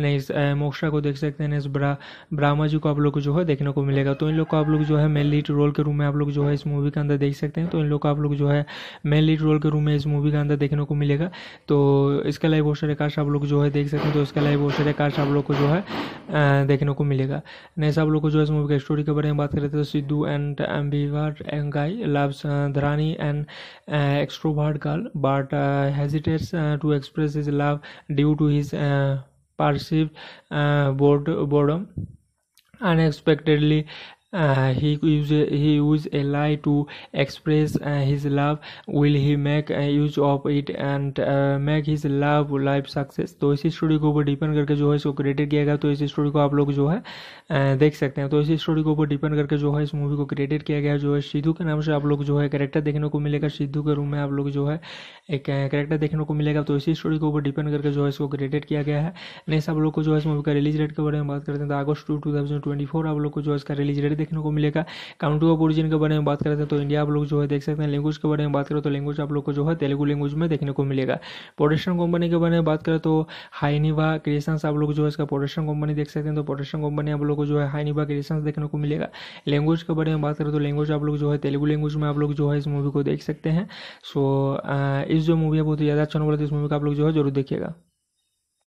नेक्स्ट मोक्षा को देख सकते हैं ब्रामा जी को आप लोग को जो है देखने को मिलेगा तो इन लोग को आप लोग जो है मेन लीड रोल के रूम में आप लोग जो है इस मूवी के अंदर देख सकते हैं तो इन लोग को आप लोग जो है मेन लीड रोल के रूम में इस मूवी के अंदर देखने को मिलेगा तो इसका लाइव वोशर काश आप लोग जो है देख सकते हैं तो इसका लाइव वोशर काश आप लोग को जो है देखने को मिलेगा नहीं सब लोग लोग को जो इस मूवी का स्टोरी के बारे में बात कर रहे थे तो Sidhu and एम्बिवर guy loves Dharani and extrovert girl but hesitates to express his love due to his perceived uh, bored, boredom Uh, he use he use a lie to express uh, his love will he make uh, use of it and uh, make his love life success तो इसी story को ऊपर depend करके जो है इसको created किया गया तो इसी स्टोरी को आप लोग जो है uh, देख सकते हैं तो इसी स्टोरी के ऊपर डिपेंड करके जो है इस मूवी को क्रिएटेड किया गया जो है सिद्धू के नाम से आप लोग जो है करेक्टर देखने को मिलेगा सिद्धू के रूम में आप लोग जो है एक करेक्टर uh, देखने को मिलेगा तो इसी स्टोरी को ऊपर डिपेंड करके जो है इसको क्रिएटेड किया गया है नेक्स्ट आप लोग को जो है इस मूवी का रिलीज डेट के बारे में बात करते हैं तो अगस्त two two thousand twenty four आप लोग को जो है इसका रिलीज डेट भी देखने को मिलेगा काउंट्री ऑफ ओरिजिन के बारे में बात करते हैं तो इंडिया आप लोग जो है देख सकते हैं तो लैंग्वेज के बारे में बात करें तो लैंग्वेज तो आप लोग को जो है तेलुगु लैंग्वेज में देखने को मिलेगा प्रोडक्शन कंपनी के बारे में बात करें तो हाइनिवा क्रिएशंस आप लोग जो है इसका प्रोडक्शन कंपनी देख सकते हैं तो प्रोडक्शन कंपनी आप लोग को जो है हाइनिवा क्रिएशंस देखने को मिलेगा लैंग्वेज के बारे में बात करें तो लैंग्वेज आप लोग जो है तेलुगु लैंग्वेज में आप लोग जो है इस मूवी को देख सकते हैं सो इस जो मूवी है बहुत ज़्यादा अच्छा बोला है तो इस मूवी का आप लोग जो है जरूर देखिएगा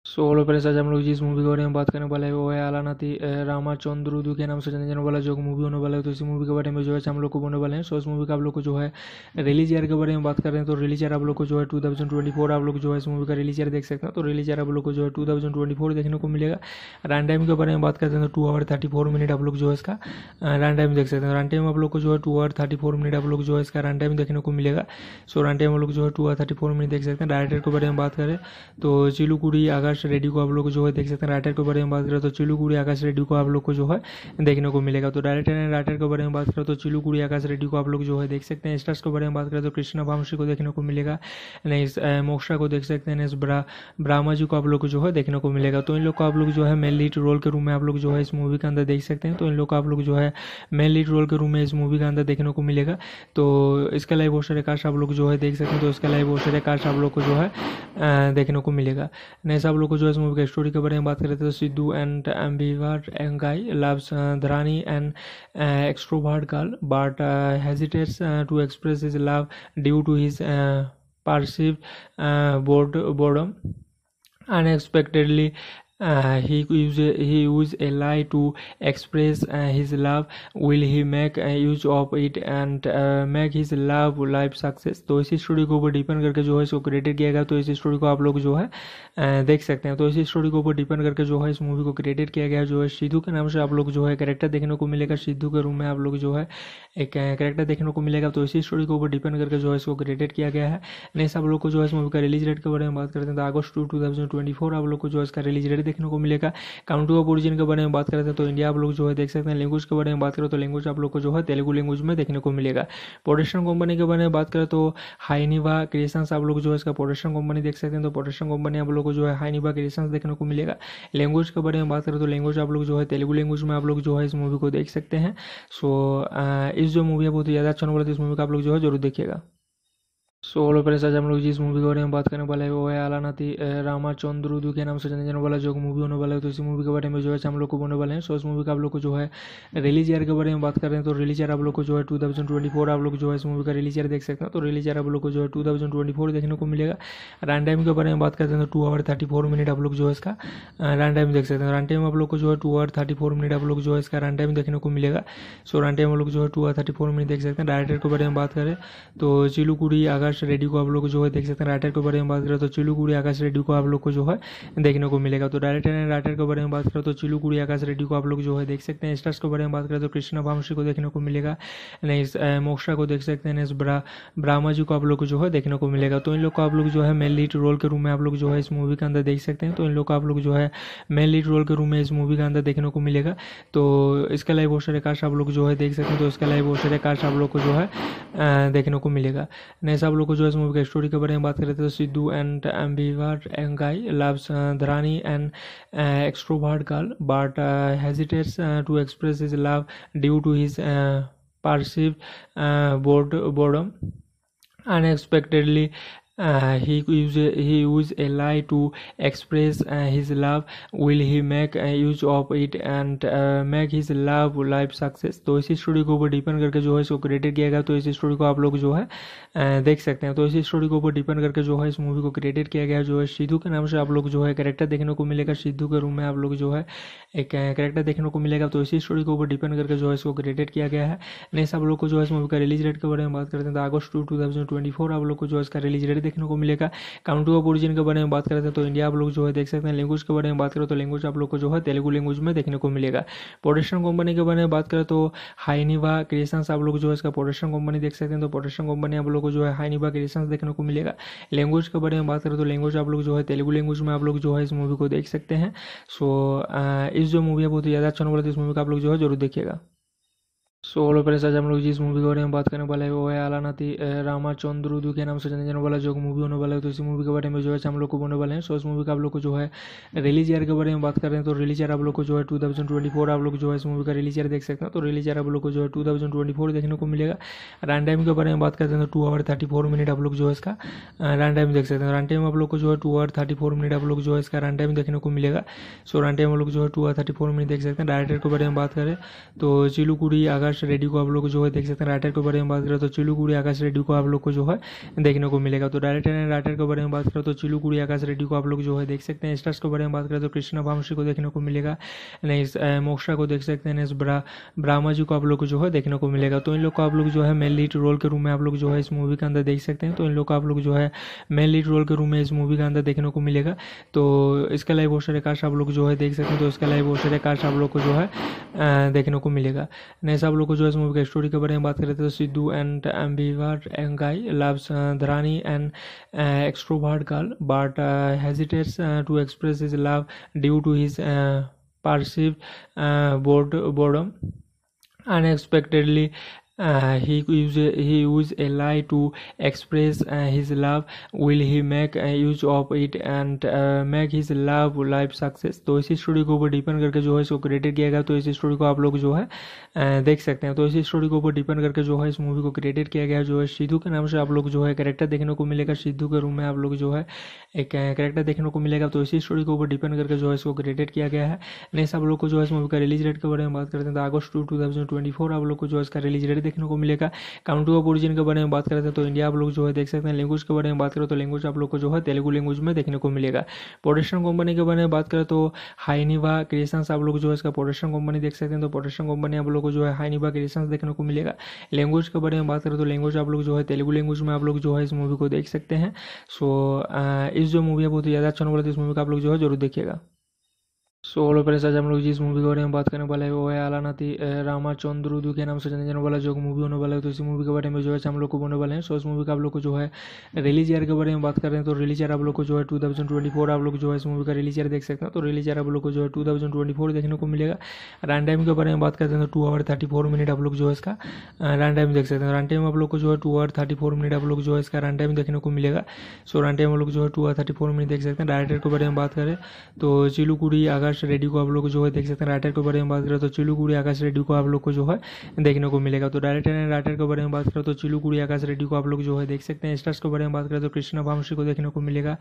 सो हेलो पहले आज हम लोग जिस मूवी के बारे में बात करने वाले हैं वो है चंद्र उदू के नाम से जाने जाने वाला जो मूवी होने वाला है तो इसी मूवी के बारे में जो है हम लोग को बोलने वाले हैं सो इस मूवी का आप लोग को जो है रिलीज ईयर के बारे में बात कर रहे हैं तो रिलीज ईयर आप लोग को जो है टू थाउजेंड ट्वेंटी फोर आप लोग जो है इस मूवी का रिलीज ईयर देख सकते हैं तो रिलीज ईयर आप लोग को जो है टू थाउजेंड ट्वेंटी फोर देखने को मिलेगा रन टाइम के बारे में बात करते हैं तो two hour thirty four minute आप लोग जो है इसका रन टाइम देख सकते हैं रन तो टाइम आप लोग को जो है two hour thirty four minute आप लोग जो है इसका रन टाइम देखने को मिलेगा सो रन टाइम आप लोग जो है two hour thirty four minute देख सकते हैं डायरेक्टर के बारे में बात करें तो चिलुकुड़ी अगर आकाश रेडियो को आप लोग जो है देख सकते हैं राइटर के बारे में बात करें तो चिलुकुड़ी आकाश रेडियो को आप लोग को जो है देखने को मिलेगा तो डायरेक्टर एंड राइटर के बारे में बात करें तो चिलुकुड़ी आकाश रेडियो को आप लोग जो है देख सकते हैं स्टार्स के बारे में बात करें तो कृष्णा भामशी को देखने को मिलेगा नेक्स्ट मोक्षा को देख सकते हैं ब्रामा जी को आप लोग को जो है देखने को मिलेगा तो इन लोग को आप लोग जो है मेन लीड रोल के रूम में आप लोग जो है इस मूवी के अंदर देख सकते हैं तो इन लोग को आप लोग जो है मेन लीड रोल के रूम में इस मूवी के अंदर देखने को मिलेगा तो इसका लाइव वोस्टर काश आप लोग जो है देख सकते हैं तो इसका लाइव वोस्टर काश आप लोग को जो है देखने को मिलेगा नेक्स्ट सब लोग को जो इस मूवी का स्टोरी के बारे में बात करें तो Sidhu and एम्बिवर guy loves Dharani and extrovert girl but hesitates to express his love due to his perceived uh, bored, boredom Uh, he use he use a lie to express uh, his love will he make uh, use of it and uh, make his love life success तो इसी story को ऊपर depend करके जो है इसको created किया गया तो इस स्टोरी को आप लोग जो है uh, देख सकते हैं तो इसी स्टोरी के ऊपर डिपेंड करके जो है इस मूवी को क्रिएटेड किया गया जो है सिद्धू के नाम से आप लोग जो है करेक्टर देखने को मिलेगा सिद्धू के रूम में आप लोग जो है एक करेक्टर uh, देखने को मिलेगा तो इसी स्टोरी को ऊपर डिपेंड करके जो है इसको क्रिएटेड किया गया है नेक्स्ट आप लोग को जो है इस मूवी का रिलीज डेट के बारे में बात करते हैं तो अगस्त two two thousand twenty four आप लोग को जो है इसका रिलीज डेट भी देखने को मिलेगा काउंटू ऑफ ओरिजिन के बारे में बात करें तो इंडिया आप लोग जो है देख सकते हैं तो लैंग्वेज के बारे में बात करें तो लैंग्वेज तो आप लोग को जो है तेलुगु लैंग्वेज में देखने को मिलेगा प्रोडक्शन कंपनी के बारे में बात करें तो हाईनिवा क्रिएशंस आप लोग जो है इसका प्रोडक्शन कंपनी देख सकते हैं तो प्रोडक्शन कंपनी आप लोग को जो है हाईनिवा क्रिएशंस देखने को मिलेगा लैंग्वेज के बारे में बात करें तो लैंग्वेज आप लोग जो है तेलुगु लैंग्वेज में आप लोग जो है इस मूवी को देख सकते हैं सो इस जो मूवी है बहुत ज़्यादा अच्छा नंबर है तो इस मूवी का आप लोग जो है जरूर देखिएगा सो हेलो फ्रेंड्स आज हम लोग जिस मूवी के बारे में बात करने वाले हैं वो है चंद्र रामाचंद्रुदु के नाम से जाने जाने वाला जो मूवी होने वाला है तो इसी मूवी के बारे में जो है हम लोग को बोलने वाले हैं सो इस मूवी का आप लोग को जो है रिलीज ईयर के बारे में बात कर रहे हैं तो रिलीज ईयर आप लोग को जो है टू थाउजेंड ट्वेंटी फोर आप लोग जो है इस मूवी का रिलीज ईयर देख सकते हैं तो रिलीज ईयर आप लोग को जो है टू थाउजेंड ट्वेंटी फोर देखने को मिलेगा रन टाइम के बारे में बात करते हैं तो two hour thirty four minute आप लोग जो है इसका रन टाइम देख सकते हैं रन टाइम आप लोग को जो है two hour thirty four minute आप लोग जो है इसका रन टाइम देखने को मिलेगा सो रन टाइम आप लोग जो है two hour thirty four minute देख सकते हैं डायरेक्टर के बारे में बात करें तो चिलुकुड़ी अगर आकाश रेडियो को आप लोग जो है देख सकते हैं राइटर के बारे में बात करें तो चिलुकुड़ी आकाश रेडियो को आप लोग को जो है देखने को मिलेगा तो डायरेक्टर एंड राइटर के बारे में बात करें तो चिलुकुड़ी आकाश रेडियो को आप लोग जो है देख सकते हैं स्टार्स के बारे में बात करें तो कृष्णा भामशी को देखने को मिलेगा नेक्स्ट मोक्षा को देख सकते हैं ब्रामा जी को आप लोग को जो है देखने को मिलेगा तो इन लोग को आप लोग जो है मेन लीड रोल के रूम में आप लोग जो है इस मूवी के अंदर देख सकते हैं तो इन लोग को आप लोग जो है मेन लीड रोल के रूम में इस मूवी के अंदर देखने को मिलेगा तो इसका लाइव सारे कास्ट आप लोग जो है देख सकते हैं तो इसका लाइव सारे कास्ट आप लोग को जो है देखने को मिलेगा नेक्स्ट सब लोग लोग को जो है मूवी का स्टोरी के बारे में बात कर रहे थे तो Sidhu and ambivert guy loves Dharani and extrovert girl but hesitates to express his love due to his पार्सिव uh, boredom unexpectedly uh, he use he use a lie to express uh, his love will he make uh, use of it and uh, make his love life success तो इसी story को ऊपर depend करके जो है इसको created किया गया तो इसी स्टोरी को आप लोग जो है uh, देख सकते हैं तो इसी स्टोरी को ऊपर डिपेंड करके जो है इस मूवी को क्रिएटेड किया गया जो है सिद्धू के नाम से आप लोग जो है करेक्टर देखने को मिलेगा सिद्धू के रूम में आप लोग जो है एक करेक्टर uh, देखने को मिलेगा तो इसी स्टोरी के ऊपर डिपेंड करके जो है इसको क्रिएटेड किया गया है नेक्स्ट आप लोग को जो है इस मूवी का रिलीज डेट के बारे में बात करते हैं तो अगस्त two two thousand twenty four आप लोग को जो है इसका रिलीज डेट देखने को मिलेगा काउंटी ऑफ ओरिजिन के बारे में बात करते हैं तो इंडिया आप लोग जो है देख सकते हैं लैंग्वेज के बारे में बात करें तो लैंग्वेज आप लोग को जो है तेलुगु लैंग्वेज में देखने को मिलेगा प्रोडक्शन कंपनी के बारे में बात करें तो हाईनिवा क्रिएशंस आप लोग जो है इसका प्रोडक्शन कंपनी देख सकते हैं तो प्रोडक्शन कंपनी आप लोग को जो है हाईनिवा क्रिएशंस देखने को मिलेगा लैंग्वेज के बारे में बात करें तो लैंग्वेज आप लोग जो है तेलुगु लैंग्वेज में आप लोग जो है इस मूवी को देख सकते हैं सो इस जो मूवी है बहुत ही ज़्यादा अच्छा नंबर तो इस मूवी का आप लोग जो है जरूर देखिएगा सो हेलो पहले आज हम लोग जिस मूवी के बारे में बात करने वाले हैं वो है चंद्र रामाचंद्रुदु के नाम से जाने जाने वाला जो मूवी होने वाला है तो इसी मूवी के बारे में जो है हम लोग को बोलने वाले हैं सो इस मूवी का आप लोग को जो है रिलीज ईयर के बारे में बात कर रहे हैं तो रिलीज ईयर आप लोग को जो है टू थाउजेंड ट्वेंटी फोर आप लोग जो है इस मूवी का रिलीज ईयर देख सकते हैं तो रिलीज ईयर आप लोग को जो है टू थाउजेंड ट्वेंटी फोर देखने को मिलेगा रन टाइम के बारे में बात करते हैं तो two hour thirty four minute आप लोग जो है इसका रन टाइम देख सकते हैं रन तो टाइम आप लोग को जो है two hour thirty four minute आप लोग जो है इसका रन टाइम देखने को मिलेगा सो रन टाइम आप लोग जो है two hour thirty four minute देख सकते हैं डायरेक्टर के बारे में बात करें तो चिलुकुड़ी अगर आकाश रेडियो को आप लोग जो है देख सकते हैं राइटर के बारे में बात करें तो चिलूकुड़ी आकाश रेडियो को आप लोग को जो है देखने को मिलेगा तो डायरेक्टर एंड राइटर के बारे में बात करें तो चिलूकुड़ी आकाश रेडियो को आप लोग जो है देख सकते हैं स्टार्स के बारे में बात करें तो कृष्णा भामशी को देखने को मिलेगा नेक्स्ट मोक्षा को देख सकते हैं ब्रामा जी को आप लोग को जो है देखने को मिलेगा तो इन लोग को आप लोग जो है मेन लीड रोल के रूम में आप लोग जो है इस मूवी के अंदर देख सकते हैं तो इन लोग को आप लोग जो है मेन लीड रोल के रूम में इस मूवी के अंदर देखने को मिलेगा तो इसका लाइव वोशर कास्ट आप लोग जो है देख सकते हैं तो इसका लाइव वोशर कास्ट आप लोग को जो है देखने को मिलेगा नेक्स्ट सब लोग रुको जो इस मूवी के स्टोरी के बारे में बात करें तो Sidhu and ambivert guy loves Dharani and extrovert girl but hesitates to express his love due to his perceived uh, bored, boredom Uh, he use he use a lie to express uh, his love will he make uh, use of it and uh, make his love life success तो इसी story को ऊपर depend करके जो है इसको created किया गया तो इसी स्टोरी को आप लोग जो है uh, देख सकते हैं तो इसी स्टोरी को ऊपर डिपेंड करके जो है इस मूवी को क्रिएटेड किया गया जो है सिद्धू के नाम से आप लोग जो है करेक्टर देखने को मिलेगा सिद्धू के रूम में आप लोग जो है एक करेक्टर uh, देखने को मिलेगा तो इसी स्टोरी के ऊपर डिपेंड करके जो है इसको क्रिएटेड किया गया है नेक्स्ट आप लोग को जो है इस मूवी का रिलीज डेट के बारे में बात करते हैं तो अगस्त two two thousand twenty four आप लोग को जो है इसका रिलीज डेट देखने को मिलेगा काउंट्री ऑफ ओरिजिन के बारे में बात करते हैं तो इंडिया आप लोग जो है देख सकते हैं लैंग्वेज के बारे में बात करें तो लैंग्वेज आप लोग को जो है तेलुगु लैंग्वेज में देखने को मिलेगा प्रोडक्शन कंपनी के बारे में बात करें तो हाइनिवा क्रिएशंस आप लोग जो है इसका प्रोडक्शन कंपनी देख सकते हैं तो प्रोडक्शन कंपनी आप लोग को जो है हाइनिवा क्रिएशंस देखने को मिलेगा लैंग्वेज के बारे में बात करें तो लैंग्वेज आप लोग जो है तेलुगु लैंग्वेज में आप लोग जो है इस मूवी को देख सकते हैं सो इस जो मूवी है बहुत ही ज़्यादा अच्छा बोला तो इस मूवी का आप लोग जो है जरूर देखिएगा सो हेलो फ्रेंड्स आज हम लोग जिस मूवी के बारे में बात करने वाले हैं वो है चंद्र उदू के नाम से जाने जाने वाला जो मूवी होने वाला है तो इस मूवी के बारे में जो है हम लोग को बोलने वाले हैं सो इस मूवी का आप लोग को जो है रिलीज ईयर के बारे में बात कर रहे हैं तो रिलीज ईयर आप लोग को जो है टू आप लोग जो है इस मूवी का रिलीज ईयर देख सकते हैं तो रिलीज ईयर आप लोग को जो है टू थाउजेंड ट्वेंटी फोर देखने को मिलेगा रन टाइम के बारे में बात करते हैं तो two hour thirty four minute आप लोग जो है इसका रन टाइम देख सकते हैं रन तो टाइम आप लोग को जो है two hour thirty four minute आप लोग जो है इसका रन टाइम देखने को मिलेगा सो रन टाइम आप लोग जो है two hour thirty four minute देख सकते हैं डायरेक्टर के बारे में बात करें तो चिलुकुड़ी अगर आकाश रेडियो को आप लोग जो है देख सकते हैं राइटर के बारे में बात करें तो चिलूगुड़ी आकाश रेडियो को आप लोग को जो है देखने को मिलेगा तो डायरेक्टर एंड राइटर के बारे में बात करें तो चिलूगुड़ी आकाश रेडियो को आप लोग जो है देख सकते हैं स्टार्स के बारे में बात करें तो कृष्णा भामशी को देखने को मिलेगा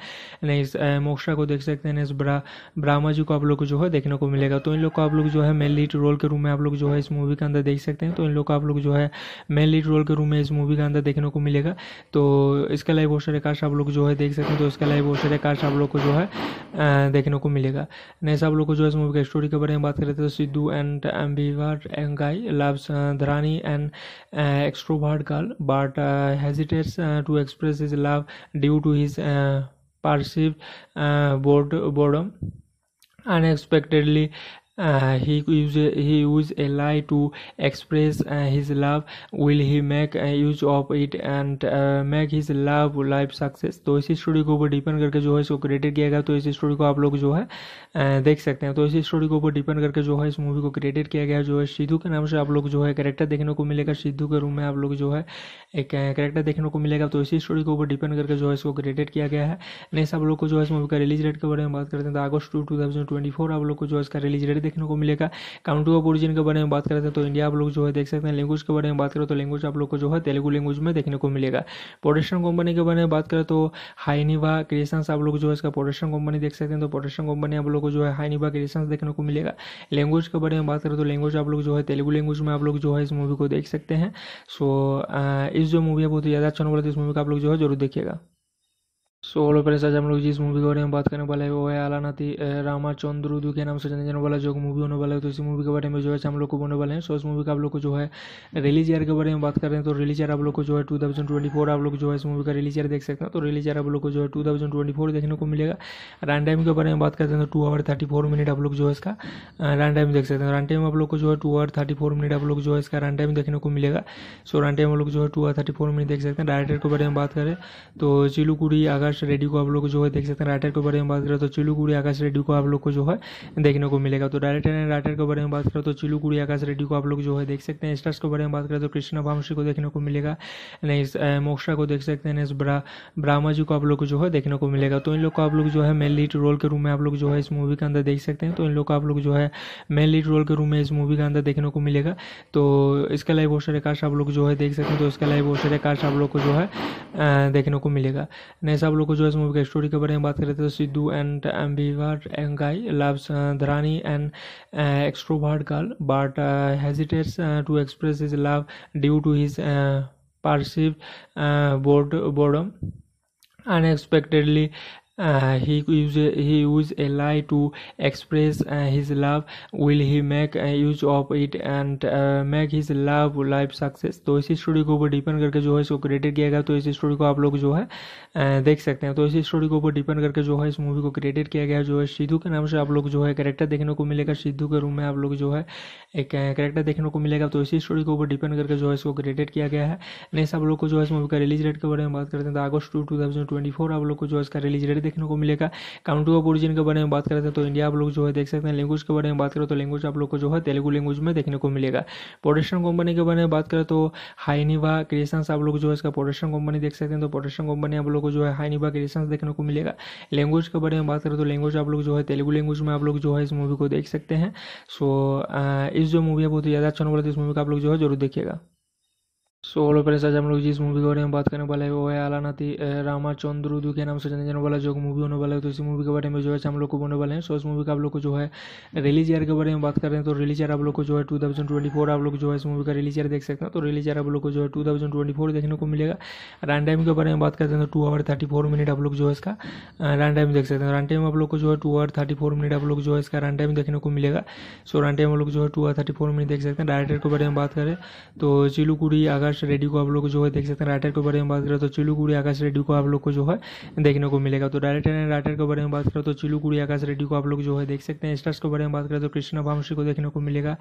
नेक्स्ट मोक्षा को देख सकते हैं ब्रामा जी को आप लोग को जो है देखने को मिलेगा तो इन लोग को आप लोग जो है मेन लीड रोल के रूम में आप लोग जो है इस मूवी के अंदर देख सकते हैं तो इन लोग को आप लोग जो है मेन लीड रोल के रूम में इस मूवी के अंदर देखने को मिलेगा तो इसका लाइव वोशर कास्ट आप लोग जो है देख सकते हैं तो इसका लाइव वोशर कास्ट आप लोग को जो है देखने को मिलेगा नहीं सब लोग को जो है इस मूवी के स्टोरी के बारे में बात करें तो Sidhu and M B ambivert guy loves Dharani and extrovert girl but hesitates to express his love due to his पार्सिव bored boredom unexpectedly Uh, he use uh, he use a lie to express uh, his love will he make uh, use of it and uh, make his love life success तो इसी story के ऊपर depend करके जो है इसको created किया गया तो इसी स्टोरी को आप लोग जो है uh, देख सकते हैं तो इसी स्टोरी के ऊपर डिपेंड करके जो है इस मूवी को क्रिएटेड किया गया जो है सिद्धू के नाम से आप लोग जो है कैरेक्टर देखने को मिलेगा सिद्धू के रूम में आप लोग जो है एक करेक्टर देखने को मिलेगा तो इसी स्टोरी के ऊपर डिपेंड करके जो है इसको क्रिएटेड किया गया है नेक्स्ट आप लोग को जो है इस मूवी का रिलीज डेट के बारे में बात करते हैं तो अगस्त two two thousand twenty four आप लोग को जो है इसका रिलीज डेट देखने को मिलेगा काउंटी ऑफ ओरिजिन के बारे में बात करते हैं तो इंडिया आप लोग जो है देख सकते हैं लैंग्वेज के बारे में बात करें तो लैंग्वेज आप लोग को जो है तेलुगु लैंग्वेज में देखने को मिलेगा प्रोडक्शन कंपनी के बारे में बात करें तो हाईनिवा क्रिएशंस आप लोग जो है इसका प्रोडक्शन कंपनी देख सकते हैं तो प्रोडक्शन कंपनी आप लोग को जो है हाईनिवा क्रिएशंस देखने को मिलेगा लैंग्वेज के बारे में बात करें तो लैंग्वेज आप लोग जो है तेलुगु लैंग्वेज में आप लोग जो है इस मूवी को देख सकते हैं सो इस जो मूवी है बहुत ही ज़्यादा अच्छा नंबर तो इस मूवी का आप लोग जो है जरूर देखिएगा सो हेलो फ्रेंड्स आज हम लोग जिस मूवी के बारे में बात करने वाले हैं वो है आलानाथी रामाचंद्रुदु के नाम से जाने जाने वाला जो मूवी होने वाला है तो इसी मूवी के बारे में जो है हम लोग को बोलने वाले हैं सो इस मूवी का आप लोग को जो है रिलीज ईयर के बारे में बात कर रहे हैं तो रिलीज ईयर आप लोग को जो है टू ट्वेंटी फोर आप लोग जो है इस मूवी का रिलीज ईयर देख सकते हैं तो रिलीज ईयर आप लोग को जो है टू थाउजेंड ट्वेंटी फोर देखने को मिलेगा रन टाइम के बारे में बात करते हैं तो two hour thirty four minute आप लोग जो है इसका रन टाइम देख सकते हैं रन तो टाइम आप लोग को जो है two hour thirty four minute आप लोग जो है इसका रन टाइम देखने को मिलेगा सो रन टाइम आप लोग जो है two hour thirty four minute देख सकते हैं डायरेक्टर के बारे में बात करें तो चिलुकुड़ी अगर आकाश रेडियो को आप लोग जो है देख सकते हैं राइटर के बारे में बात करें तो चिलूगुड़ी आकाश रेडियो को आप लोग को जो है देखने को मिलेगा तो डायरेक्टर एंड राइटर के बारे में बात करें तो चिलूगुड़ी आकाश रेडियो को आप लोग जो है देख सकते हैं स्टार्स के बारे में बात करें तो कृष्णा भामशी को देखने को मिलेगा नहीं मोक्षा को देख सकते हैं ब्रामा जी को आप लोग को जो है देखने को मिलेगा तो इन लोग को आप लोग जो है मेन लीड रोल के रूम में आप लोग जो है इस मूवी के अंदर देख सकते हैं तो इन लोग को आप लोग जो है मेन लीड रोल के रूम में इस मूवी के अंदर देखने को मिलेगा तो इसका लाइव वोशर काश आप लोग जो है देख सकते हैं तो इसका लाइव वोशर काश आप लोग को जो है देखने को मिलेगा नहीं सब लोग को जो इस मूवी के स्टोरी के बारे में बात करें तो Sidhu and एम्बिवर guy loves Dharani and extrovert girl but hesitates to express his love due to his perceived uh, bored, boredom Uh, he use he use a lie to express uh, his love will he make uh, use of it and uh, make his love life success तो इसी story को ऊपर depend करके जो है इसको created किया गया तो इसी स्टोरी को आप लोग जो है uh, देख सकते हैं तो इसी स्टोरी को ऊपर डिपेंड करके जो है इस मूवी को क्रिएटेड किया गया जो है सिद्धू के नाम से आप लोग जो है करेक्टर देखने को मिलेगा सिद्धू के रूम में आप लोग जो है एक करेक्टर uh, देखने को मिलेगा तो इसी स्टोरी के ऊपर डिपेंड करके जो है इसको क्रिएटेड किया गया है नेक्स्ट आप लोग को जो है इस मूवी का रिलीज डेट के बारे में बात करते हैं तो अगस्त two two thousand twenty four आप लोग को जो है इसका रिलीज डेट देखने को मिलेगा काउंट्री ऑफ ओरिजिन के बारे में बात करते हैं तो इंडिया आप लोग जो है देख सकते हैं लैंग्वेज तो के बारे में बात करें तो लैंग्वेज आप लोग तो को जो है तेलुगु लैंग्वेज में देखने को मिलेगा प्रोडक्शन कंपनी के बारे में बात करें तो हाईनिवा क्रिएशंस आप लोग जो है इसका प्रोडक्शन कंपनी देख सकते हैं तो प्रोडक्शन कंपनी आप लोग को जो है हाईनिवा क्रिएशंस देखने को मिलेगा लैंग्वेज के बारे में बात करें तो लैंग्वेज आप लोग जो है तेलुगु लैंग्वेज में आप लोग जो है इस मूवी को देख सकते हैं सो इस जो मूवी है बहुत ज़्यादा अच्छा नंबर तो इस मूवी का आप लोग जो है जरूर देखिएगा सो हेलो पहले आज हम लोग जिस मूवी के बारे में बात करने वाले हैं वो है आलानाथी रामाचंद्रुदु के नाम से जाने जाने वाला जो मूवी होने वाला है तो इसी मूवी के बारे में जो है हम लोग को बोलने वाले हैं सो इस मूवी का आप लोग को जो है रिलीज ईयर के बारे में बात कर रहे हैं तो रिलीज ईयर आप लोग को जो है टू थाउजेंड ट्वेंटी फोर आप लोग जो है इस मूवी का रिलीज ईयर देख सकते हैं तो रिलीज ईयर आप लोग को जो है टू थाउजेंड देखने को मिलेगा रन टाइम के बारे में बात करते हैं तो two hour thirty four minute आप लोग जो है इसका रन टाइम देख सकते हैं रन तो टाइम आप लोग को जो है two hour thirty four minute आप लोग जो है इसका रन टाइम देखने को मिलेगा सो रन टाइम आप लोग जो है two hour thirty four minute देख सकते हैं डायरेक्टर के बारे में बात करें तो चिलुकुड़ी अगर आकाश रेडियो को आप लोग जो है देख सकते हैं राइटर के बारे में बात करें तो चिलू गुड़ी आकाश रेडियो को आप लोग को जो है देखने को मिलेगा तो डायरेक्टर एंड राइटर के बारे में बात करें तो चिलू गुड़ी आकाश रेडियो को आप लोग जो है देख सकते हैं स्टार्स के बारे में बात करें तो कृष्णा भामशी को देखने को मिलेगा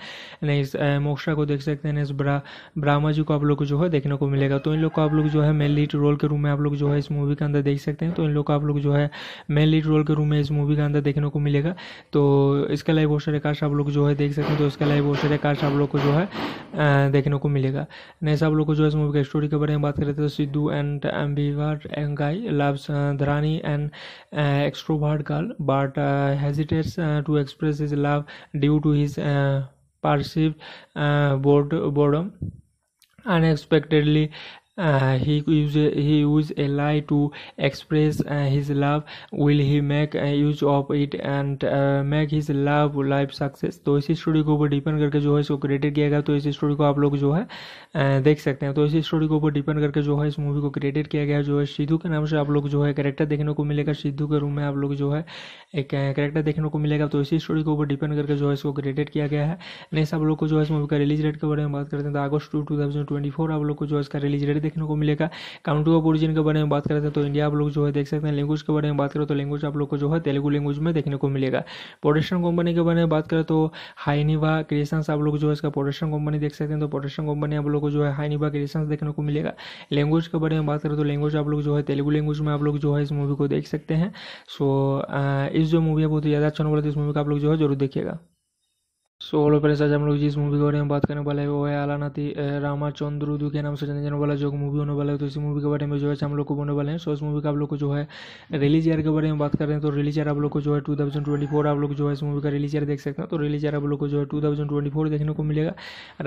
नहीं मोक्षा को देख सकते हैं ब्रामा जी को आप लोग को जो है देखने को मिलेगा तो इन लोग को आप लोग जो है मेन लीड रोल के रूम में आप लोग जो है इस मूवी के अंदर देख सकते हैं तो इन लोग को आप लोग जो है मेन लीड रोल के रूम में इस मूवी के अंदर देखने को मिलेगा तो इसका लाइव वोशर काश आप लोग जो है देख सकते हैं तो इसका लाइव वोशर काश आप लोग को जो है देखने को मिलेगा नहीं सब लोग लोग को जो इस मूवी का स्टोरी के बारे में बात कर रहे थे तो Sidhu and एम्बिवर guy loves Dharani and extrovert girl but hesitates to express his love due to his पार्सिव uh, bored, boredom Uh, he use he use a lie to express uh, his love will he make uh, use of it and uh, make his love life success तो इसी story को ऊपर depend करके जो है इसको created किया गया तो इसी स्टोरी को आप लोग जो है uh, देख सकते हैं तो इसी स्टोरी के ऊपर डिपेंड करके जो है इस मूवी को क्रिएटेड किया गया जो है सिद्धू के नाम से आप लोग जो है करेक्टर देखने को मिलेगा सिद्धू के रूम में आप लोग जो है एक करेक्टर uh, देखने को मिलेगा तो इसी स्टोरी को ऊपर डिपेंड करके जो है इसको क्रिएटेड किया गया है नेक्स्ट आप लोग को जो है इस मूवी का रिलीज डेट के बारे में बात करते हैं तो अगस्त two two thousand twenty four आप लोग को जो है इसका रिलीज डेट भी देखने को मिलेगा काउंटी ऑफ ओरिजिन के बारे में बात करते हैं तो इंडिया आप लोग जो है देख सकते हैं लैंग्वेज के बारे में बात करें तो लैंग्वेज आप लोग को जो है तेलुगु लैंग्वेज में देखने को मिलेगा प्रोडक्शन कंपनी के बारे में बात करें तो हाईनिवा क्रिएशंस आप लोग जो है इसका प्रोडक्शन कंपनी देख सकते हैं तो प्रोडक्शन कंपनी आप लोग को जो है हाईनिवा क्रिएशंस देखने को मिलेगा लैंग्वेज के बारे में बात करें तो लैंग्वेज आप लोग जो है तेलुगु लैंग्वेज में आप लोग जो है इस मूवी को देख सकते हैं सो इस जो मूवी है बहुत ज़्यादा अच्छा नंबर है तो इस मूवी का आप लोग जो है जरूर देखिएगा सो हेलो फ्रेंड्स आज हम लोग जिस मूवी के बारे में बात करने वाले हैं वो है चंद्र उदू के नाम से जाने जाने वाला जो मूवी होने वाला है तो इसी मूवी के बारे में जो है हम लोग को बोलने वाले हैं सो इस मूवी का आप लोग को जो है रिलीज ईयर के बारे में बात कर रहे हैं तो रिलीज ईयर आप लोग को जो है टू थाउजेंड ट्वेंटी फोर आप लोग जो है इस मूवी का रिलीज ईयर देख सकते हैं तो रिलीज ईयर आप लोग को जो है टू थाउजेंड ट्वेंटी फोर देखने को मिलेगा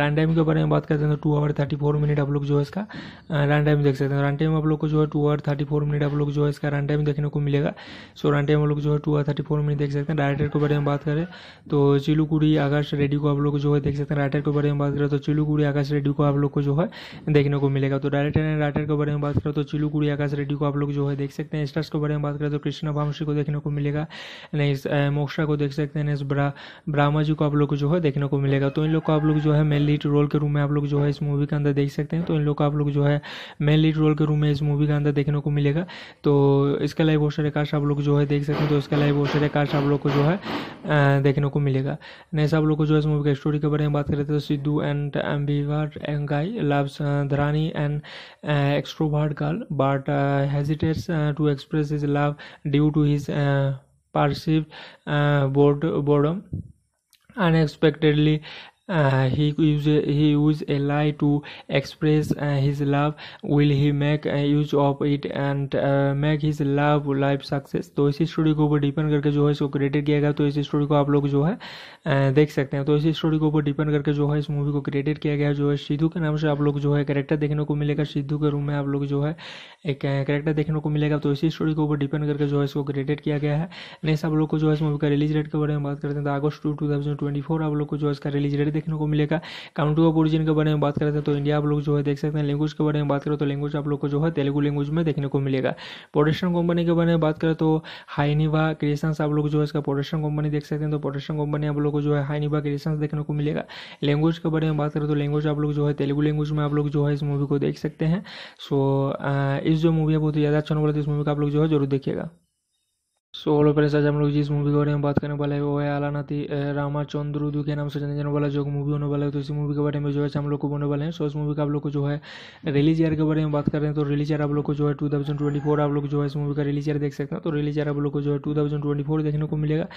रन टाइम के बारे में बात करते हैं तो two hour thirty four minute आप लोग जो है इसका रन टाइम देख सकते हैं रन तो टाइम आप लोग को जो है two hour thirty four minute आप लोग जो है इसका रन टाइम देखने को मिलेगा सो रन टाइम आप लोग जो है two hour thirty four minute देख सकते हैं डायरेक्टर के बारे में बात करें तो चिलुकुड़ी अगर आकाश रेडियो को आप लोग जो है देख सकते हैं राइटर के बारे में बात करें तो चिलुकुड़ी आकाश रेडियो को आप लोग को जो है देखने को मिलेगा तो डायरेक्टर एंड राइटर के बारे में बात करें तो चिलुकुड़ी आकाश रेडियो को आप लोग जो है देख सकते हैं स्टार्स के बारे में बात करें तो कृष्णा भामशी को देखने को मिलेगा नेक्स्ट मोक्षा को देख सकते हैं नेक्स्ट ब्राह्मा जी को आप लोग को जो है देखने को मिलेगा तो इन लोग को आप लोग जो है मेन लीड रोल के रूम में आप लोग जो है इस मूवी के अंदर देख सकते हैं तो इन लोग को आप लोग जो है मेन लीड रोल के रूम में इस मूवी के अंदर देखने को मिलेगा तो इसके लाइव बहुत सारे कास्ट आप लोग जो है देख सकते हैं तो इसके लाइव बहुत सारे कास्ट आप लोग को जो है देखने को मिलेगा नेक्स्ट सब लोग लोग को जो इस मूवी का स्टोरी के बारे में बात करें तो Sidhu and ambivert guy loves Dharani and extrovert girl but hesitates to express his love due to his पार्सिव uh, boredom unexpectedly uh, he use he use a lie to express uh, his love will he make uh, use of it and uh, make his love life success तो इसी story को ऊपर depend करके जो है इसको created किया गया तो इसी स्टोरी को आप लोग जो है uh, देख सकते हैं तो इसी स्टोरी के ऊपर डिपेंड करके जो है इस मूवी को क्रिएटेड किया गया जो है सिद्धू के नाम से आप लोग जो है कैरेक्टर देखने को मिलेगा सिद्धू के रूम में आप लोग जो है एक करेक्टर uh, देखने को मिलेगा तो इसी स्टोरी के ऊपर डिपेंड करके जो है इसको क्रिएटेड किया गया है नेक्स्ट आप लोग को जो है इस मूवी का रिलीज डेट के बारे में बात करते हैं तो अगस्त two two thousand twenty four आप लोग को जो है इसका रिलीज डेट देखने को मिलेगा काउंटी ऑफ ओरिजिन के बारे में बात करते हैं तो इंडिया आप लोग जो है देख सकते हैं लैंग्वेज के बारे में बात करें तो लैंग्वेज आप लोग को जो है तेलुगु लैंग्वेज में देखने को मिलेगा प्रोडक्शन कंपनी के बारे में बात करें तो हाइनिवा क्रिएशन आप लोग जो है इसका प्रोडक्शन कंपनी देख सकते हैं तो प्रोडक्शन कंपनी आप लोग को जो है हाइनिवा क्रिएशन देखने को मिलेगा लैंग्वेज के बारे में बात करें तो लैंग्वेज आप लोग जो है तेलुगु लैंग्वेज में आप लोग जो है इस मूवी को देख सकते हैं सो इस जो मूवी है बहुत ही ज़्यादा अच्छा नंबर तो इस मूवी का आप लोग जो है जरूर देखिएगा सो हेलो फ्रेंड्स आज हम लोग जिस मूवी के बारे में बात करने वाले हैं वो है रामाचंद्र रामाचंद्रुदू के नाम से जाने जाने वाला जो मूवी होने वाला है तो इसी मूवी के बारे में जो है हम लोग को बोलने वाले हैं सो इस मूवी का आप लोग को जो है रिलीज ईयर के बारे में बात कर रहे हैं तो रिलीज ईयर आप लोग को जो है टू थाउजेंड ट्वेंटी फोर आप लोग जो है इस मूवी का रिलीज ईयर देख सकते हैं तो रिलीज ईयर आप लोग को जो है टू थाउजेंड ट्वेंटी फोर देखने को मिलेगा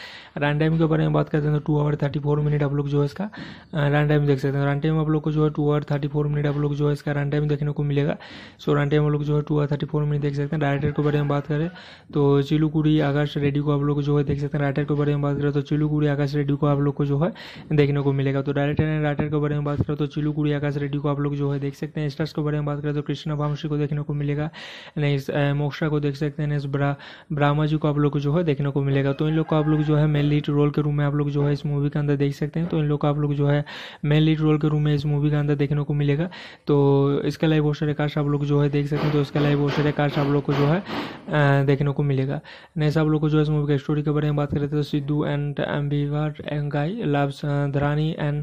रन टाइम के बारे में बात करते हैं तो two hour thirty four minute आप लोग जो है इसका रन टाइम देख सकते हैं रन तो टाइम आप लोग को जो है two hour thirty four minute आप लोग जो है इसका रन टाइम देखने को मिलेगा सो रन टाइम आप लोग जो है two hour thirty four minute देख सकते हैं डायरेक्टर के बारे में बात करें तो चिलुकुड़ी अगर आकाश रेडियो को आप लोग जो है देख सकते हैं राइटर के बारे में बात करें तो चिलुकुड़ी आकाश रेडियो को आप लोग को जो है देखने को मिलेगा तो डायरेक्टर एंड राइटर के बारे में बात करें तो चिलुकुड़ी आकाश रेडियो को आप लोग जो है देख सकते हैं स्टार्स के बारे में बात करें तो कृष्णा भामशी को देखने को मिलेगा नेक्स्ट मोक्षा को देख सकते हैं नेक्स्ट ब्राह्मा जी को आप लोग को जो है देखने को मिलेगा तो इन लोग को आप लोग जो है मेन लीड रोल के रूम में आप लोग जो है इस मूवी के अंदर देख सकते हैं तो इन लोग को आप लोग जो है मेन लीड रोल के रूम में इस मूवी के अंदर देखने को मिलेगा तो इसका लाइव सारे कास्ट आप लोग जो है देख सकते हैं तो इसका लाइव सारे कास्ट आप लोग को जो है देखने को मिलेगा नेक्स्ट सब लोग लोग को जो इस मूवी का स्टोरी के बारे में बात कर रहे थे तो Sidhu and ambivert guy loves Dharani and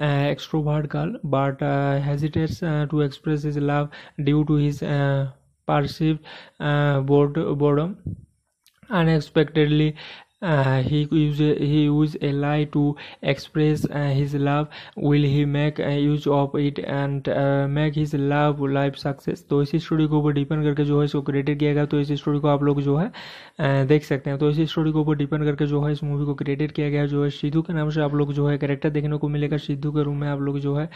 extrovert girl but hesitates to express his love due to his पार्सिव uh, bored, boredom uh, he use uh, he use a lie to express uh, his love will he make uh, use of it and uh, make his love life success तो इसी story को ऊपर depend करके जो है इसको created किया गया तो इसी स्टोरी को आप लोग जो है uh, देख सकते हैं तो इसी स्टोरी को ऊपर डिपेंड करके जो है इस मूवी को क्रिएटेड किया गया जो है सिद्धू के नाम से आप लोग जो है कैरेक्टर देखने को मिलेगा सिद्धू के रूम में आप लोग जो है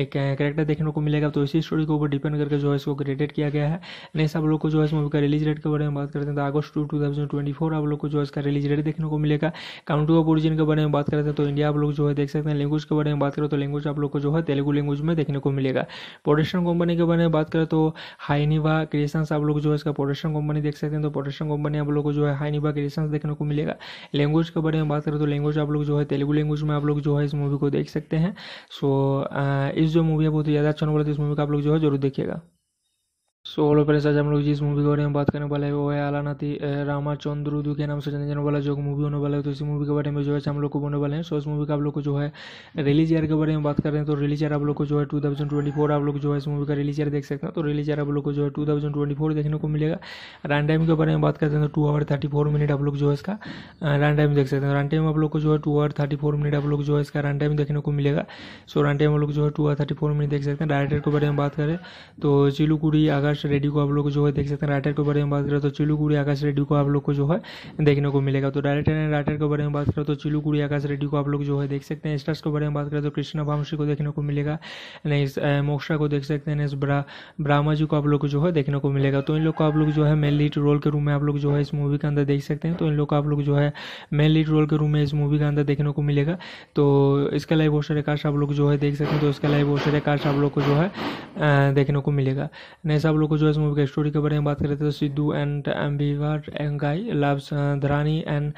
एक करेक्टर uh, देखने को मिलेगा तो इसी स्टोरी के ऊपर डिपेंड करके जो है इसको क्रिएटेड किया गया है नेक्स्ट आप लोग को जो है इस मूवी का रिलीज डेट के बारे में बात करते हैं तो अगस्त two two thousand twenty four आप लोग को जो है इसका रिलीज डेट देखने को मिलेगा काउंटी ऑफ ओरिजिन के बारे में बात करते हैं तो इंडिया आप लोग जो है देख सकते हैं लैंग्वेज के बारे में बात करें तो लैंग्वेज आप लोग को जो है तेलुगु लैंग्वेज में देखने को मिलेगा प्रोडक्शन कंपनी के बारे में बात करें तो हाईनिवा क्रिएशंस आप लोग जो है इसका प्रोडक्शन कंपनी देख सकते हैं तो प्रोडक्शन कंपनी आप लोग को जो है हाईनिवा क्रिएशंस देखने को मिलेगा लैंग्वेज के बारे में बात करें तो लैंग्वेज आप लोग जो है तेलुगु लैंग्वेज में आप लोग जो है इस मूवी को देख सकते हैं सो इस जो मूवी है बहुत ही ज़्यादा अच्छा नंबर तो इस मूवी का आप लोग जो है जरूर देखिएगा सो हेलो फ्रेंड्स आज हम लोग जिस मूवी के बारे में बात करने वाले हैं वो है आलानाथी रामाचंद्रुदु के नाम से जाने जाने वाला जो मूवी होने वाला है तो इसी मूवी के बारे में जो है हम लोग को बोलने वाले हैं सो इस मूवी का आप लोग को जो है रिलीज ईयर के बारे में बात कर रहे हैं तो रिलीज ईयर आप लोग को जो है टू थाउजेंड ट्वेंटी फोर आप लोग जो है इस मूवी का रिलीज ईयर देख सकते हैं तो रिलीज ईयर आप लोग को जो है टू थाउजेंड ट्वेंटी फोर देखने को मिलेगा रन टाइम के बारे में बात करते हैं तो two hour thirty four minute आप लोग जो है इसका रन टाइम देख सकते हैं रन तो टाइम आप लोग को जो है two hour thirty four minute आप लोग जो है इसका रन टाइम देखने को मिलेगा सो रन टाइम आप लोग जो है two hour thirty four minute देख सकते हैं डायरेक्टर के बारे में बात करें तो चिलुकुड़ी अगर आकाश रेडियो को आप लोग जो है देख सकते हैं राइटर के बारे में बात करें तो चिलुकुड़ी आकाश रेडियो को आप लोग को जो है देखने को मिलेगा तो डायरेक्टर एंड राइटर के बारे में बात करें तो चिलुकुड़ी आकाश रेडियो को आप लोग जो है देख सकते हैं स्टार्स के बारे में बात करें तो कृष्णा भामशी को देखने को मिलेगा नेक्स्ट मोक्षा को देख सकते हैं ब्रामा जी को आप लोग को जो है देखने को मिलेगा तो इन लोग को आप लोग जो है मेन लीड रोल के रूम में आप लोग जो है इस मूवी के अंदर देख सकते हैं तो इन लोग को आप लोग जो है मेन लीड रोल के रूम में इस मूवी के अंदर देखने को मिलेगा तो इसका लाइव सारे कास्ट आप लोग जो है देख सकते हैं तो इसका लाइव सारे कास्ट आप लोग को जो है देखने को मिलेगा नेक्स्ट सब लोग लोग को जो है मूवी का स्टोरी के बारे में बात कर रहे थे तो Sidhu and ambivert guy loves Dharani and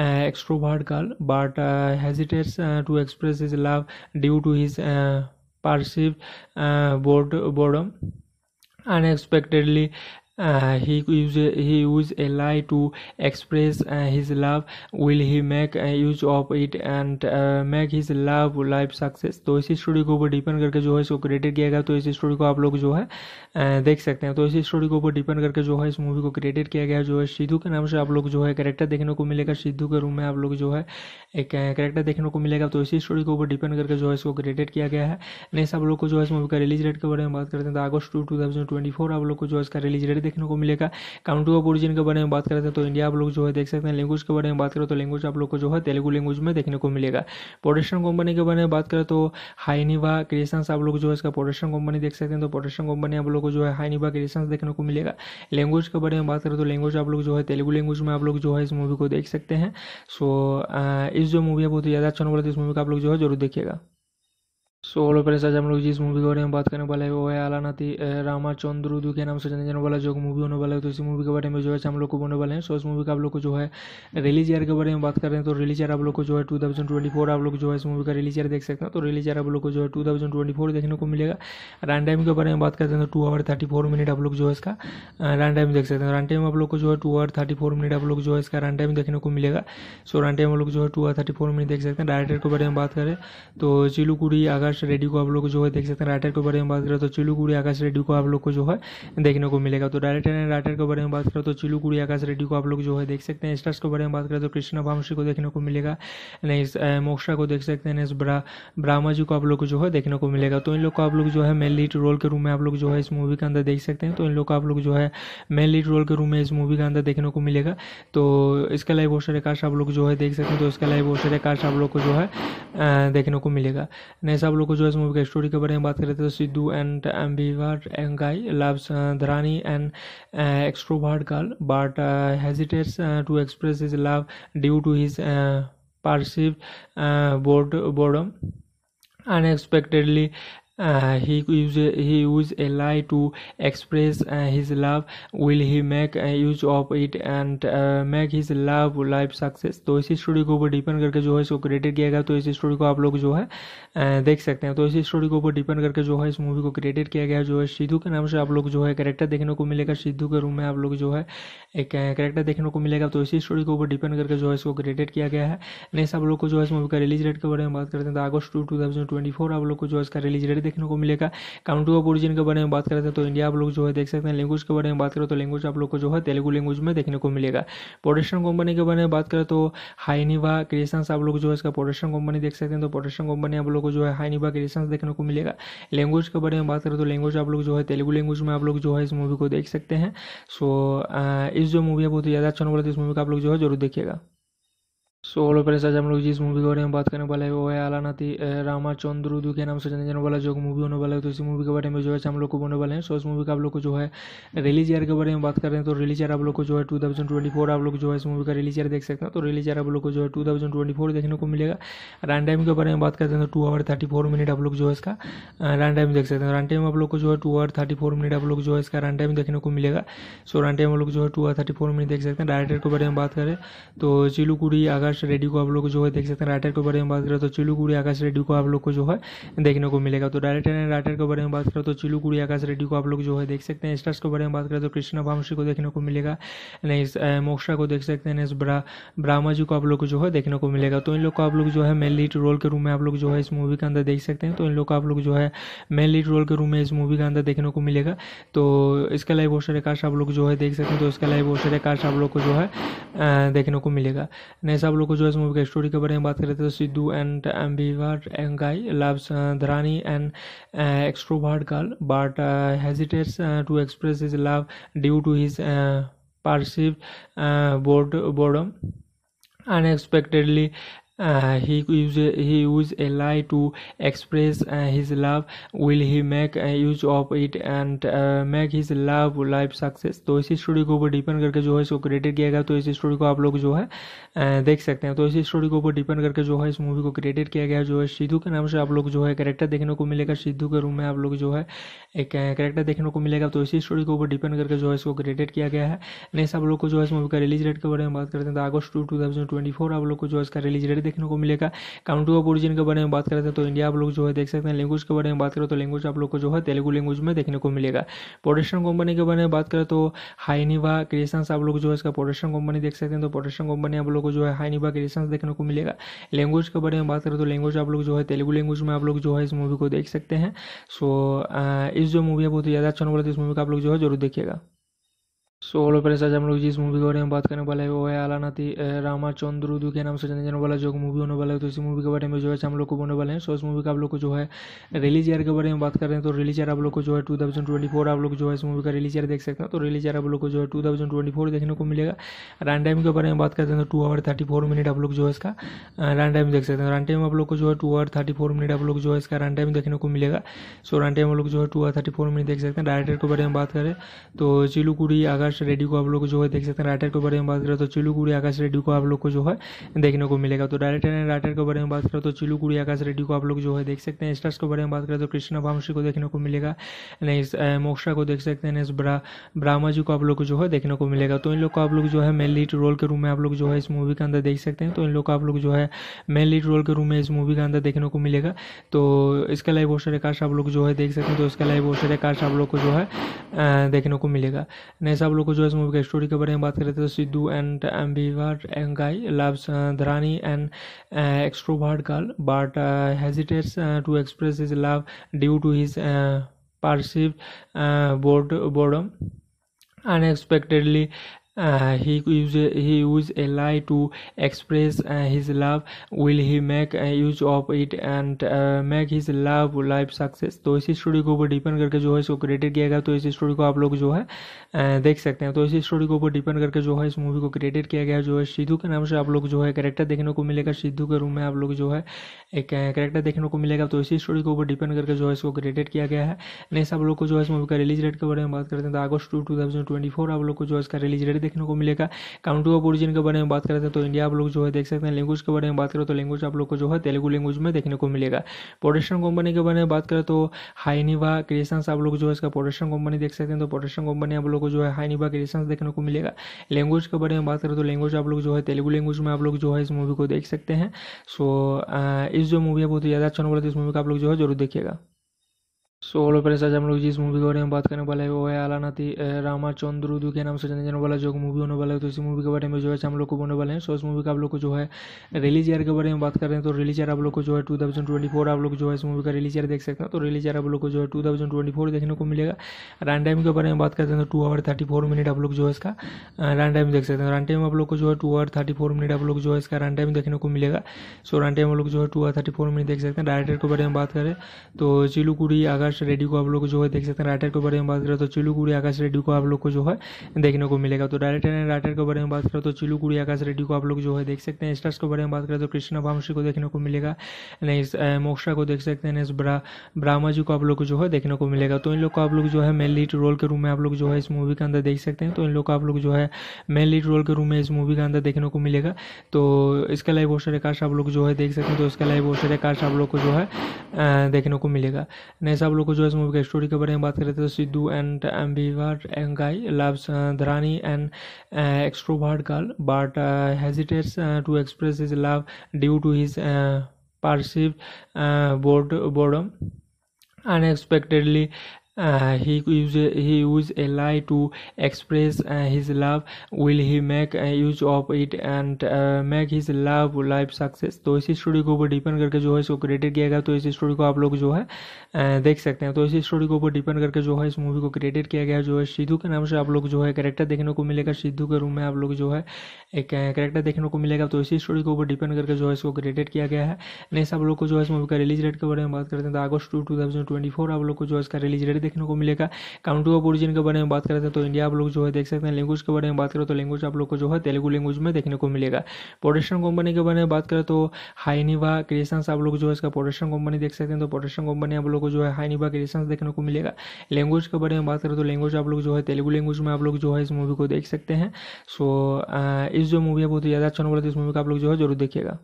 extrovert girl but hesitates to express his love due to his पार्सिव uh, boredom unexpectedly uh, he use he use a lie to express uh, his love will he make uh, use of it and uh, make his love life success तो इसी story के ऊपर depend करके जो है इसको created किया गया तो इसी स्टोरी को आप लोग जो है uh, देख सकते हैं तो इसी स्टोरी के ऊपर डिपेंड करके जो है इस मूवी को क्रिएटेड किया गया जो है सिद्धू के नाम से आप लोग जो है करेक्टर देखने को मिलेगा सिद्धू के रूम में आप लोग जो है एक करेक्टर uh, देखने को मिलेगा तो इसी स्टोरी के ऊपर डिपेंड करके जो है इसको क्रिएटेड किया गया है नेक्स्ट आप लोग को जो है इस मूवी का रिलीज डेट के बारे में बात करते हैं तो अगस्त two two thousand twenty four आप लोग को जो है इसका रिलीज डेट देखने को मिलेगा काउंटी ऑफ ओरिजिन के बारे में बात करें तो इंडिया आप लोग जो है देख सकते हैं लैंग्वेज के बारे में बात करें तो लैंग्वेज आप लोग को जो है तेलुगु लैंग्वेज में देखने को मिलेगा प्रोडक्शन कंपनी के बारे में बात करें तो हाईनिवा क्रिएशंस आप लोग जो है इसका प्रोडक्शन कंपनी देख सकते हैं तो प्रोडक्शन कंपनी आप लोग को जो है हाईनिवा क्रिएशंस देखने को मिलेगा लैंग्वेज के बारे में बात करें तो लैंग्वेज आप लोग जो है तेलुगु लैंग्वेज में आप लोग जो है इस मूवी को देख सकते हैं सो इस जो मूवी है बहुत ही ज़्यादा अच्छा नंबर तो इस मूवी का आप लोग जो है जरूर देखिएगा सो हेलो फ्रेंड्स आज हम लोग जिस मूवी के बारे में बात करने वाले हैं वो है चंद्र रामाचंद्रुदु के नाम से जाने जाने वाला जो मूवी होने वाला है तो इसी मूवी के बारे में जो है हम लोग को बोलने वाले हैं सो इस मूवी का आप लोग को जो है रिलीज ईयर के बारे में बात कर रहे हैं तो रिलीज ईयर आप लोग को जो है टू थाउजेंड ट्वेंटी फोर आप लोग जो है इस मूवी का रिलीज ईयर देख सकते हैं तो रिलीज ईयर आप लोग को जो है टू थाउजेंड ट्वेंटी फोर देखने को मिलेगा रन टाइम के बारे में बात करते हैं तो two hour thirty four minute आप लोग जो है इसका रन टाइम देख सकते हैं रन तो टाइम आप लोग को जो है two hour thirty four minute आप लोग जो है इसका रन टाइम देखने को मिलेगा सो रन टाइम आप लोग जो है two hour thirty four minute देख सकते हैं डायरेक्टर के बारे में बात करें तो चिलुकुड़ी आकाश रेडियो को आप लोग जो है देख सकते हैं राइटर के बारे में बात करें तो चिलूकुड़ी आकाश रेडियो को आप लोग को जो है देखने को मिलेगा तो डायरेक्टर एंड राइटर के बारे में बात करें तो चिलूकुड़ी आकाश रेडियो को आप लोग जो है देख सकते हैं स्टार्स के बारे में बात करें तो कृष्णा भामशी को देखने को मिलेगा नेक्स्ट मोक्षा को देख सकते हैं ब्रामा जी को आप लोग को जो है देखने को मिलेगा तो इन लोग को आप लोग जो है मेन लीड रोल के रूम में आप लोग जो है इस मूवी के अंदर देख सकते हैं तो इन लोग को आप लोग जो है मेन लीड रोल के रूम में इस मूवी के अंदर देखने को मिलेगा तो इसका लाइव वोस्टर कास्ट आप लोग जो है देख सकते हैं तो इसका लाइव वोस्टर कास्ट आप लोग को जो है देखने को मिलेगा नेक्स्ट सब लोग जो इस मूवी का स्टोरी के बारे में बात करें तो Sidhu and ambivert guy loves Dharani and extrovert girl but hesitates to express his love due to his perceived uh, bored, boredom Uh, he use he use a lie to express uh, his love will he make uh, use of it and uh, make his love life success तो इसी story को ऊपर depend करके जो है इसको created किया गया तो इसी स्टोरी को आप लोग जो है uh, देख सकते हैं तो इसी स्टोरी को ऊपर डिपेंड करके जो है इस मूवी को क्रिएटेड किया गया जो है सिद्धू के नाम से आप लोग जो है करेक्टर देखने को मिलेगा सिद्धू के रूम में आप लोग जो है एक करेक्टर uh, देखने को मिलेगा तो इसी स्टोरी के ऊपर डिपेंड करके जो है इसको क्रिएटेड किया गया है नेक्स्ट आप लोग को जो है इस मूवी का रिलीज डेट के बारे में बात करते हैं तो अगस्त two two thousand twenty four आप लोग को जो है इसका रिलीज डेट देखने को मिलेगा काउंट्री ऑफ ओरिजिन के बारे में बात करते हैं तो इंडिया आप लोग जो है देख सकते हैं लैंग्वेज के बारे में बात करें तो लैंग्वेज आप लोग को जो है तेलुगु लैंग्वेज में देखने को मिलेगा प्रोडक्शन कंपनी के बारे में बात करें तो हाइनिवा क्रिएशंस आप लोग जो है इसका प्रोडक्शन कंपनी देख सकते हैं तो प्रोडक्शन कंपनी आप लोग को जो है हाइनिवा क्रिएशंस देखने को मिलेगा लैंग्वेज के बारे में बात करें तो लैंग्वेज आप लोग जो है तेलुगु लैंग्वेज में आप लोग जो है इस मूवी को देख सकते हैं सो इस जो मूवी है बहुत ही ज़्यादा अच्छा नंबर तो इस मूवी का आप लोग जो है जरूर देखिएगा सो हेलो फ्रेंड्स आज हम लोग जिस मूवी के बारे में बात करने वाले हैं वो है आलानाथी उदू के नाम से जाने जाने वाला जो मूवी होने वाला है तो इसी मूवी के बारे में जो है हम लोग को बोलने वाले हैं सो इस मूवी का आप लोग को जो है रिलीज ईयर के बारे में बात कर रहे हैं तो रिलीज ईयर आप लोग को जो है टू आप लोग जो है इस मूवी का रिलीज ईयर देख सकते हैं तो रिलीज ईयर आप लोग को जो है टू थाउजेंड ट्वेंटी फोर देखने को मिलेगा रन टाइम के बारे में बात करते हैं तो two hour thirty four minute आप लोग जो है इसका रन टाइम देख सकते हैं रन तो टाइम आप लोग को जो है two hour thirty four minute आप लोग जो है इसका रन टाइम देखने को मिलेगा सो रन टाइम आप लोग जो है two hour thirty four minute देख सकते हैं डायरेक्टर के बारे में बात करें तो चिलुकुड़ी अगर आकाश रेडियो को आप लोग जो है देख सकते हैं राइटर के बारे में बात करें तो चिलूगुड़ी आकाश रेडियो को आप लोग को जो है देखने को मिलेगा तो डायरेक्टर एंड राइटर के बारे में बात करें तो चिलूगुड़ी आकाश रेडियो को आप लोग जो है देख सकते हैं स्टार्स के बारे में बात करें तो कृष्णा भामशी को देखने को मिलेगा नेक्स्ट मोक्षा को देख सकते हैं ब्रामा जी को आप लोग को जो है देखने को मिलेगा तो इन लोग को आप लोग जो है मेन लीड रोल के रूम में आप लोग जो है इस मूवी के अंदर देख सकते हैं तो इन लोग को आप लोग जो है मेन लीड रोल के रूम में इस मूवी के अंदर देखने को मिलेगा तो इसका लाइव वोशर कास्ट आप लोग जो है देख सकते हैं तो इसका लाइव वोशर कास्ट आप लोग को जो है देखने को मिलेगा नेक्स्ट सब लोग रुको जो इस मूवी के स्टोरी के बारे में बात करें तो Sidhu and ambivert guy loves Dharani and extrovert girl but hesitates to express his love due to his perceived uh, bored, boredom Uh, he use uh, he use a lie to express uh, his love will he make uh, use of it and uh, make his love life success तो इसी story को ऊपर depend करके जो है इसको created किया गया तो इसी स्टोरी को आप लोग जो है uh, देख सकते हैं तो इसी स्टोरी को ऊपर डिपेंड करके जो है इस मूवी को क्रिएटेड किया गया जो है सिद्धू के नाम से आप लोग जो है कैरेक्टर देखने को मिलेगा सिद्धू के रूम में आप लोग जो है एक करेक्टर देखने को मिलेगा तो इसी स्टोरी के ऊपर डिपेंड करके जो है इसको क्रिएटेड किया गया है नेक्स्ट आप लोग को जो है इस मूवी का रिलीज डेट के बारे में बात करते हैं तो अगस्त two two thousand twenty four आप लोग को जो है इसका रिलीज डेट देखने को मिलेगा काउंटी ऑफ ओरिजिन के बारे में बात करते हैं तो इंडिया आप लोग जो है देख सकते हैं लैंग्वेज के बारे में बात करें तो लैंग्वेज आप लोग को जो है तेलुगु लैंग्वेज में देखने को मिलेगा प्रोडक्शन कंपनी के बारे में बात करें तो हाइनिवा क्रिएशंस आप लोग जो है इसका प्रोडक्शन कंपनी देख सकते हैं तो प्रोडक्शन कंपनी आप लोग को जो है हाइनिवा क्रिएशंस देखने को मिलेगा लैंग्वेज के बारे में बात करें तो लैंग्वेज आप लोग जो है तेलुगु लैंग्वेज में आप लोग जो है इस मूवी को देख सकते हैं सो इस जो मूवी है बहुत ही ज़्यादा अच्छा नंबर तो इस मूवी का आप लोग जो है जरूर देखिएगा सो हेलो ओपर आज हम लोग जिस मूवी के बारे में बात करने वाले हैं वो है चंद्र उदू के नाम से जाने जाने वाला जो मूवी होने वाला है तो इसी मूवी के बारे में जो है हम लोग को बोलने वाले हैं सो इस मूवी का आप लोग को जो है रिलीज ईयर के बारे में बात कर रहे हैं तो रिलीज ईयर आप लोग को जो है टू थाउजेंड ट्वेंटी आप लोग जो है इस मूवी का रिलीज ईयर देख सकते हैं तो रिलीज ईयर आप लोग को जो है टू थाउजेंड ट्वेंटी फोर देखने को मिलेगा रन टाइम के बारे में बात करते हैं तो two hour thirty four minute आप लोग जो है इसका रन टाइम देख सकते हैं रन टाइम आप लोग को जो है two hour thirty four minute आप लोग जो है इसका रन टाइम देखने को मिलेगा सो रन टाइम आप लोग जो है two hour thirty four minute देख सकते हैं डायरेक्टर के बारे में बात करें तो चिलुकुड़ी आगर आकाश रेडी को आप लोग जो है देख सकते हैं राइटर के बारे में बात करें तो चिलुकुड़ी आकाश रेडी को आप लोग को जो है देखने को मिलेगा तो डायरेक्टर एंड राइटर के बारे में बात करें तो चिलुकुड़ी आकाश रेडी को आप लोग जो है देख सकते हैं स्टार्स के बारे में बात करें तो कृष्ण वामशी को देखने को मिलेगा नहीं मोक्षा को देख सकते हैं ब्रा ब्राह्मा जी को आप लोग को जो है देखने को मिलेगा तो इन लोग को आप लोग जो है मेन लीड रोल के रूम में आप लोग जो है इस मूवी के अंदर देख सकते हैं तो इन लोग को आप लोग जो है मेन लीड रोल के रूम में इस मूवी के अंदर देखने को मिलेगा तो इसके अलावा बहुत सारे कास्ट आप लोग जो है देख सकते हैं तो इसके अलावा बहुत सारे कास्ट आप लोग को जो है देखने को मिलेगा नहीं सब लोग लोग को जो इस मूवी का स्टोरी के बारे में बात करें तो Sidhu and ambivert guy loves Dharani and extrovert girl but hesitates to express his love due to his पार्सिव uh, bored, boredom uh, he use he use a lie to express uh, his love will he make uh, use of it and uh, make his love life success तो इसी story को ऊपर depend करके जो है इसको created किया गया तो इसी स्टोरी को आप लोग जो है uh, देख सकते हैं तो इसी स्टोरी को ऊपर डिपेंड करके जो है इस मूवी को क्रिएटेड किया गया जो है सिद्धू के नाम से आप लोग जो है करेक्टर देखने को मिलेगा सिद्धू के रूम में आप लोग जो है एक करेक्टर uh, देखने को मिलेगा तो इसी स्टोरी को ऊपर डिपेंड करके जो है इसको क्रिएटेड किया गया है नेक्स्ट आप लोग को जो है इस मूवी का रिलीज डेट के बारे में बात करते हैं तो अगस्ट टू टू आप लोग को जो है इसका रिलीज डेट देखने को मिलेगा काउंटी ऑफ ओरिजिन के बारे में बात करते हैं तो इंडिया आप लोग जो है देख सकते हैं तो लैंग्वेज के बारे में बात करें तो लैंग्वेज तो आप लोग को जो है तेलुगु लैंग्वेज में देखने को मिलेगा प्रोडक्शन कंपनी के बारे में बात करें तो हाइनिवा क्रिएशन आप लोग जो है इसका प्रोडक्शन कंपनी देख सकते हैं तो प्रोडक्शन कंपनी आप लोग को जो है हाइनिवा क्रिएशन देखने को मिलेगा लैंग्वेज के बारे में बात करें तो लैंग्वेज आप लोग जो है तेलुगु लैंग्वेज में आप लोग जो है इस मूवी को देख सकते हैं सो इस जो मूवी है बहुत ही ज़्यादा अच्छा नंबर है तो इस मूवी का आप लोग जो है जरूर देखिएगा सो हेलो फ्रेंड्स आज हम लोग जिस मूवी के बारे में बात करने वाले हैं वो है चंद्र उदू के नाम से जाने जाने वाला जो मूवी होने वाला है तो इसी मूवी के बारे में जो है हम लोग को बोलने वाले हैं सो इस मूवी का आप लोग को जो है रिलीज ईयर के बारे में बात कर रहे हैं तो रिलीज ईयर आप लोग को जो है टू थाउजेंड ट्वेंटी फोर आप लोग जो है इस मूवी का रिलीज ईयर देख सकते हैं तो रिलीज ईयर आप लोग को जो है टू थाउजेंड ट्वेंटी फोर देखने को मिलेगा रन टाइम के बारे में बात करते हैं तो two hour thirty four minute आप लोग जो है इसका रन टाइम देख सकते हैं रन टाइम आप लोग को जो है two hour thirty four minute आप लोग जो है इसका रन टाइम देखने को मिलेगा सो रन टाइम आप लोग जो है two hour thirty four minute देख सकते हैं डायरेक्टर के बारे में बात करें तो चिलुकुड़ी अगर आकाश रेडी को आप लोग जो है देख सकते हैं राइटर के बारे में बात करें तो चिलुकुड़ी आकाश रेडी को आप लोग को जो है देखने को मिलेगा तो डायरेक्टर एंड राइटर के बारे में बात करें तो चिलुकुड़ी आकाश रेडी को आप लोग जो है देख सकते हैं स्टार्स के बारे में बात करें तो कृष्णा भामशी को देखने को मिलेगा नहीं मोक्षा को देख सकते हैं ब्रा ब्राह्मा जी को आप लोग को जो है देखने को मिलेगा तो इन लोग को आप लोग जो है मेन लीड रोल के रूम में आप लोग जो है इस मूवी के अंदर देख सकते हैं तो इन लोग को आप लोग जो है मेन लीड रोल के रूम में इस मूवी के अंदर देखने को मिलेगा तो इसके लाइव बहुत सारे कास्ट आप लोग जो है देख सकते हैं तो इसके लाइव बहुत सारे कास्ट आप लोग को जो है देखने को मिलेगा नहीं सब लोग लोग को जो इस मूवी का स्टोरी के बारे में बात करें तो Sidhu and ambivert guy loves Dharani and extrovert girl but hesitates to express his love due to his पार्सिव uh, bored, boredom uh, he use he use a lie to express uh, his love will he make uh, use of it and uh, make his love life success तो इसी story को ऊपर depend करके जो है इसको created किया गया तो इसी स्टोरी को आप लोग जो है uh, देख सकते हैं तो इसी स्टोरी को ऊपर डिपेंड करके जो है इस मूवी को क्रिएटेड किया गया जो है सिद्धू के नाम से आप लोग जो है करेक्टर देखने को मिलेगा सिद्धू के रूम में आप लोग जो है एक करेक्टर uh, देखने को मिलेगा तो इसी स्टोरी को ऊपर डिपेंड करके जो है इसको क्रिएटेड किया गया है नेक्स्ट आप लोग को जो है इस मूवी का रिलीज डेट के बारे में बात करते हैं तो अगस्त two two thousand twenty four आप लोग को जो है इसका रिलीज डेट देखने को मिलेगा काउंटी ऑफ ओरिजिन के बारे में बात करते हैं तो इंडिया आप लोग जो है देख सकते हैं लैंग्वेज के बारे में बात करें तो लैंग्वेज आप लोग को जो है तेलुगु लैंग्वेज में देखने को मिलेगा प्रोडक्शन कंपनी के बारे में बात करें तो हाइनिवा क्रिएशन आप लोग जो है इसका प्रोडक्शन कंपनी देख सकते हैं तो प्रोडक्शन कंपनी आप लोग को जो है हाइनिवा क्रिएशन देखने को मिलेगा लैंग्वेज के बारे में बात करें तो लैंग्वेज आप लोग जो है तेलुगु लैंग्वेज में आप लोग जो है इस मूवी को देख सकते हैं सो इस जो मूवी है बहुत ही ज़्यादा अच्छा नंबर तो इस मूवी का आप लोग जो है जरूर देखिएगा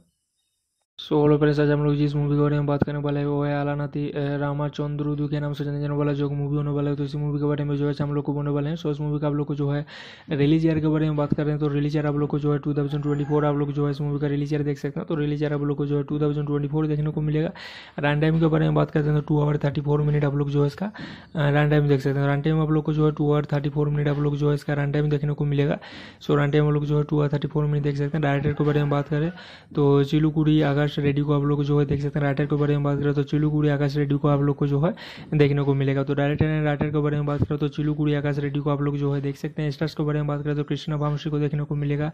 सो हेलो फ्रेंड्स आज हम लोग जिस मूवी के बारे में बात करने वाले हैं वो है चंद्र उदू के नाम से जाने जाने वाला जो मूवी होने वाला है तो इसी मूवी के बारे में जो है हम लोग को बोलने वाले हैं सो इस मूवी का आप लोग को जो है रिलीज ईयर के बारे में बात कर रहे हैं तो रिलीज ईयर आप लोग को जो है टू थाउजेंड ट्वेंटी फोर आप लोग जो है इस मूवी का रिलीज ईयर देख सकते हैं तो रिलीज ईयर आप लोग को जो है टू थाउजेंड ट्वेंटी फोर देखने को मिलेगा रन टाइम के बारे में बात करते हैं तो two hour thirty four minute आप लोग जो है इसका रन टाइम देख सकते हैं रन तो टाइम आप लोग को जो है two hour thirty four minute आप लोग जो है इसका रन टाइम देखने को मिलेगा सो रन टाइम आप लोग जो है two hour thirty four minute देख सकते हैं डायरेक्टर के बारे में बात करें तो चिलुकुड़ी अगर आकाश रेडियो को आप लोग जो है देख सकते हैं राइटर के बारे में बात करें तो चिलुकुड़ी आकाश रेडियो को आप लोग को जो है देखने को मिलेगा तो डायरेक्टर एंड राइटर के बारे में बात करें तो चिलुकुड़ी आकाश रेडियो को आप लोग जो है देख सकते हैं स्टार्स के बारे में बात करें तो कृष्णा भामशी को देखने को मिलेगा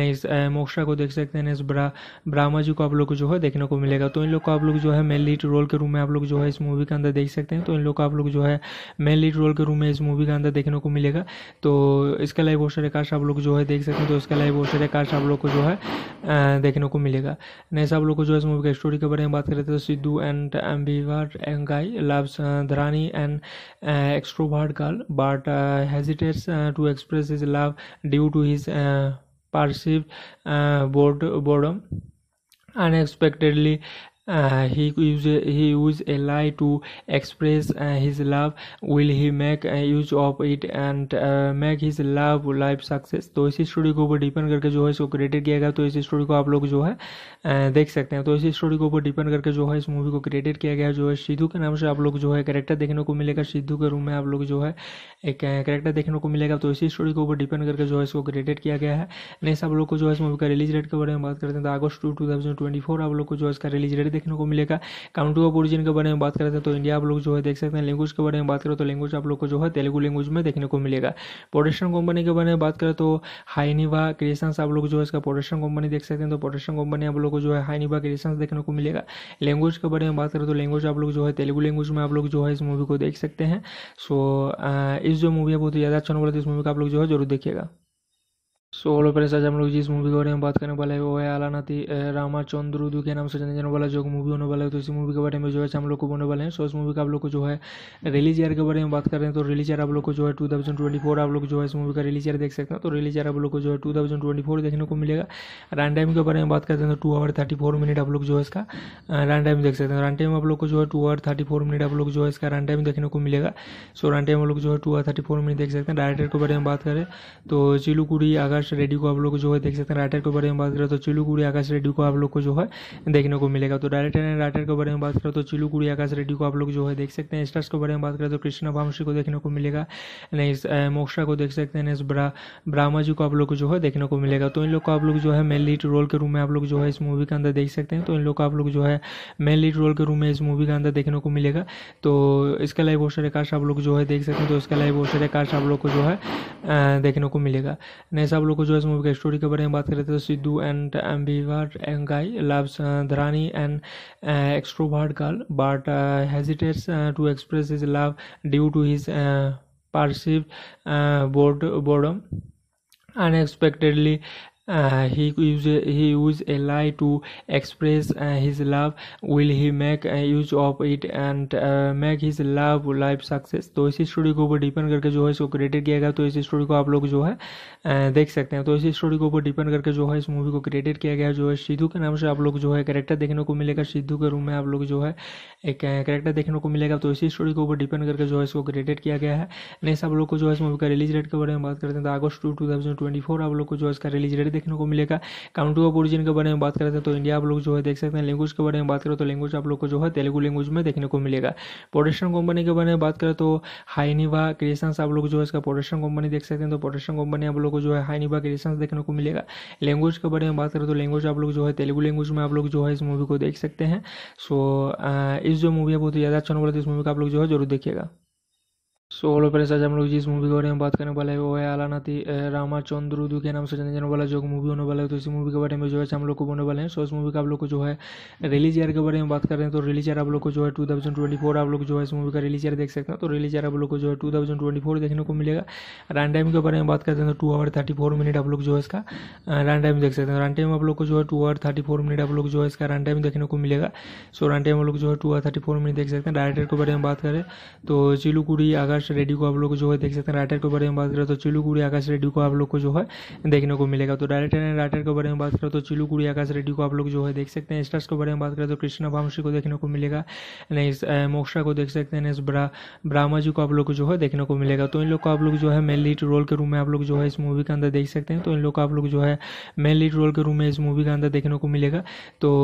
नेक्स्ट मोक्षा को देख सकते हैं नेक्स्ट ब्राह्मा जी को आप लोग को जो है देखने को मिलेगा तो इन लोग को आप लोग जो है मेन लीड रोल के रूम में आप लोग जो है इस मूवी के अंदर देख सकते हैं तो इन लोग को आप लोग जो है मेन लीड रोल के रूम में इस मूवी के अंदर देखने को मिलेगा तो इसके लाइव बहुत सारे कास्ट आप लोग जो है देख सकते हैं तो इसके लाइव बहुत सारे कास्ट आप लोग को जो है देखने को मिलेगा नेक्स्ट सब लोग लोग को जो इस मूवी का स्टोरी के बारे में बात करें तो Sidhu and ambivert guy loves Dharani and extrovert girl but hesitates to express his love due to his पार्सिव uh, boredom unexpectedly uh, he use he use a lie to express uh, his love will he make uh, use of it and uh, make his love life success तो इसी story को ऊपर depend करके जो है इसको created किया गया तो इसी स्टोरी को आप लोग जो है uh, देख सकते हैं तो इसी स्टोरी के ऊपर डिपेंड करके जो है इस मूवी को क्रिएटेड किया गया जो है सिद्धू के नाम से आप लोग जो है कैरेक्टर देखने को मिलेगा सिद्धू के रूम में आप लोग जो है एक करेक्टर uh, देखने को मिलेगा तो इसी स्टोरी के ऊपर डिपेंड करके जो है इसको क्रिएटेड किया गया है नेक्स्ट आप लोग को जो है इस मूवी का रिलीज डेट के बारे में बात करते हैं तो अगस्त two two thousand twenty four आप लोग को जो है इसका रिलीज डेट देखने को मिलेगा काउंटी ऑफ ओरिजिन के बारे में बात करते हैं तो इंडिया आप लोग जो है देख सकते हैं लैंग्वेज के बारे में बात करें तो लैंग्वेज आप लोग को जो है तेलुगु लैंग्वेज में देखने को मिलेगा प्रोडक्शन कंपनी के बारे में बात करें तो हाइनिवा क्रिएशन आप लोग जो है इसका प्रोडक्शन कंपनी देख सकते हैं तो प्रोडक्शन कंपनी आप लोग को जो है हाइनिवा क्रिएशन देखने को मिलेगा लैंग्वेज के बारे में बात करें तो लैंग्वेज आप लोग जो है तेलुगु लैंग्वेज में आप लोग जो है इस मूवी को देख सकते हैं सो इस जो मूवी है बहुत ही ज़्यादा अच्छा नंबर तो इस मूवी का आप लोग जो है जरूर देखिएगा सो हेलो फ्रेंड्स आज हम लोग जिस मूवी के बारे में बात करने वाले हैं वो है चंद्र रामाचंद्रुदू के नाम से जाने जाने वाला जो मूवी होने वाला है तो इसी मूवी के बारे में जो है हम लोग को बोलने वाले हैं सो इस मूवी का आप लोग को जो है रिलीज ईयर के बारे में बात कर रहे हैं तो रिलीज ईयर आप लोग को जो है टू थाउजेंड ट्वेंटी फोर आप लोग जो है इस मूवी का रिलीज ईयर देख सकते हैं तो रिलीज ईयर आप लोग को जो है टू थाउजेंड ट्वेंटी फोर देखने को मिलेगा रन टाइम के बारे में बात करते हैं तो two hour thirty four minute आप लोग जो है इसका रन टाइम देख सकते हैं रन तो टाइम आप लोग को जो है two hour thirty four minute आप लोग जो है इसका रन टाइम देखने को मिलेगा सो रन टाइम आप लोग जो है two hour thirty four minute देख सकते हैं डायरेक्टर के बारे में बात करें तो चिलुकुड़ी अगर आकाश रेडियो को आप लोग जो है देख सकते हैं राइटर के बारे में बात करें तो चिलुकुड़ी आकाश रेडियो को आप लोग को जो है देखने को मिलेगा तो डायरेक्टर एंड राइटर के बारे में बात करें तो चिलुकुड़ी आकाश रेडियो को आप लोग जो है देख सकते हैं स्टार्स के बारे में बात करें तो कृष्णा भामशी को देखने को मिलेगा नेक्स्ट मोक्षा को देख सकते हैं नेक्स्ट ब्राह्मा जी को आप लोग को जो है देखने को मिलेगा तो इन लोग को आप लोग जो है मेन लीड रोल के रूम में आप लोग जो है इस मूवी के अंदर देख सकते हैं तो इन लोग को आप लोग जो है मेन लीड रोल के रूम में इस मूवी के अंदर देखने को मिलेगा तो इसके लाइव बहुत सारे कास्ट आप लोग जो है देख सकते हैं तो इसके लाइव बहुत सारे कास्ट आप लोग को जो है देखने को मिलेगा नेक्स्ट सब लोग लोग को जो इस मूवी का स्टोरी के बारे में बात कर रहे थे तो Sidhu and ambivert guy loves Dharani and extrovert girl but hesitates to express his love due to his पार्सिव uh, bored, boredom uh, he use uh, he use a lie to express uh, his love will he make uh, use of it and uh, make his love life success तो इसी story को ऊपर depend करके जो है इसको created किया गया तो इसी स्टोरी को आप लोग जो है uh, देख सकते हैं तो इसी स्टोरी को ऊपर डिपेंड करके जो है इस मूवी को क्रिएटेड किया गया जो है सिद्धू के नाम से आप लोग जो है कैरेक्टर देखने को मिलेगा सिद्धू के रूम में आप लोग जो है एक करेक्टर देखने को मिलेगा तो इसी स्टोरी के ऊपर डिपेंड करके जो है इसको क्रिएटेड किया गया है नेक्स्ट आप लोग को जो है इस मूवी का रिलीज डेट के बारे में बात करते हैं तो अगस्त two two thousand twenty four आप लोग को जो है इसका रिलीज डेट देखने को मिलेगा काउंटी ऑफ ओरिजिन के बारे में बात करते हैं तो इंडिया आप लोग जो है देख सकते हैं लैंग्वेज के बारे में बात करें तो लैंग्वेज आप लोग को जो है तेलुगु लैंग्वेज में देखने को मिलेगा प्रोडक्शन कंपनी के बारे में बात करें तो हाईनिवा क्रिएशंस आप लोग जो है इसका प्रोडक्शन कंपनी देख सकते हैं तो प्रोडक्शन कंपनी आप लोग को जो है हाईनिवा क्रिएशंस देखने को मिलेगा लैंग्वेज के बारे में बात करें तो लैंग्वेज आप लोग जो है तेलुगु लैंग्वेज में आप लोग जो है इस मूवी को देख सकते हैं सो इस जो मूवी है बहुत ही ज़्यादा अच्छा नंबर तो इस मूवी का आप लोग जो है जरूर देखिएगा सो हेलो ओपर आज हम लोग जिस मूवी के बारे में बात करने वाले हैं वो है चंद्र रामाचंद्रुदू के नाम से जाने जाने वाला जो मूवी होने वाला है तो इसी मूवी के बारे में जो है हम लोग को बोलने वाले हैं सो इस मूवी का आप लोग को जो है रिलीज ईयर के बारे में बात कर रहे हैं तो रिलीज ईयर आप लोग को जो है टू थाउजेंड ट्वेंटी फोर आप लोग जो है इस मूवी का रिलीज ईयर देख सकते हैं तो रिलीज ईयर आप लोग को जो है टू थाउजेंड ट्वेंटी फोर देखने को मिलेगा रन टाइम के बारे में बात करते हैं तो two hour thirty four minute आप लोग जो है इसका रन टाइम देख सकते हैं रन टाइम आप लोग को जो है two hour thirty four minute आप लोग जो है इसका रन टाइम देखने को मिलेगा सो रन टाइम आप लोग जो है two hour thirty four minute देख सकते हैं डायरेक्टर के बारे में बात करें तो चिलुकुड़ी अगर आकाश रेडियो को आप लोग जो है देख सकते हैं राइटर के बारे में बात करें तो चिलुगुड़ी आकाश रेडियो को आप लोग को जो है देखने को मिलेगा तो डायरेक्टर एंड राइटर के बारे में बात करें तो चिलुगुड़ी आकाश रेडियो को आप लोग जो है देख सकते हैं स्टार्स के बारे में बात करें तो कृष्णा भामशी को देखने को मिलेगा नेक्स्ट मोक्षा को देख सकते हैं ब्रामा जी को आप लोग को जो है देखने को मिलेगा तो इन लोग को आप लोग जो है मेन लीड रोल के रूम में आप लोग जो है इस मूवी के अंदर देख सकते हैं तो इन लोग को आप लोग जो है मेन लीड रोल के रूम में इस मूवी के अंदर देखने को मिलेगा तो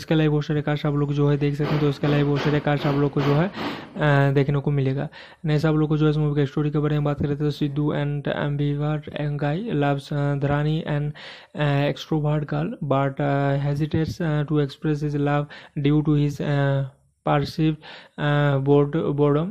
इसके लाइव बहुत सारे कास्ट आप लोग जो है देख सकते हैं तो इसके लाइव बहुत सारे कास्ट आप लोग को जो है देखने को मिलेगा नेक्स्ट सब लोग को जो है इस मूवी का स्टोरी के बारे में बात करें तो Sidhu and ambivert guy loves Dharani and extrovert girl but hesitates to express his love due to his पार्सिव uh, bored, boredom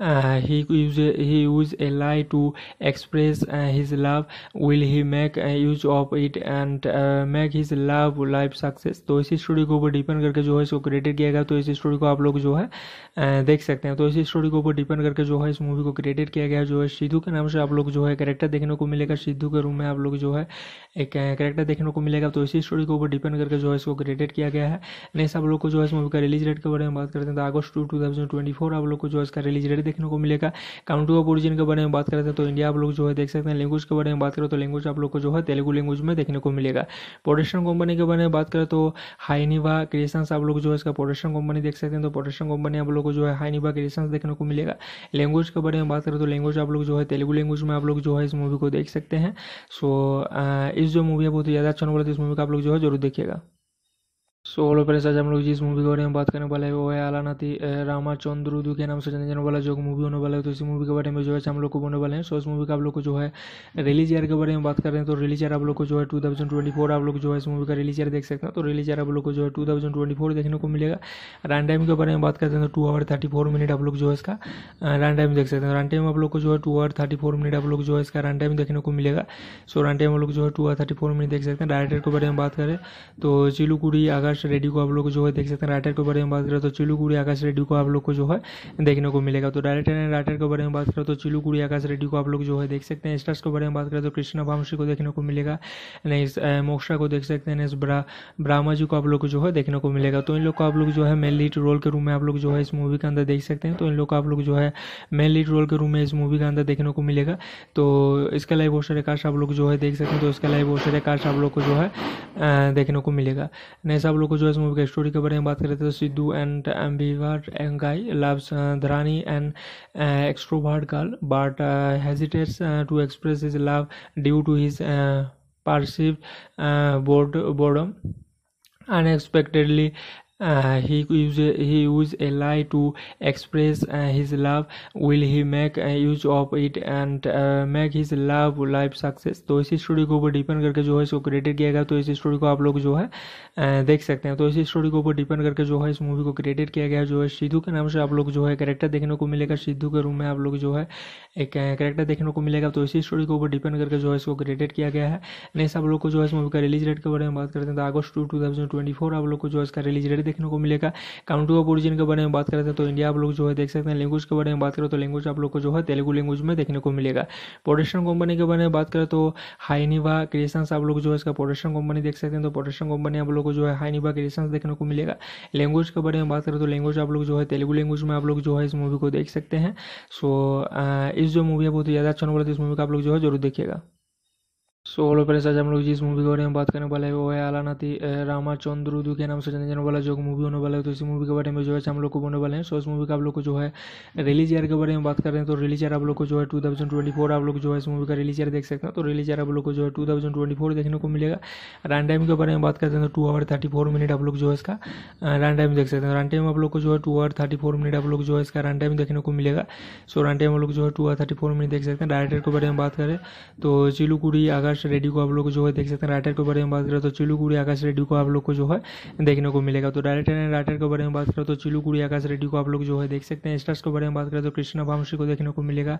uh, he use he use a lie to express uh, his love will he make uh, use of it and uh, make his love life success तो इसी story को ऊपर depend करके जो है इसको created किया गया तो इस स्टोरी को आप लोग जो है uh, देख सकते हैं तो इसी स्टोरी के ऊपर डिपेंड करके जो है इस मूवी को क्रिएटेड किया गया जो है सिद्धू के नाम से आप लोग जो है करेक्टर देखने को मिलेगा सिद्धू के रूम में आप लोग जो है एक करेक्टर uh, देखने को मिलेगा तो इसी स्टोरी को ऊपर डिपेंड करके जो है इसको क्रिएटेड किया गया है नेक्स्ट आप लोग को जो है इस मूवी का रिलीज डेट के बारे में बात करते हैं तो अगस्त two two thousand twenty four आप लोग को जो है इसका रिलीज डेट देखने को मिलेगा काउंटी ऑफ ओरिजिन के बारे में बात करते हैं तो इंडिया आप लोग जो है देख सकते हैं तो लैंग्वेज के बारे में बात करें तो लैंग्वेज तो आप लोग को जो है तेलुगु लैंग्वेज में देखने को मिलेगा प्रोडक्शन कंपनी के बारे में बात करें तो हाईनिवा क्रिएशन आप लोग जो है इसका प्रोडक्शन कंपनी देख सकते हैं तो प्रोडक्शन कंपनी आप लोग को जो है हाईनिवा क्रिएशन देखने को मिलेगा लैंग्वेज के बारे में बात करें तो लैंग्वेज आप लोग जो है तेलुगु लैंग्वेज में आप लोग जो है इस मूवी को देख सकते हैं सो इस जो मूवी है बहुत ही ज़्यादा अच्छा नंबर है तो इस मूवी का आप लोग जो है जरूर देखिएगा सो हेलो ओपर आज हम लोग जिस मूवी के बारे में बात करने वाले हैं वो है चंद्र उदू के नाम से जाने जाने वाला जो मूवी होने वाला है तो इसी मूवी के बारे में जो है हम लोग को बोलने वाले हैं सो इस मूवी का आप लोग को जो है रिलीज ईयर के बारे में बात कर रहे हैं तो रिलीज ईयर आप लोग को जो है टू ट्वेंटी फोर आप लोग जो है इस मूवी का रिलीज ईयर देख सकते हैं तो रिलीज ईयर आप लोग को जो है टू थाउजेंड ट्वेंटी फोर देखने को मिलेगा रन टाइम के बारे में बात करते हैं तो two hour thirty four minute आप लोग जो है इसका रन टाइम देख सकते हैं रन टाइम आप लोग को जो है two hour thirty four minute आप लोग जो है इसका रन टाइम देखने को मिलेगा सो रन टाइम आप लोग जो है two hour thirty four minute देख सकते हैं डायरेक्टर के बारे में बात करें तो चिलुकुड़ी अगर आकाश रेड्डी को आप लोग जो है देख सकते हैं राइटर के बारे में बात करें तो चिलू गुड़ी आकाश रेड्डी को आप लोग को जो है देखने को मिलेगा तो डायरेक्टर एंड राइटर के बारे में बात करें तो चिलू गुड़ी आकाश रेड्डी को आप लोग जो है देख सकते हैं स्टार्स के बारे में बात करें तो कृष्णा भामशी को देखने को मिलेगा नहीं मोक्षा को देख सकते हैं ब्रामा जी को आप लोग को जो है देखने को मिलेगा तो इन लोग को आप लोग जो है मेन लीड रोल के रूम में आप लोग जो है इस मूवी के अंदर देख सकते हैं तो इन लोग को आप लोग जो है मेन लीड रोल के रूम में इस मूवी के अंदर देखने को मिलेगा तो इसका लाइव सारे कास्ट आप लोग जो है देख सकते हैं तो इसका लाइव सारे कास्ट आप लोग को जो है देखने को मिलेगा नेक्स्ट सब लोग को जो इस मूवी का स्टोरी के बारे में बात करें तो Sidhu and ambivert guy loves Dharani and extrovert girl but hesitates to express his love due to his पार्सिव uh, bored, boredom uh, he use he use a lie to express uh, his love will he make uh, use of it and uh, make his love life success तो इसी story को ऊपर depend करके जो है इसको created किया गया तो इसी स्टोरी को आप लोग जो है uh, देख सकते हैं तो इसी स्टोरी के ऊपर डिपेंड करके जो है इस मूवी को क्रिएटेड किया गया जो है सिद्धू के नाम से आप लोग जो है करेक्टर देखने को मिलेगा सिद्धू के रूम में आप लोग जो है एक करेक्टर uh, देखने को मिलेगा तो इसी स्टोरी के ऊपर डिपेंड करके जो है इसको क्रिएटेड किया गया है नेक्स्ट आप लोग को जो है इस मूवी का रिलीज डेट के बारे में बात करते हैं तो अगस्त two two thousand twenty four आप लोग को जो है इसका रिलीज डेट देखने को मिलेगा काउंटी ऑफ ओरिजिन के बारे में बात करते हैं तो इंडिया आप लोग जो है देख सकते हैं लैंग्वेज के बारे में बात करें तो लैंग्वेज आप लोग को जो है तेलुगु लैंग्वेज में देखने को मिलेगा प्रोडक्शन कंपनी के बारे में बात करें तो हाइनिवा क्रिएशन आप लोग जो है इसका प्रोडक्शन कंपनी देख सकते हैं तो प्रोडक्शन कंपनी आप लोग को जो है हाइनिवा क्रिएशन देखने को मिलेगा लैंग्वेज के बारे में बात करें तो लैंग्वेज आप लोग जो है तेलुगु लैंग्वेज में आप लोग जो है इस मूवी को देख सकते हैं सो इस जो मूवी है बहुत ही ज़्यादा अच्छा नंबर है तो इस मूवी का आप लोग जो है जरूर देखिएगा सो हेलो ओपर आज हम लोग जिस मूवी के बारे में बात करने वाले हैं वो है चंद्र उदू के नाम से जाने जाने वाला जो मूवी होने वाला है तो इसी मूवी के बारे में जो है हम लोग को बोलने वाले हैं सो इस मूवी का आप लोग को जो है रिलीज ईयर के बारे में बात कर रहे हैं तो रिलीज ईयर आप लोग को जो है टू थाउजेंड ट्वेंटी फोर आप लोग जो है इस मूवी का रिलीज ईयर देख सकते हैं तो रिलीज ईयर आप लोग को जो है टू थाउजेंड ट्वेंटी फोर देखने को मिलेगा रन टाइम के बारे में बात करते हैं तो two hour thirty four minute आप लोग जो है इसका रन टाइम देख सकते हैं रन टाइम आप लोग को जो है two hour thirty four minute आप लोग जो है इसका रन टाइम देखने को मिलेगा सो रन टाइम आप लोग जो है two hour thirty four minute देख सकते हैं डायरेक्टर के बारे में बात करें तो चिलुकुड़ी अगर आकाश रेडी को आप लोग जो है देख सकते हैं राइटर के बारे में बात करें तो चिलू गुड़ी आकाश रेडी को आप लोग को जो है देखने को मिलेगा तो डायरेक्टर एंड राइटर के बारे में बात करें तो चिलू गुड़ी आकाश रेडी को आप लोग जो है देख सकते हैं स्टार्स के बारे में बात करें तो कृष्णा भामशी को देखने को मिलेगा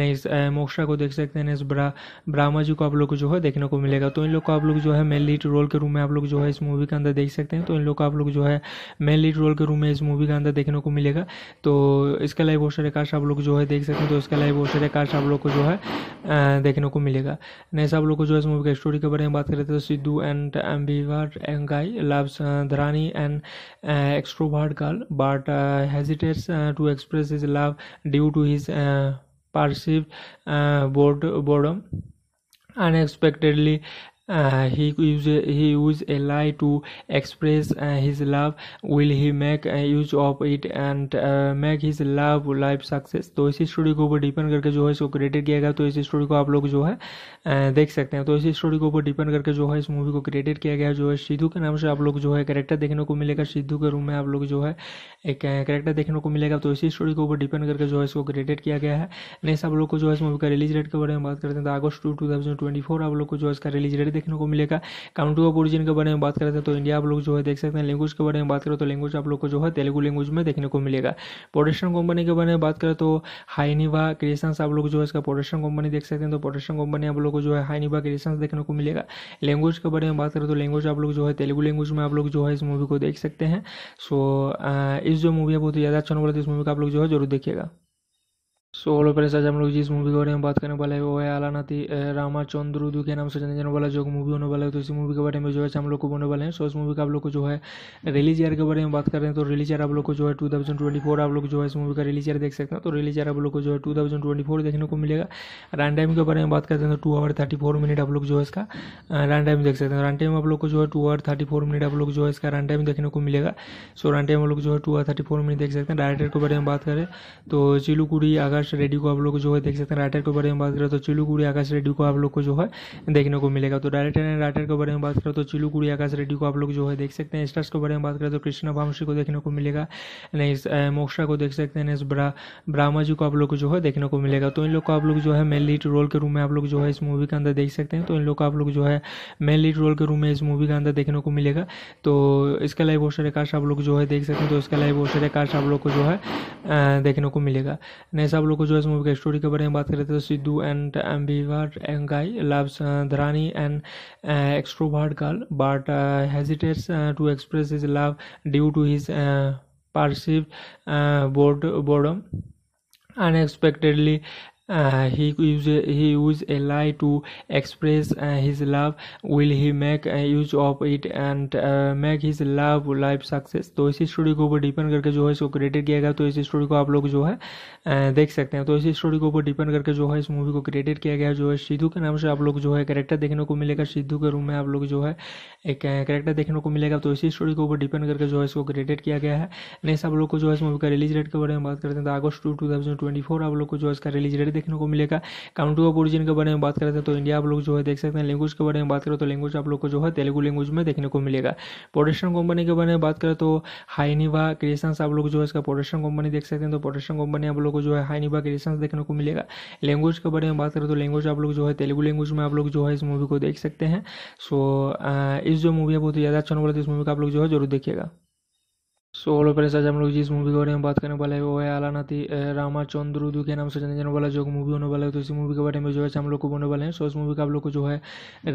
नेक्स्ट मोक्षा को देख सकते हैं नेक्स्ट ब्राह्मा जी को आप लोग को जो है देखने को मिलेगा तो इन लोग को आप लोग जो है मेन लीड रोल के रूम में आप लोग जो है इस मूवी के अंदर देख सकते हैं तो इन लोग को आप लोग जो है मेन लीड रोल के रूम में इस मूवी के अंदर देखने को मिलेगा तो इसके लाइव बहुत सारे कास्ट आप लोग जो है देख सकते हैं तो इसके लाइव बहुत सारे कास्ट आप लोग को जो है देखने को मिलेगा नेक्स्ट सब लोग लोग को जो इस मूवी का स्टोरी के बारे में बात करें तो Sidhu and एम्बीवर guy loves Dharani and extrovert girl but hesitates to express his love due to his पार्सिव uh, bored, boredom uh, he use he use a lie to express uh, his love will he make uh, use of it and uh, make his love life success तो इसी story को ऊपर depend करके जो है इसको created किया गया तो इसी स्टोरी को आप लोग जो है uh, देख सकते हैं तो इसी स्टोरी के ऊपर डिपेंड करके जो है इस मूवी को क्रिएटेड किया गया जो है सिद्धू के नाम से आप लोग जो है करेक्टर देखने को मिलेगा सिद्धू के रूम में आप लोग जो है एक करेक्टर uh, देखने को मिलेगा तो इसी स्टोरी को ऊपर डिपेंड करके जो है इसको क्रिएटेड किया गया है नेक्स्ट आप लोग को जो है इस मूवी का रिलीज डेट के बारे में बात करते हैं तो अगस्त two two thousand twenty four आप लोग को जो है इसका रिलीज डेट देखने को मिलेगा काउंटी ऑफ ओरिजिन के बारे में बात करते हैं तो इंडिया आप लोग जो है देख सकते हैं लैंग्वेज के बारे में बात करें तो लैंग्वेज आप लोग को जो है तेलुगु लैंग्वेज में देखने को मिलेगा प्रोडक्शन कंपनी के बारे में बात करें तो हाइनिवा क्रिएशन आप लोग जो है इसका प्रोडक्शन कंपनी देख सकते हैं तो प्रोडक्शन कंपनी आप लोग को जो है हाइनिवा क्रिएशन देखने को मिलेगा लैंग्वेज के बारे में बात करें तो लैंग्वेज आप लोग जो है तेलुगु लैंग्वेज में आप लोग जो है इस मूवी को देख सकते हैं सो इस जो मूवी है बहुत ही ज़्यादा अच्छा नंबर है तो इस मूवी का आप लोग जो है जरूर देखिएगा सो हेलो ओपर आज हम लोग जिस मूवी के बारे में बात करने वाले हैं वो है चंद्र उदू के नाम से जाने जाने वाला जो मूवी होने वाला है तो इसी मूवी के बारे में जो है हम लोग को बोलने वाले हैं सो इस मूवी का आप लोग को जो है रिलीज ईयर के बारे में बात कर रहे हैं तो रिलीज ईयर आप लोग को जो है टू थाउजेंड ट्वेंटी फोर आप लोग जो है इस मूवी का रिलीज ईयर देख सकते हैं तो रिलीज ईयर आप लोग को जो है टू थाउजेंड ट्वेंटी फोर देखने को मिलेगा रन टाइम के बारे में बात करते हैं तो two hour thirty four minute आप लोग जो है इसका रन टाइम देख सकते हैं रन टाइम आप लोग को जो है two hour thirty four minute आप लोग जो है इसका रन टाइम देखने को मिलेगा सो रन टाइम आप लोग जो है two hour thirty four minute देख सकते हैं डायरेक्टर के बारे में बात करें तो चिलुकुड़ी आगर आकाश रेडी को आप लोग जो है देख सकते हैं राइटर के बारे में बात करें तो चिलुकुड़ी आकाश रेडी को आप लोग को जो है देखने को मिलेगा तो डायरेक्टर एंड राइटर के बारे में बात करें तो चिलुकुड़ी आकाश रेडी को आप लोग जो है देख सकते हैं स्टार्स के बारे में बात करें तो कृष्ण भामशी को देखने को मिलेगा नहीं मोक्षा को देख सकते हैं ब्रा ब्राह्मा जी को आप लोग को जो है देखने को मिलेगा तो इन लोग को आप लोग जो है मेन लीड रोल के रूम में आप लोग जो है इस मूवी के अंदर देख सकते हैं तो इन लोग को आप लोग जो है मेन लीड रोल के रूम में इस मूवी के अंदर देखने को मिलेगा तो इसके लाइव बहुत सारे कास्ट आप लोग जो है देख सकते हैं तो इसके लाइव बहुत सारे कास्ट आप लोग को जो है देखने को मिलेगा नहीं सब लोग लोग को जो इस मूवी का स्टोरी के बारे में बात करें तो Sidhu and ambivert guy loves Dharani and extrovert girl but hesitates to express his love due to his पार्सिव uh, bored, boredom uh, he use he use a lie to express uh, his love will he make uh, use of it and uh, make his love life success तो इसी story को ऊपर depend करके जो है इसको created किया गया तो इसी स्टोरी को आप लोग जो है uh, देख सकते हैं तो इसी स्टोरी को ऊपर डिपेंड करके जो है इस मूवी को क्रिएटेड किया गया जो है सिद्धू के नाम से आप लोग जो है कैरेक्टर देखने को मिलेगा सिद्धू के रूम में आप लोग जो है एक करेक्टर uh, देखने को मिलेगा तो इसी स्टोरी को ऊपर डिपेंड करके जो है इसको क्रिएटेड किया गया है नेक्स्ट आप लोग को जो है इस मूवी का रिलीज डेट के बारे में बात करते हैं तो अगस्ट टू टू आप लोग को जो है इसका रिलीज डेट देखने को मिलेगा काउंटी ऑफ ओरिजिन के बारे में बात करते हैं तो इंडिया आप लोग जो है देख सकते हैं तो लैंग्वेज के बारे में बात करें तो लैंग्वेज तो आप लोग को जो है तेलुगु लैंग्वेज में देखने को मिलेगा प्रोडक्शन कंपनी के बारे में बात करें तो हाइनिवा क्रिएशन आप लोग जो है इसका प्रोडक्शन कंपनी देख सकते हैं तो प्रोडक्शन कंपनी आप लोग को जो है हाइनिवा क्रिएशन देखने को मिलेगा लैंग्वेज के बारे में बात करें तो लैंग्वेज आप लोग जो है तेलुगु लैंग्वेज में आप लोग जो है इस मूवी को देख सकते हैं सो इस जो मूवी है बहुत ही ज़्यादा अच्छा नंबर है तो इस मूवी का आप लोग जो है जरूर देखिएगा सो हेलो फ्रेंड्स आज हम लोग जिस मूवी के बारे में बात करने वाले हैं वो है चंद्र उदू के नाम से जाने जाने वाला जो मूवी होने वाला है तो इसी मूवी के बारे में जो है हम लोग को बोलने वाले हैं सो इस मूवी का आप लोग को जो है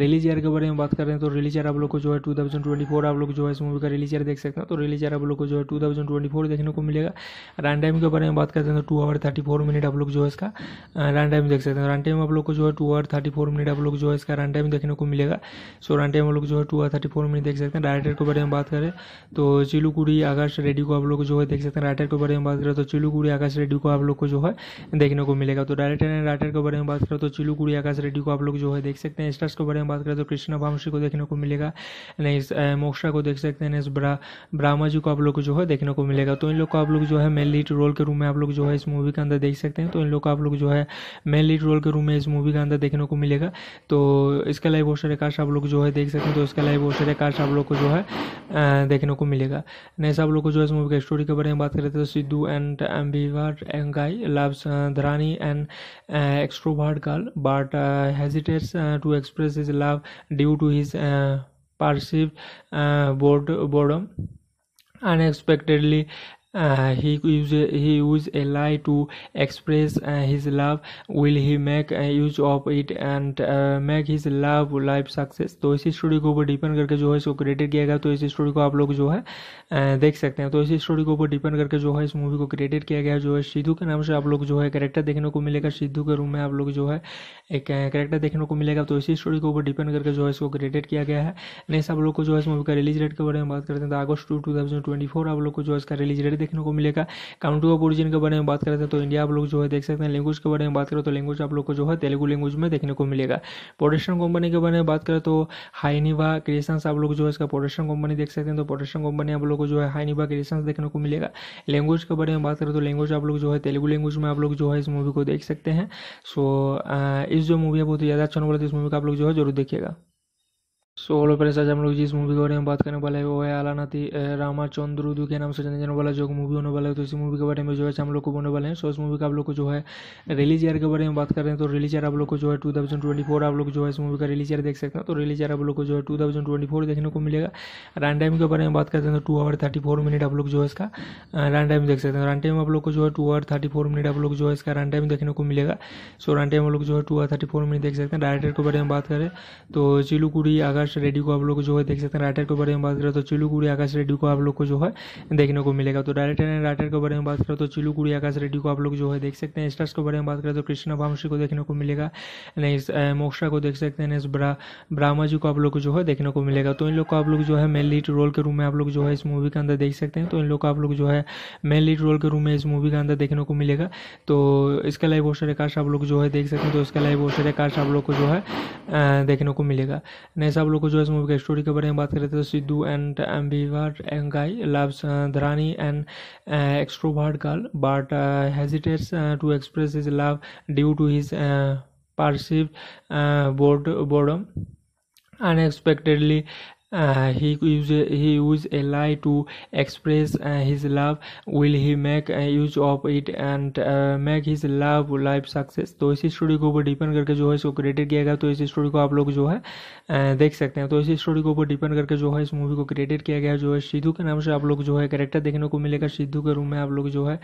रिलीज ईयर के बारे में बात कर रहे हैं तो रिलीज ईयर आप लोग को जो है टू थाउजेंड ट्वेंटी फोर आप लोग जो है इस मूवी का रिलीज ईयर देख सकते हैं तो रिलीज ईयर आप लोग को जो है टू थाउजेंड ट्वेंटी फोर देखने को मिलेगा रन टाइम के बारे में बात करते हैं तो two hour thirty four minute आप लोग जो है इसका रन टाइम देख सकते हैं रन टाइम आप लोग को जो है two hour thirty four minute आप लोग जो है इसका रन टाइम देखने को मिलेगा सो रन टाइम आप लोग जो है two hour thirty four minute देख सकते हैं डायरेक्टर के बारे में बात करें तो चिलुकुड़ी अगर आकाश रेडी को आप लोग जो है देख सकते हैं राइटर के बारे में बात करें तो चिलुकुड़ी आकाश रेडी को आप लोग को जो है देखने को मिलेगा तो डायरेक्टर एंड राइटर के बारे में बात करें तो चिलुकुड़ी आकाश रेडी को आप लोग जो है देख सकते हैं स्टार्स के बारे में बात करें तो कृष्णा भामशी को देखने को मिलेगा नहीं मोक्षा को देख सकते हैं ब्रा ब्राह्मा जी को आप लोग को जो है देखने को मिलेगा तो इन लोग को आप लोग जो है मेन लीड रोल के रूम में आप लोग जो है इस मूवी के अंदर देख सकते हैं तो इन लोग को आप लोग जो है मेन लीड रोल के रूम में इस मूवी के अंदर देखने को मिलेगा तो इसके लाइव बहुत सारे कास्ट आप लोग जो है देख सकते हैं तो इसके लाइव बहुत सारे कास्ट आप लोग को जो है देखने को मिलेगा नहीं सब लोग लोग को जो इस मूवी का स्टोरी के बारे में बात करें तो Sidhu and ambivert guy loves Dharani and extrovert girl but hesitates to express his love due to his पार्सिव uh, bored, boredom uh, he use he use a lie to express uh, his love will he make uh, use of it and uh, make his love life success तो इसी story को ऊपर depend करके जो है इसको created किया गया तो इसी स्टोरी को आप लोग जो है uh, देख सकते हैं तो इसी स्टोरी को ऊपर डिपेंड करके जो है इस मूवी को क्रिएटेड किया गया जो है सिद्धू के नाम से आप लोग जो है करेक्टर देखने को मिलेगा सिद्धू के रूम में आप लोग जो है एक करेक्टर uh, देखने को मिलेगा तो इसी स्टोरी को ऊपर डिपेंड करके जो है इसको क्रिएटेड किया गया है नेक्स्ट आप लोग को जो है इस मूवी का रिलीज डेट के बारे में बात करते हैं तो अगस्त two two thousand twenty four आप लोग को जो है इसका रिलीज डेट देखने को मिलेगा काउंटी ऑफ ओरिजिन के बारे में बात करते हैं तो इंडिया आप लोग जो है देख सकते हैं लैंग्वेज के बारे में बात करें तो लैंग्वेज आप लोग को जो है तेलुगु लैंग्वेज में देखने को मिलेगा प्रोडक्शन कंपनी के बारे में बात करें तो हाइनिवा क्रिएशन आप लोग जो है इसका प्रोडक्शन कंपनी देख सकते हैं तो प्रोडक्शन कंपनी आप लोग को जो है हाइनिवा क्रिएशन देखने को मिलेगा लैंग्वेज के बारे में बात करें तो लैंग्वेज आप लोग जो है तेलुगु लैंग्वेज में आप लोग जो है इस मूवी को देख सकते हैं सो इस जो मूवी है बहुत ही ज़्यादा अच्छा नंबर तो इस मूवी का आप लोग जो है जरूर देखिएगा सो हेलो ओपर आज हम लोग जिस मूवी के बारे में बात करने वाले हैं वो है चंद्र रामाचंद्रुदू के नाम से जाने जाने वाला जो मूवी होने वाला है तो इसी मूवी के बारे में जो है हम लोग को बोलने वाले हैं सो इस मूवी का आप लोग को जो है रिलीज ईयर के बारे में बात कर रहे हैं तो रिलीज ईयर आप लोग को जो है टू थाउजेंड ट्वेंटी फोर आप लोग जो है इस मूवी का रिलीज ईयर देख सकते हैं तो रिलीज ईयर आप लोग को जो है टू थाउजेंड ट्वेंटी फोर देखने को मिलेगा रन टाइम के बारे में बात करते हैं तो two hour thirty four minute आप लोग जो है इसका रन टाइम देख सकते हैं रन टाइम आप लोग को जो है two hour thirty four minute आप लोग जो है इसका रन टाइम देखने को मिलेगा सो रन टाइम आप लोग जो है two hour thirty four minute देख सकते हैं डायरेक्टर के बारे में बात करें तो चिलुकुड़ी अगर आकाश रेडियो को आप लोग जो है देख सकते हैं राइटर के बारे में बात करें तो चिलुकुड़ी आकाश रेडियो को आप लोग को जो है देखने को मिलेगा तो डायरेक्टर एंड राइटर के बारे में बात करें तो चिलुकुड़ी आकाश रेडियो को आप लोग जो है देख सकते हैं स्टार्स के बारे में बात करें तो कृष्णा भामशी को देखने को मिलेगा नहीं मोक्षा को देख सकते हैं ब्रामा जी को आप लोग को जो है देखने को मिलेगा तो इन लोग को आप लोग जो है मेन लीड रोल के रूम में आप लोग जो है इस मूवी के अंदर देख सकते हैं तो इन लोग को आप लोग जो है मेन लीड रोल के रूम में इस मूवी के अंदर देखने को मिलेगा तो इसके लाइव बहुत सारे कास्ट आप लोग जो है देख सकते हैं तो इसके लाइव बहुत सारे कास्ट आप लोग को जो है देखने को मिलेगा नेक्स्ट सब लोग को जो है इस मूवी का स्टोरी के बारे में बात करें तो Sidhu and ambivert guy loves Dharani and extrovert girl but hesitates to express his love due to his पार्सिव bored boredom unexpectedly uh, he use he use a lie to express uh, his love will he make uh, use of it and uh, make his love life success तो इसी story के ऊपर depend करके जो है इसको created किया गया तो इसी स्टोरी को आप लोग जो है uh, देख सकते हैं तो इसी स्टोरी के ऊपर डिपेंड करके जो है इस मूवी को क्रिएटेड किया गया जो है सिद्धू के नाम से आप लोग जो है करेक्टर देखने को मिलेगा सिद्धू के रूम में आप लोग जो है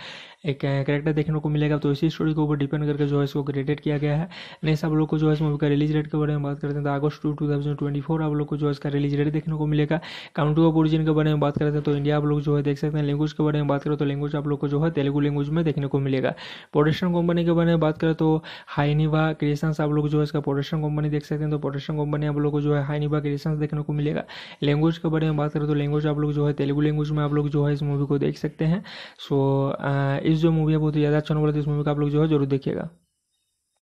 एक करेक्टर uh, देखने को मिलेगा तो इसी स्टोरी के ऊपर डिपेंड करके जो है इसको क्रिएटेड किया गया है नेक्स्ट आप लोग को जो है इस मूवी का रिलीज डेट के बारे में बात करते हैं तो August two two thousand twenty four आप लोग को जो है इसका रिलीज डेट देखने को मिलेगा काउंट्री ऑफ ओरिजिन के बारे में बात करते हैं तो इंडिया आप लोग जो है देख सकते हैं लैंग्वेज के बारे में बात करें तो लैंग्वेज आप लोग को जो है तेलुगु लैंग्वेज में देखने को मिलेगा प्रोडक्शन कंपनी के बारे में बात करें तो हाईनिवा क्रिएशन आप लोग जो है इसका प्रोडक्शन कंपनी देख सकते हैं तो प्रोडक्शन कंपनी आप लोग को जो है हाईनिवा क्रिएशन देखने को मिलेगा लैंग्वेज के बारे में बात करें तो लैंग्वेज आप लोग जो है तेलुगु लैंग्वेज में आप लोग जो है इस मूवी को देख सकते हैं सो इस जो मूवी है बहुत ही ज़्यादा अच्छा नंबर तो इस मूवी का आप लोग जो है जरूर देखिएगा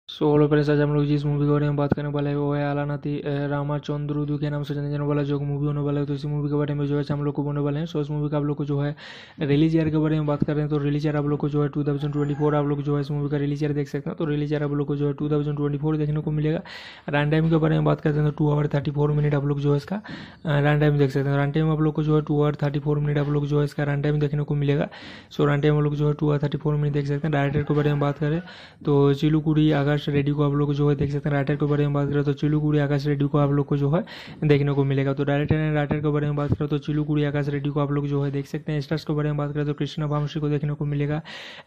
सो हेलो फ्रेंड्स आज हम लोग जिस मूवी के बारे में बात करने वाले हैं वो है आलानाथी रामाचंद्रुदू के नाम से जाने जाने वाला जो मूवी होने वाला है तो इसी मूवी के बारे में जो है हम लोग को बोलने वाले हैं सो इस मूवी का आप लोग को जो है रिलीज ईयर के बारे में बात कर रहे हैं तो रिलीज ईयर आप लोग को जो है टू थाउजेंड ट्वेंटी फोर आप लोग जो है इस मूवी का रिलीज ईयर देख सकते हैं तो रिलीज ईयर आप लोग को जो है टू थाउजेंड ट्वेंटी फोर देखने को मिलेगा रन टाइम के बारे में बात करते हैं तो two hour thirty four minute आप लोग जो है इसका रन टाइम देख सकते हैं रन टाइम आप लोग को जो है two hour thirty four minute आप लोग जो है इसका रन टाइम देखने को मिलेगा सो रन टाइम आप लोग जो है two hour thirty four minute देख सकते हैं डायरेक्टर के बारे में बात करें तो चिलू अगर आकाश रेडियो को आप लोग जो है देख सकते हैं राइटर के बारे में बात करें तो चिलुगुड़ी आकाश रेडियो को आप लोग को जो है देखने को मिलेगा तो डायरेक्टर एंड राइटर के बारे में बात करें तो चिलुगुड़ी आकाश रेडियो को आप लोग जो है देख सकते हैं स्टार्स के बारे में बात करें तो कृष्णा भामशी को देखने को मिलेगा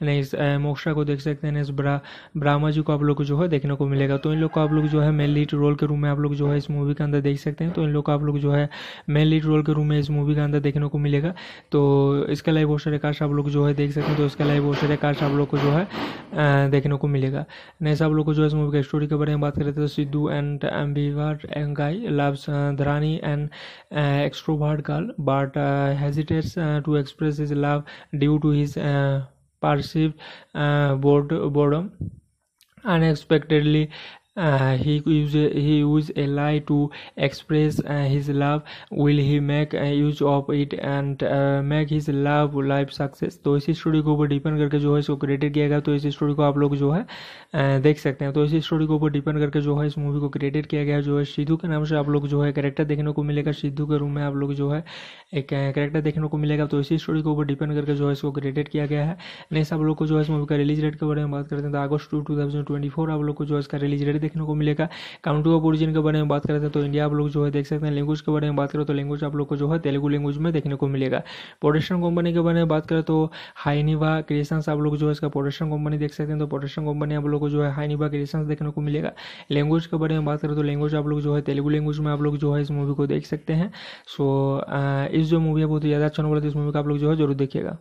नहीं मोक्षा को देख सकते हैं ब्रामा जी को आप लोग को जो है देखने को मिलेगा तो इन लोग को आप लोग जो है मेन लीड रोल के रूम में आप लोग जो है इस मूवी के अंदर देख सकते हैं तो इन लोग को आप लोग जो है मेन लीड रोल के रूम में इस मूवी के अंदर देखने को मिलेगा तो इसके लाइव बहुत सारे कास्ट आप लोग जो है देख सकते हैं तो इसका लाइव बहुत सारे कास्ट आप लोग को जो है देखने को मिलेगा नहीं सब लोग को जो है इस मूवी का स्टोरी के बारे में बात करें तो Sidhu and एम्बीवर guy loves Dharani and extrovert girl but hesitates to express his love due to his perceived uh, bored, boredom unexpectedly uh, he use he use a lie to express uh, his love will he make uh, use of it and uh, make his love life success तो इसी story को ऊपर depend करके जो है इसको created किया गया तो इसी स्टोरी को आप लोग जो है uh, देख सकते हैं तो इसी स्टोरी के ऊपर डिपेंड करके जो है इस मूवी को क्रिएटेड किया गया जो है सिद्धू के नाम से आप लोग जो है करेक्टर देखने को मिलेगा सिद्धू के रूम में आप लोग जो है एक करेक्टर uh, देखने को मिलेगा तो इसी स्टोरी को ऊपर डिपेंड करके जो है इसको क्रिएटेड किया गया है नेक्स्ट आप लोग को जो है इस मूवी का रिलीज डेट के बारे में बात करते हैं तो August two two thousand twenty four आप लोग को जो है इसका रिलीज डेट देखने को मिलेगा काउंट्री ऑफ ओरिजिन के बारे में बात करें तो इंडिया आप लोग जो है देख सकते हैं लैंग्वेज के बारे में बात करें तो लैंग्वेज आप लोग को जो है तेलुगु लैंग्वेज में देखने को मिलेगा प्रोडक्शन कंपनी के बारे में बात करें तो हाइनिवा क्रिएशन आप लोग जो है इसका प्रोडक्शन कंपनी देख सकते हैं तो प्रोडक्शन कंपनी आप लोग को जो है हाइनिवा क्रिएशन देखने को मिलेगा लैंग्वेज के बारे में बात करें तो लैंग्वेज आप लोग जो है तेलुगु लैंग्वेज में आप लोग जो है इस मूवी को देख सकते हैं सो इस जो मूवी है बहुत ही ज़्यादा अच्छा नंबर तो इस मूवी का आप लोग जो है जरूर देखिएगा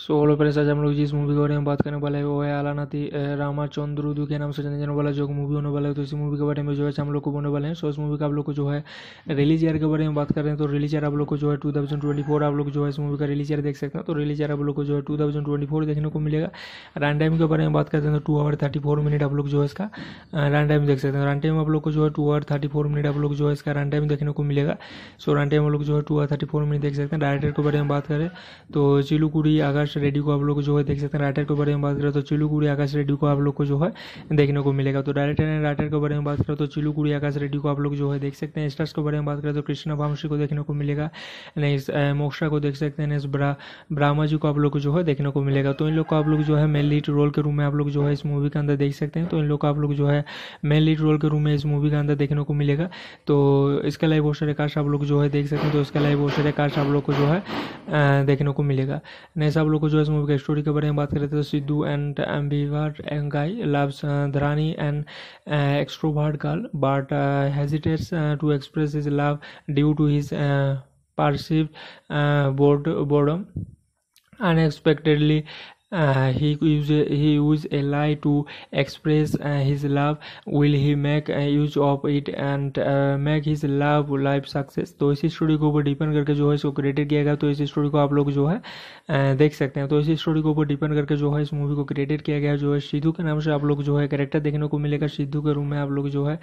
सो हेलो ओपर आज हम लोग जिस मूवी के बारे में बात करने वाले हैं वो है रामा चंद्र उदू के नाम से जाने जाने वाला जो मूवी होने वाला है तो इसी मूवी के बारे में जो है हम लोग को बोलने वाले हैं सो इस मूवी का आप लोग को जो है रिलीज ईयर के बारे में बात कर रहे हैं तो रिलीज ईयर आप लोग को जो है टू थाउजेंड ट्वेंटी फोर आप लोग जो है इस मूवी का रिलीज ईयर देख सकते हैं तो रिलीज ईयर आप लोग को जो है टू थाउजेंड ट्वेंटी फोर देखने को मिलेगा रन टाइम के बारे में बात करते हैं तो two hour thirty four minute आप लोग जो है इसका रन टाइम देख सकते हैं रन टाइम आप लोग को जो है two hour thirty four minute आप लोग जो है इसका रन टाइम देखने को मिलेगा सो रन टाइम आप लोग जो है two hour thirty four minute देख सकते हैं डायरेक्टर के बारे में बात करें तो चिलुकुड़ी अगर आकाश रेडियो को आप लोग जो है देख सकते हैं राइटर के बारे में बात करें तो चिलुगुड़ी आकाश रेडियो को आप लोग को जो है देखने को मिलेगा तो डायरेक्टर एंड राइटर के बारे में बात करें तो चिलुगुड़ी आकाश रेडियो को आप लोग जो है देख सकते हैं स्टार्स के बारे में बात करें तो कृष्णा भामशी को देखने को मिलेगा नेक्स्ट मोक्षा को देख सकते हैं ब्रामा जी को आप लोग को जो है देखने को मिलेगा तो इन लोग को आप लोग जो है मेन लीड रोल के रूम में आप लोग जो है इस मूवी के अंदर देख सकते हैं तो इन लोग को आप लोग जो है मेन लीड रोल के रूम में इस मूवी के अंदर देखने को मिलेगा तो इसके लाइव बहुत सारे कास्ट आप लोग जो है देख सकते हैं तो इसके लाइव बहुत सारे कास्ट आप लोग को जो है देखने को मिलेगा नेक्स्ट सब लोग को जो है इस मूवी का स्टोरी के बारे में बात करें तो Sidhu and एम्बीवर guy loves Dharani and extrovert girl but hesitates to express his love due to his पार्सिव uh, bored, boredom uh, he use he use a lie to express uh, his love will he make uh, use of it and uh, make his love life success तो इसी story के ऊपर depend करके जो है इसको created किया गया तो इस स्टोरी को आप लोग जो है uh, देख सकते हैं तो इसी स्टोरी के ऊपर डिपेंड करके जो है इस मूवी को क्रिएटेड किया गया जो है सिद्धू के नाम से आप लोग जो है करेक्टर देखने को मिलेगा सिद्धू के रूम में आप लोग जो है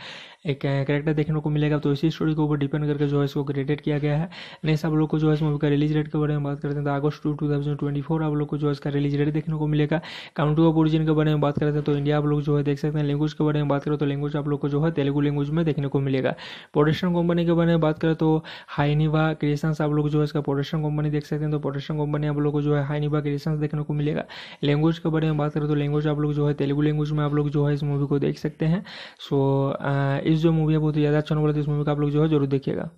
एक करेक्टर uh, देखने को मिलेगा तो इसी स्टोरी के ऊपर डिपेंड करके जो है इसको क्रिएटेड किया गया है नेक्स्ट आप लोग को जो है इस मूवी का रिलीज डेट के बारे में बात करते हैं तो अगस्त two two thousand twenty four आप लोग को जो है इसका रिलीज डेट देखने को मिलेगा काउंट्री ऑफ ओरिजिन के बारे में बात करते हैं तो इंडिया आप लोग जो है देख सकते हैं तो लैंग्वेज के बारे में बात करें तो लैंग्वेज तो आप लोग को जो है तेलुगु लैंग्वेज में देखने को मिलेगा प्रोडक्शन कंपनी के बारे में बात करें तो हाईनिवा क्रिएशन आप लोग जो है इसका प्रोडक्शन कंपनी देख सकते हैं तो प्रोडक्शन कंपनी आप लोग को जो है हाईनिवा क्रिएशन देखने को मिलेगा लैंग्वेज के बारे में बात करें तो लैंग्वेज आप लोग जो है तेलुगु लैंग्वेज में आप लोग जो है इस मूवी को देख सकते हैं सो इस जो मूवी है बहुत ही ज़्यादा अच्छा नंबर है तो इस मूवी का आप लोग जो है जरूर देखिएगा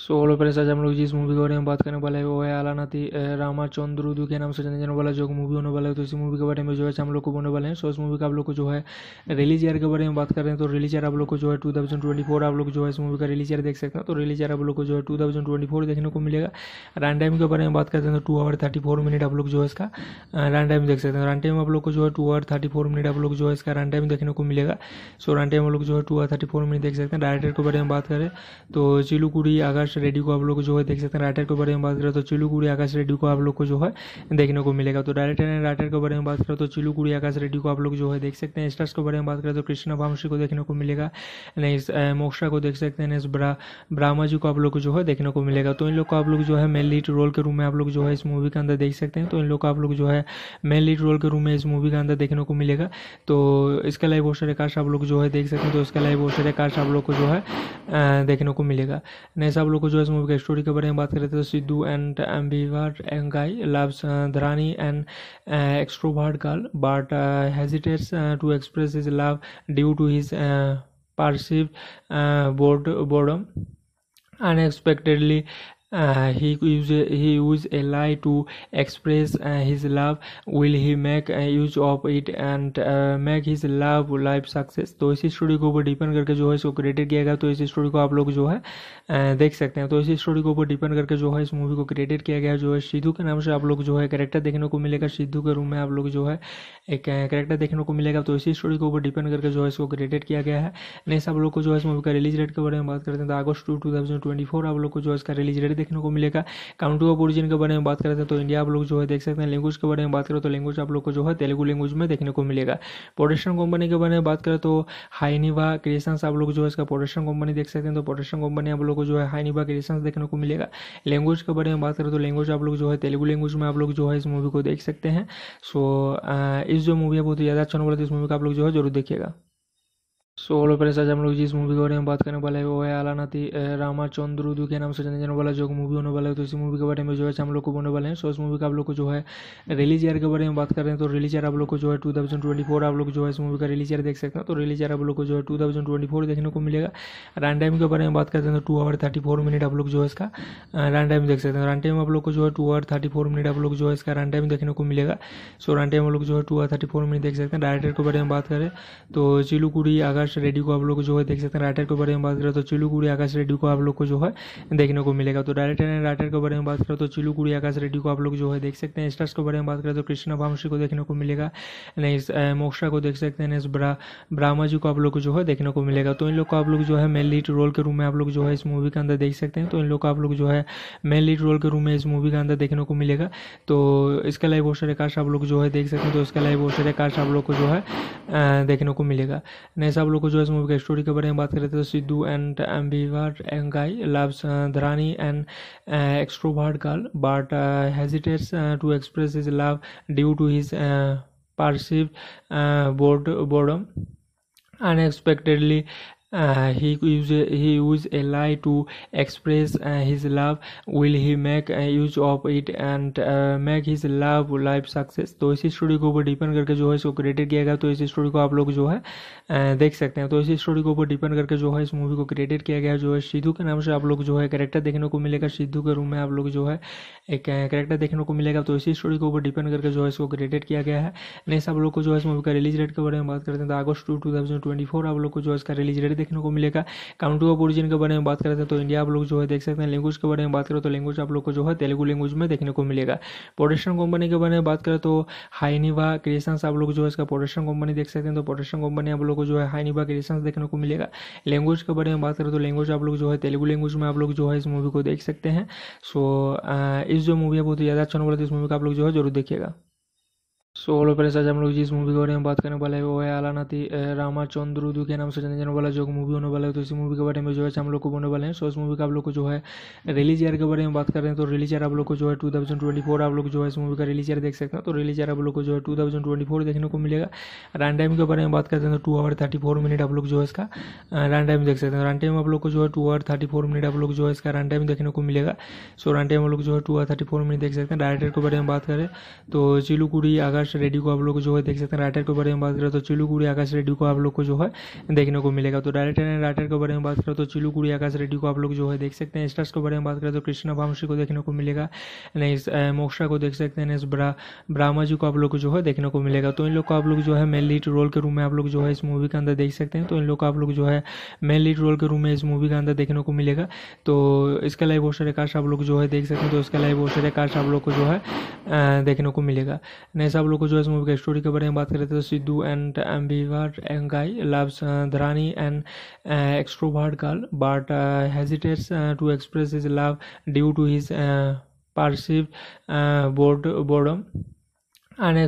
सो हेलो ओपर आज हम लोग जिस मूवी के बारे में बात करने वाले हैं वो है चंद्र उदू के नाम से जाने जाने वाला जो मूवी होने वाला है तो इसी मूवी के बारे में जो है हम लोग को बोलने वाले हैं सो इस मूवी का आप लोग को जो है रिलीज ईयर के बारे में बात कर रहे हैं तो रिलीज ईयर आप लोग को जो है टू ट्वेंटी फोर आप लोग जो है इस मूवी का रिलीज ईयर देख सकते हैं तो रिलीज ईयर आप लोग को जो है टू थाउजेंड ट्वेंटी फोर देखने को मिलेगा रन टाइम के बारे में बात करते हैं तो two hour thirty four minute आप लोग जो है इसका रन टाइम देख सकते हैं रन टाइम आप लोग को जो है two hour thirty four minute आप लोग जो है इसका रन टाइम देखने को मिलेगा सो रन टाइम आप लोग जो है two hour thirty four minute देख सकते हैं डायरेक्टर के बारे में बात करें तो चिलुकुड़ी अगर आकाश रेड्डी को आप लोग जो है देख सकते हैं राइटर के बारे में बात करें तो चिलू गुड़ी आकाश रेड्डी को आप लोग को जो है देखने को मिलेगा तो डायरेक्टर एंड राइटर के बारे में बात करें तो चिलू गुड़ी आकाश रेड्डी को आप लोग जो है देख सकते हैं स्टार्स के बारे में बात करें तो कृष्णा भामशी को देखने को मिलेगा नेक्स्ट मोक्षा को देख सकते हैं ब्रामा जी को आप लोग को जो है देखने को मिलेगा तो इन लोग को आप लोग जो है मेन लीड रोल के रूम में आप लोग जो है इस मूवी के अंदर देख सकते हैं तो इन लोग को आप लोग जो है मेन लीड रोल के रूम में इस मूवी के अंदर देखने को मिलेगा तो इसके लाइव बहुत सारे कास्ट आप लोग जो है देख सकते हैं तो इसके लाइव बहुत सारे कास्ट आप लोग को जो है देखने को मिलेगा नेक्स्ट सब लोग को जो इस मूवी का स्टोरी के बारे में बात करें तो Sidhu and एम्बिवर guy loves Dharani and extrovert girl but hesitates to express his love due to his पार्सिव uh, bored, boredom uh, he use he use a lie to express uh, his love will he make uh, use of it and uh, make his love life success तो इसी story को ऊपर depend करके जो है इसको created किया गया तो इसी स्टोरी को आप लोग जो है uh, देख सकते हैं तो इसी स्टोरी के ऊपर डिपेंड करके जो है इस मूवी को क्रिएटेड किया गया जो है सिद्धू के नाम से आप लोग जो है करेक्टर देखने को मिलेगा सिद्धू के रूम में आप लोग जो है एक करेक्टर uh, देखने को मिलेगा तो इसी स्टोरी के ऊपर डिपेंड करके जो है इसको क्रिएटेड किया गया है नेक्स्ट आप लोग को जो है इस मूवी का रिलीज डेट के बारे में बात करते हैं तो अगस्त टू टू आप लोग को जो है इसका रिलीज डेट देखने को मिलेगा काउंट्री ऑफ ओरिजिन के बारे में बात करते हैं तो इंडिया आप लोग जो है देख सकते हैं लैंग्वेज के बारे में बात करें तो लैंग्वेज आप लोग को जो है तेलुगु लैंग्वेज में देखने को मिलेगा प्रोडक्शन कंपनी के बारे में बात करें तो हाईनिवा क्रिएशन आप लोग जो है इसका प्रोडक्शन कंपनी देख सकते हैं तो प्रोडक्शन कंपनी आप लोग को जो है हाईनिवा क्रिएशन देखने को मिलेगा लैंग्वेज के बारे में बात करें तो लैंग्वेज आप लोग जो है तेलुगु लैंग्वेज में आप लोग जो है इस मूवी को देख सकते हैं सो इस जो मूवी है बहुत ही ज़्यादा अच्छा नंबर है तो इस मूवी का आप लोग जो है जरूर देखिएगा सो हेलो ओपर आज हम लोग जिस मूवी के बारे में बात करने वाले हैं वो है चंद्र उदू के नाम से जाने जाने वाला जो मूवी होने वाला है तो इसी मूवी के बारे में जो है हम लोग को बोलने वाले हैं सो इस मूवी का आप लोग को जो है रिलीज ईयर के बारे में बात कर रहे हैं तो रिलीज ईयर आप लोग को जो है टू थाउजेंड ट्वेंटी फोर आप लोग जो है इस मूवी का रिलीज ईयर देख सकते हैं तो रिलीज ईयर आप लोग को जो है टू थाउजेंड ट्वेंटी फोर देखने को मिलेगा रन टाइम के बारे में बात करते हैं तो two hour thirty four minute आप लोग जो है इसका रन टाइम देख सकते हैं रन टाइम आप लोग को जो है two hour thirty four minute आप लोग जो है इसका रन टाइम देखने को मिलेगा सो रन टाइम आप लोग जो है two hour thirty four minute देख सकते हैं डायरेक्टर के बारे में बात करें तो चिलुकुड़ी अगर आकाश रेडी को आप लोग जो है देख सकते हैं राइटर के बारे में बात करें तो चिलू गुड़ी आकाश रेडी को आप लोग को जो है देखने को मिलेगा तो डायरेक्टर एंड राइटर के बारे में बात करें तो चिलू गुड़ी आकाश रेडी को आप लोग जो है देख सकते हैं स्टार्स के बारे में बात करें तो कृष्णा भामशी को देखने को मिलेगा नेक्स्ट मोक्षा को देख सकते हैं नेक्स्ट ब्राह्मा जी को आप लोग को जो है देखने को मिलेगा तो इन लोग को आप लोग जो है मेन लीड रोल के रूम में आप लोग जो है इस मूवी के अंदर देख सकते हैं तो इन लोग को आप लोग जो है मेन लीड रोल के रूम में इस मूवी के अंदर देखने को मिलेगा तो इसका लाइव सारे कास्ट आप लोग जो है देख सकते हैं तो इसका लाइव सारे कास्ट आप लोग को जो है देखने को मिलेगा नेक्स्ट सब लोग लोग को जो है इस मूवी का स्टोरी के बारे में बात करें तो Sidhu and एम्बीवर guy loves Dharani and extrovert girl but hesitates to express his love due to his पार्सिव uh, bored, boredom uh, he use he use a lie to express uh, his love will he make uh, use of it and uh, make his love life success तो इसी story को ऊपर depend करके जो है इसको created किया गया तो इसी स्टोरी को आप लोग जो है uh, देख सकते हैं तो इसी स्टोरी के ऊपर डिपेंड करके जो है इस मूवी को क्रिएटेड किया गया जो है सिद्धू के नाम से आप लोग जो है करेक्टर देखने को मिलेगा सिद्धू के रूम में आप लोग जो है एक करेक्टर uh, देखने को मिलेगा तो इसी स्टोरी को ऊपर डिपेंड करके जो है इसको क्रिएटेड किया गया है नेक्स्ट आप लोग को जो है इस मूवी का रिलीज डेट के बारे में बात करते हैं तो अगस्त टू टू आप लोग को जो है इसका रिलीज डेट देखने को मिलेगा काउंटी ऑफ ओरिजिन के बारे में बात करते हैं तो इंडिया आप लोग जो है देख सकते हैं लैंग्वेज के बारे में बात करें तो लैंग्वेज आप लोग को जो है तेलुगु लैंग्वेज में देखने को मिलेगा प्रोडक्शन कंपनी के बारे में बात करें तो हाइनिवा क्रिएशन आप लोग जो है इसका प्रोडक्शन कंपनी देख सकते हैं तो प्रोडक्शन कंपनी आप लोग को जो है हाइनिवा क्रिएशन देखने को मिलेगा लैंग्वेज के बारे में बात करें तो लैंग्वेज आप लोग जो है तेलुगु लैंग्वेज में आप लोग जो है इस मूवी को देख सकते हैं सो इस जो मूवी है बहुत ही ज़्यादा अच्छा नंबर है तो इस मूवी का आप लोग जो है जरूर देखिएगा सो हेलो पहले आज हम लोग जिस मूवी के बारे में बात करने वाले हैं वो है आलानाथी रामाचंद्रुदू के नाम से जाने जाने वाला जो मूवी होने वाला है तो इसी मूवी के बारे में जो है हम लोग को बोलने वाले हैं सो इस मूवी का आप लोग को जो है रिलीज ईयर के बारे में बात कर रहे हैं तो रिलीज ईयर आप लोग को जो है टू ट्वेंटी फोर आप लोग जो है इस मूवी का रिलीज ईयर देख सकते हैं तो रिलीज ईयर आप लोग को जो है टू देखने को मिलेगा रन टाइम के बारे में बात करते हैं तो two hour thirty four minute आप लोग जो है इसका रन टाइम देख सकते हैं रन टाइम आप लोग को जो है two hour thirty four minute आप लोग जो है इसका रन टाइम देखने को मिलेगा सो रन टाइम आप लोग जो है two hour thirty four minute देख सकते हैं डायरेक्टर के बारे में बात करें तो चिलू अगर आकाश रेडियो को आप लोग जो है देख सकते हैं राइटर के बारे में बात करें तो चिलुगुड़ी आकाश रेडियो को आप लोग को जो है देखने को मिलेगा तो डायरेक्टर एंड राइटर के बारे में बात करें तो चिलुगुड़ी आकाश रेडियो को आप लोग जो है देख सकते हैं स्टार्स के बारे में बात करें तो कृष्णा भामशी को देखने को मिलेगा नहीं मोक्षा को देख सकते हैं ब्रामा जी को आप लोग को जो है देखने को मिलेगा तो इन लोग को आप लोग जो है मेन लीड रोल के रूम में आप लोग जो है इस मूवी के अंदर देख सकते हैं तो इन लोग को आप लोग जो है मेन लीड रोल के रूम में इस मूवी के अंदर देखने को मिलेगा तो इसके लाइव बहुत सारे कास्ट आप लोग जो है देख सकते हैं तो इसके लाइव बहुत सारे कास्ट आप लोग को जो है देखने को मिलेगा नहीं सब लोग को जो है इस मूवी का स्टोरी के बारे में बात करें तो Sidhu and एम्बीवर guy loves Dharani and extrovert girl but hesitates to express his love due to his perceived uh, bored, boredom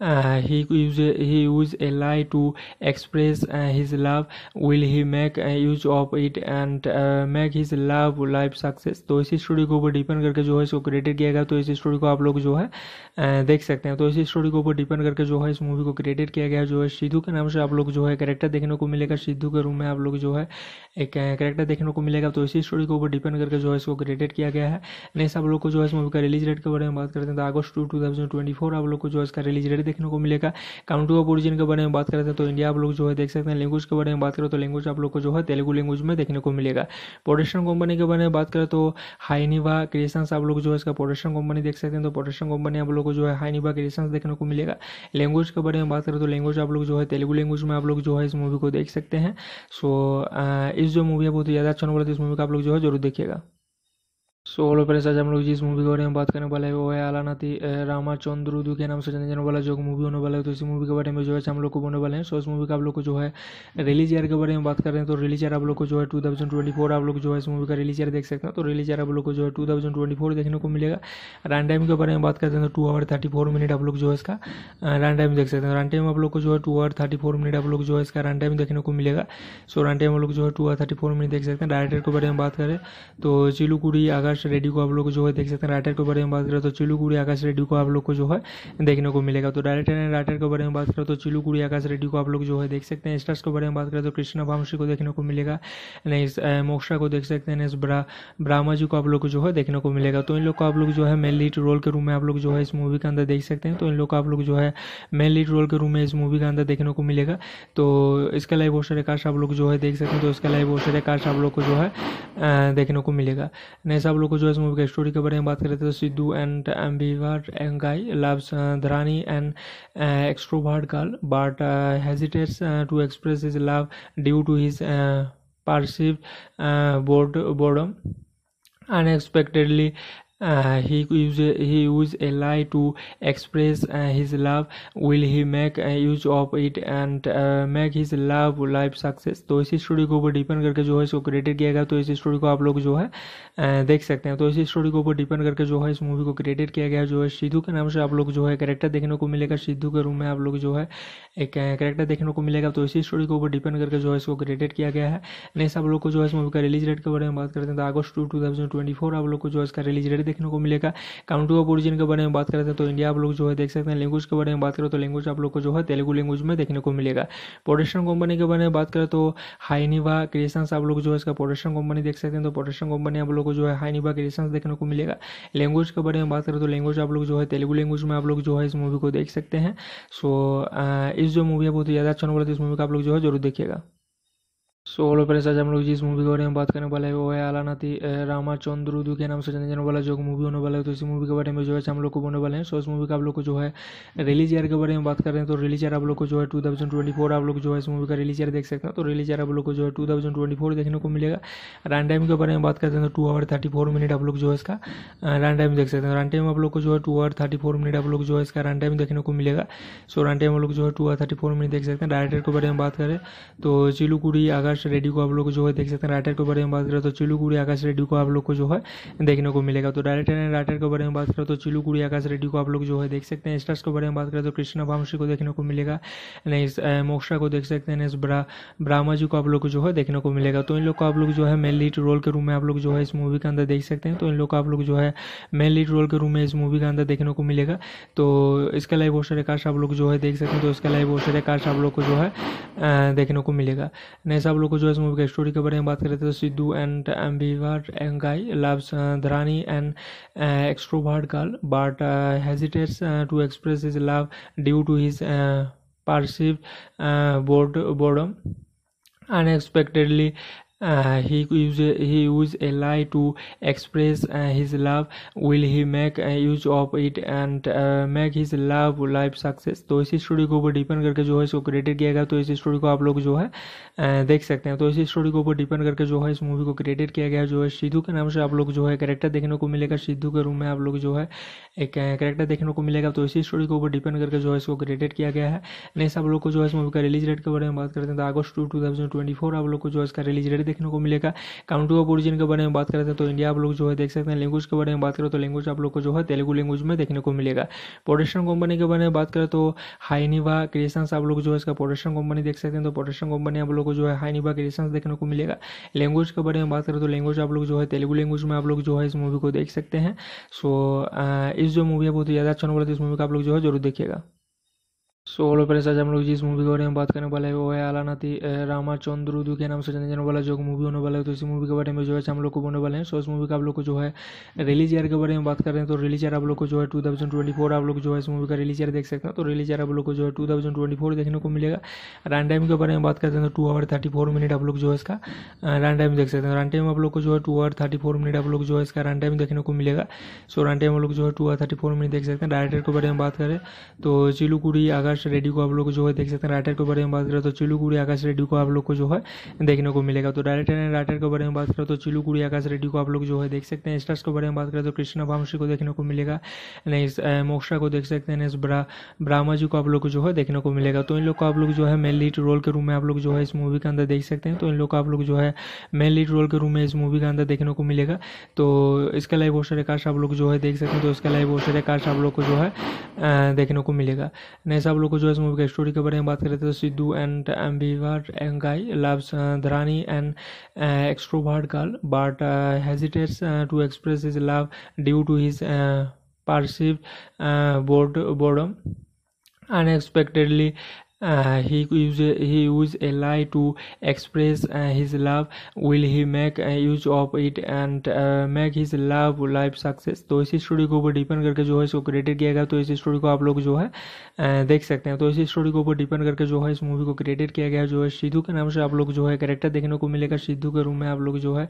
uh, he use he use a lie to express uh, his love will he make uh, use of it and uh, make his love life success तो इसी story को ऊपर depend करके जो है इसको created किया गया तो इसी स्टोरी को आप लोग जो है uh, देख सकते हैं तो इसी स्टोरी के ऊपर डिपेंड करके जो है इस मूवी को क्रिएटेड किया गया जो है सिद्धू के नाम से आप लोग जो है करेक्टर देखने को मिलेगा सिद्धू के रूम में आप लोग जो है एक करेक्टर uh, देखने को मिलेगा तो इसी स्टोरी के ऊपर डिपेंड करके जो है इसको क्रिएटेड किया गया है नेक्स्ट आप लोग को जो है इस मूवी का रिलीज डेट के बारे में बात करते हैं तो अगस्त two two thousand twenty four आप लोग को जो है इसका रिलीज डेट देखने को मिलेगा काउंट्री ऑफ ओरिजिन के बारे में बात करते हैं तो इंडिया आप लोग जो है देख सकते हैं लैंग्वेज के बारे में बात करें तो लैंग्वेज आप लोग को जो है तेलुगु लैंग्वेज में देखने को मिलेगा प्रोडक्शन कंपनी के बारे में बात करें तो हाईनिवा क्रिएशन आप लोग जो है इसका प्रोडक्शन कंपनी देख सकते हैं तो प्रोडक्शन कंपनी आप लोग को जो है हाईनिवा क्रिएशन देखने को मिलेगा लैंग्वेज के बारे में बात करें तो लैंग्वेज आप लोग जो है तेलुगु लैंग्वेज में आप लोग जो है इस मूवी को देख सकते हैं सो इस जो मूवी है बहुत ही ज़्यादा अच्छा नंबर है तो इस मूवी का आप लोग जो है जरूर देखिएगा सो हेलो फ्रेंड्स आज हम लोग जिस मूवी के बारे में बात करने वाले हैं वो है आलानाथी उदू के नाम से जाने जाने वाला जो मूवी होने वाला है तो इसी मूवी के बारे में जो है हम लोग को बोलने वाले हैं सो इस मूवी का आप लोग को जो है रिलीज ईयर के बारे में बात कर रहे हैं तो रिलीज ईयर आप लोग को जो है टू आप लोग जो है इस मूवी का रिलीज ईयर देख सकते हैं तो रिलीज ईयर आप लोग को जो है टू देखने को मिलेगा रन टाइम के बारे में बात करते हैं तो two hour thirty four minute आप लोग जो है इसका रन टाइम देख सकते हैं रन टाइम आप लोग को जो है two hour thirty four minute आप लोग जो है इसका रन टाइम देखने को मिलेगा सो रन टाइम आप लोग जो है two hour thirty four minute देख सकते हैं डायरेक्टर के बारे में बात करें तो चिलुकुड़ी अगर आकाश रेडियो को आप लोग जो है देख सकते हैं राइटर के बारे में बात करें तो चिलुगुड़ी आकाश रेडियो को आप लोग को जो है देखने को मिलेगा तो डायरेक्टर एंड राइटर के बारे में बात करें तो चिलुगुड़ी आकाश रेडियो को आप लोग जो है देख सकते हैं स्टार्स के बारे में बात करें तो कृष्णा भामशी को देखने को मिलेगा नहीं मोक्षा को देख सकते हैं ब्रामा जी को आप लोग को जो है देखने को मिलेगा तो इन लोग को आप लोग जो है मेन लीड रोल के रूम में आप लोग जो है इस मूवी के अंदर देख सकते हैं तो इन लोग को आप लोग जो है मेन लीड रोल के रूम में इस मूवी के अंदर देखने को मिलेगा तो इसके लाइव बहुत सारे कास्ट आप लोग जो है देख सकते हैं तो इसके लाइव बहुत सारे कास्ट आप लोग को जो है देखने को मिलेगा नहीं सब लोग को जो है इस मूवी का स्टोरी के बारे में बात करें तो Sidhu and एम्बीवर guy loves Dharani and extrovert girl but hesitates to express his love due to his perceived uh, bored, boredom unexpectedly uh, he use he use a lie to express uh, his love will he make uh, use of it and uh, make his love life success तो इसी story को ऊपर depend करके जो है इसको created किया गया तो इसी स्टोरी को आप लोग जो है uh, देख सकते हैं तो इसी स्टोरी के ऊपर डिपेंड करके जो है इस मूवी को क्रिएटेड किया गया जो है सिद्धू के नाम से आप लोग जो है कैरेक्टर देखने को मिलेगा सिद्धू के रूम में आप लोग जो है एक कैरेक्टर uh, देखने को मिलेगा तो इसी स्टोरी के ऊपर डिपेंड करके जो है इसको क्रिएटेड किया गया है नेक्स्ट आप लोग को जो है इस मूवी का रिलीज डेट के बारे में बात करते हैं तो अगस्त two two thousand twenty four आप लोग को जो है इसका रिलीज डेट देखने को मिलेगा काउंट्री ऑफ ओरिजिन के बारे में बात करते हैं तो इंडिया आप लोग जो है देख सकते हैं लैंग्वेज के बारे में बात करें तो लैंग्वेज आप लोग को जो है तेलुगु लैंग्वेज में देखने को मिलेगा प्रोडक्शन कंपनी के बारे में बात करें तो हाईनिवा क्रिएशन आप लोग जो है इसका प्रोडक्शन कंपनी देख सकते हैं तो प्रोडक्शन कंपनी आप लोग को जो है हाईनिवा क्रिएशन देखने को मिलेगा लैंग्वेज के बारे में बात करें तो लैंग्वेज आप लोग जो है तेलुगु लैंग्वेज में आप लोग जो है इस मूवी को देख सकते हैं सो इस जो मूवी है बहुत ज़्यादा अच्छा नोबल है तो इस मूवी का आप लोग जो है जरूर देखिएगा सो हेलो ओपर आज हम लोग जिस मूवी के बारे में बात करने वाले हैं वो है आलानाथी रामाचंद्रुदू के नाम से जाने जाने वाला जो मूवी होने वाला है तो इसी मूवी के बारे में जो है हम लोग को बोलने वाले हैं सो इस मूवी का आप लोग को जो है रिलीज ईयर के बारे में बात कर रहे हैं तो रिलीज ईयर आप लोग को जो है टू थाउजेंड ट्वेंटी फोर आप लोग जो है इस मूवी का रिलीज ईयर देख सकते हैं तो रिलीज ईयर आप लोग को जो है टू थाउजेंड ट्वेंटी फोर देखने को मिलेगा रन टाइम के बारे में बात करते हैं तो two hour thirty four minute आप लोग जो है इसका रन टाइम देख सकते हैं रन टाइम आप लोग को जो है two hour thirty four minute आप लोग जो है इसका रन टाइम देखने को मिलेगा सो रन टाइम आप लोग जो है two hour thirty four minute देख सकते हैं डायरेक्टर के बारे में बात करें तो चिलू कुड़ी आकाश रेडियो को आप लोग जो है देख सकते हैं राइटर के बारे में बात करें तो चिलुगुड़ी आकाश रेडियो को आप लोग को जो है देखने को मिलेगा तो डायरेक्टर एंड राइटर के बारे में बात करें तो चिलुगुड़ी आकाश रेडियो को आप लोग जो है देख सकते हैं स्टार्स के बारे में बात करें तो कृष्णा भामशी को देखने को मिलेगा नहीं मोक्षा को देख सकते हैं ब्रामा जी को आप लोग को जो है देखने को मिलेगा तो इन लोग को आप लोग जो है मेन लीड रोल के रूम में आप लोग जो है इस मूवी के अंदर देख सकते हैं तो इन लोग को आप लोग जो है मेन लीड रोल के रूम में इस मूवी के अंदर देखने को मिलेगा तो इसके लाइव बहुत सारे कास्ट आप लोग जो है देख सकते हैं तो इसके लाइव बहुत सारे कास्ट आप लोग को जो है देखने को मिलेगा नेक्स्ट सब लोग को जो इस मूवी का स्टोरी के बारे में बात करें तो Sidhu and ambivert guy loves Dharani and extrovert girl but hesitates to express his love due to his पार्सिव bored boredom unexpectedly uh, he use he use a lie to express uh, his love will he make uh, use of it and uh, make his love life success तो इसी story को ऊपर depend करके जो है इसको created किया गया तो इसी स्टोरी को आप लोग जो है uh, देख सकते हैं तो इसी स्टोरी के ऊपर डिपेंड करके जो है इस मूवी को क्रिएटेड किया गया जो है सिद्धू के नाम से आप लोग जो है करेक्टर देखने को मिलेगा सिद्धू के रूम में आप लोग जो है एक करेक्टर uh, देखने को मिलेगा तो इसी स्टोरी को ऊपर डिपेंड करके जो है इसको क्रिएटेड किया गया है नेक्स्ट आप लोग को जो है इस मूवी का रिलीज डेट के बारे में बात करते हैं तो August two two thousand twenty four आप लोग को जो है इसका रिलीज डेट देखने को मिलेगा काउंट्री ऑफ ओरिजिन के बारे में बात करते हैं तो इंडिया आप लोग जो है देख सकते हैं लैंग्वेज के बारे में बात करें तो लैंग्वेज आप लोग को जो है तेलुगु लैंग्वेज में देखने को मिलेगा प्रोडक्शन कंपनी के बारे में बात करें तो हाईनिवा क्रिएशन आप लोग जो है इसका प्रोडक्शन कंपनी देख सकते हैं तो प्रोडक्शन कंपनी आप लोग को जो है हाईनिवा क्रिएशन देखने को मिलेगा लैंग्वेज के बारे में बात करें तो लैंग्वेज आप लोग जो है तेलुगु लैंग्वेज में आप लोग जो है इस मूवी को देख सकते हैं सो इस जो मूवी है बहुत ही ज़्यादा अच्छा नंबर तो इस मूवी का आप लोग जो है जरूर देखिएगा सो हेलो ओपर आज हम लोग जिस मूवी के बारे में बात करने वाले हैं वो है चंद्र रामाचंद्रुदू के नाम से जाने जाने वाला जो मूवी होने वाला है तो इसी मूवी के बारे में जो है हम लोग को बोलने वाले हैं सो इस मूवी का आप लोग को जो है रिलीज ईयर के बारे में बात कर रहे हैं तो रिलीज ईयर आप लोग को जो है टू थाउजेंड ट्वेंटी फोर आप लोग जो है इस मूवी का रिलीज ईयर देख सकते हैं तो रिलीज ईयर आप लोग को जो है टू थाउजेंड ट्वेंटी फोर देखने को मिलेगा रन टाइम के बारे में बात करते हैं तो two hour thirty four minute आप लोग जो है इसका रन टाइम देख सकते हैं रन टाइम आप लोग को जो है two hour thirty four minute आप लोग जो है इसका रन टाइम देखने को मिलेगा सो रन टाइम आप लोग जो है two hour thirty four minute देख सकते हैं डायरेक्टर के बारे में बात करें तो चिलुकुड़ी अगर आकाश रेडियो को आप लोग जो है देख सकते हैं राइटर के बारे में बात करें तो चिलू गुड़ी आकाश रेडियो को आप लोग को जो है देखने को मिलेगा तो डायरेक्टर एंड राइटर के बारे में बात करें तो चिलू गुड़ी आकाश रेडियो को आप लोग जो है देख सकते हैं स्टार्स के बारे में बात करें तो कृष्णा भामशी को देखने को मिलेगा नहीं मोक्षा को देख सकते हैं ब्रामा जी को आप लोग को जो है देखने को मिलेगा तो इन लोग को आप लोग जो है मेन लीड रोल के रूम में आप लोग जो है इस मूवी के अंदर देख सकते हैं तो इन लोग को आप लोग जो है मेन लीड रोल के रूम में इस मूवी के अंदर देखने को मिलेगा तो इसके लाइव बहुत सारे कास्ट आप लोग जो है देख सकते हैं तो इसके लाइव बहुत सारे कास्ट आप लोग को जो है देखने को मिलेगा नेक्स्ट सब लोग को जो इस मूवी का स्टोरी के बारे में बात करें तो Sidhu and एम्बिवर guy loves Dharani and extrovert girl but hesitates to express his love due to his पार्सिव uh, bored, boredom uh, he use he use a lie to express uh, his love will he make uh, use of it and uh, make his love life success तो इसी story को ऊपर depend करके जो है इसको created किया गया तो इसी स्टोरी को आप लोग जो है uh, देख सकते हैं तो इसी स्टोरी के ऊपर डिपेंड करके जो है इस मूवी को क्रिएटेड किया गया जो है सिद्धू के नाम से आप लोग जो है करेक्टर देखने को मिलेगा सिद्धू के रूम में आप लोग जो है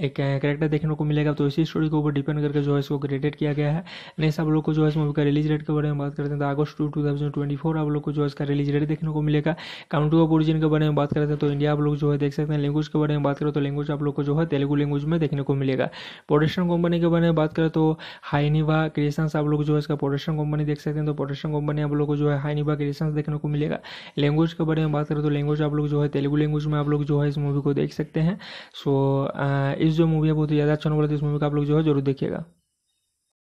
एक करेक्टर uh, देखने को मिलेगा तो इसी स्टोरी को ऊपर डिपेंड करके जो है इसको क्रिएटेड किया गया है नेक्स्ट आप लोग को जो है इस मूवी का रिलीज डेट के बारे में बात करते हैं तो August two two thousand twenty four आप लोग को जो है इसका रिलीज डेट देखने को मिलेगा काउंटू ऑफ ओरिजिन के बारे में बात करें तो इंडिया आप लोग जो है देख सकते हैं लैंग्वेज के बारे में बात करें तो लैंग्वेज आप लोग को जो है तेलुगु लैंग्वेज में देखने को मिलेगा प्रोडक्शन कंपनी के बारे में बात करें तो हाइनिवा क्रिएशन आप लोग जो है इसका प्रोडक्शन कंपनी देख सकते हैं तो प्रोडक्शन कंपनी आप लोग को जो है हाइनिवा क्रिएशन देखने को मिलेगा लैंग्वेज के बारे में बात करें तो लैंग्वेज आप लोग जो है तेलुगु लैंग्वेज में आप लोग जो है इस मूवी को देख सकते हैं सो इस जो मूवी है बहुत ही ज़्यादा अच्छा नंबर तो इस मूवी का आप लोग जो है जरूर देखिएगा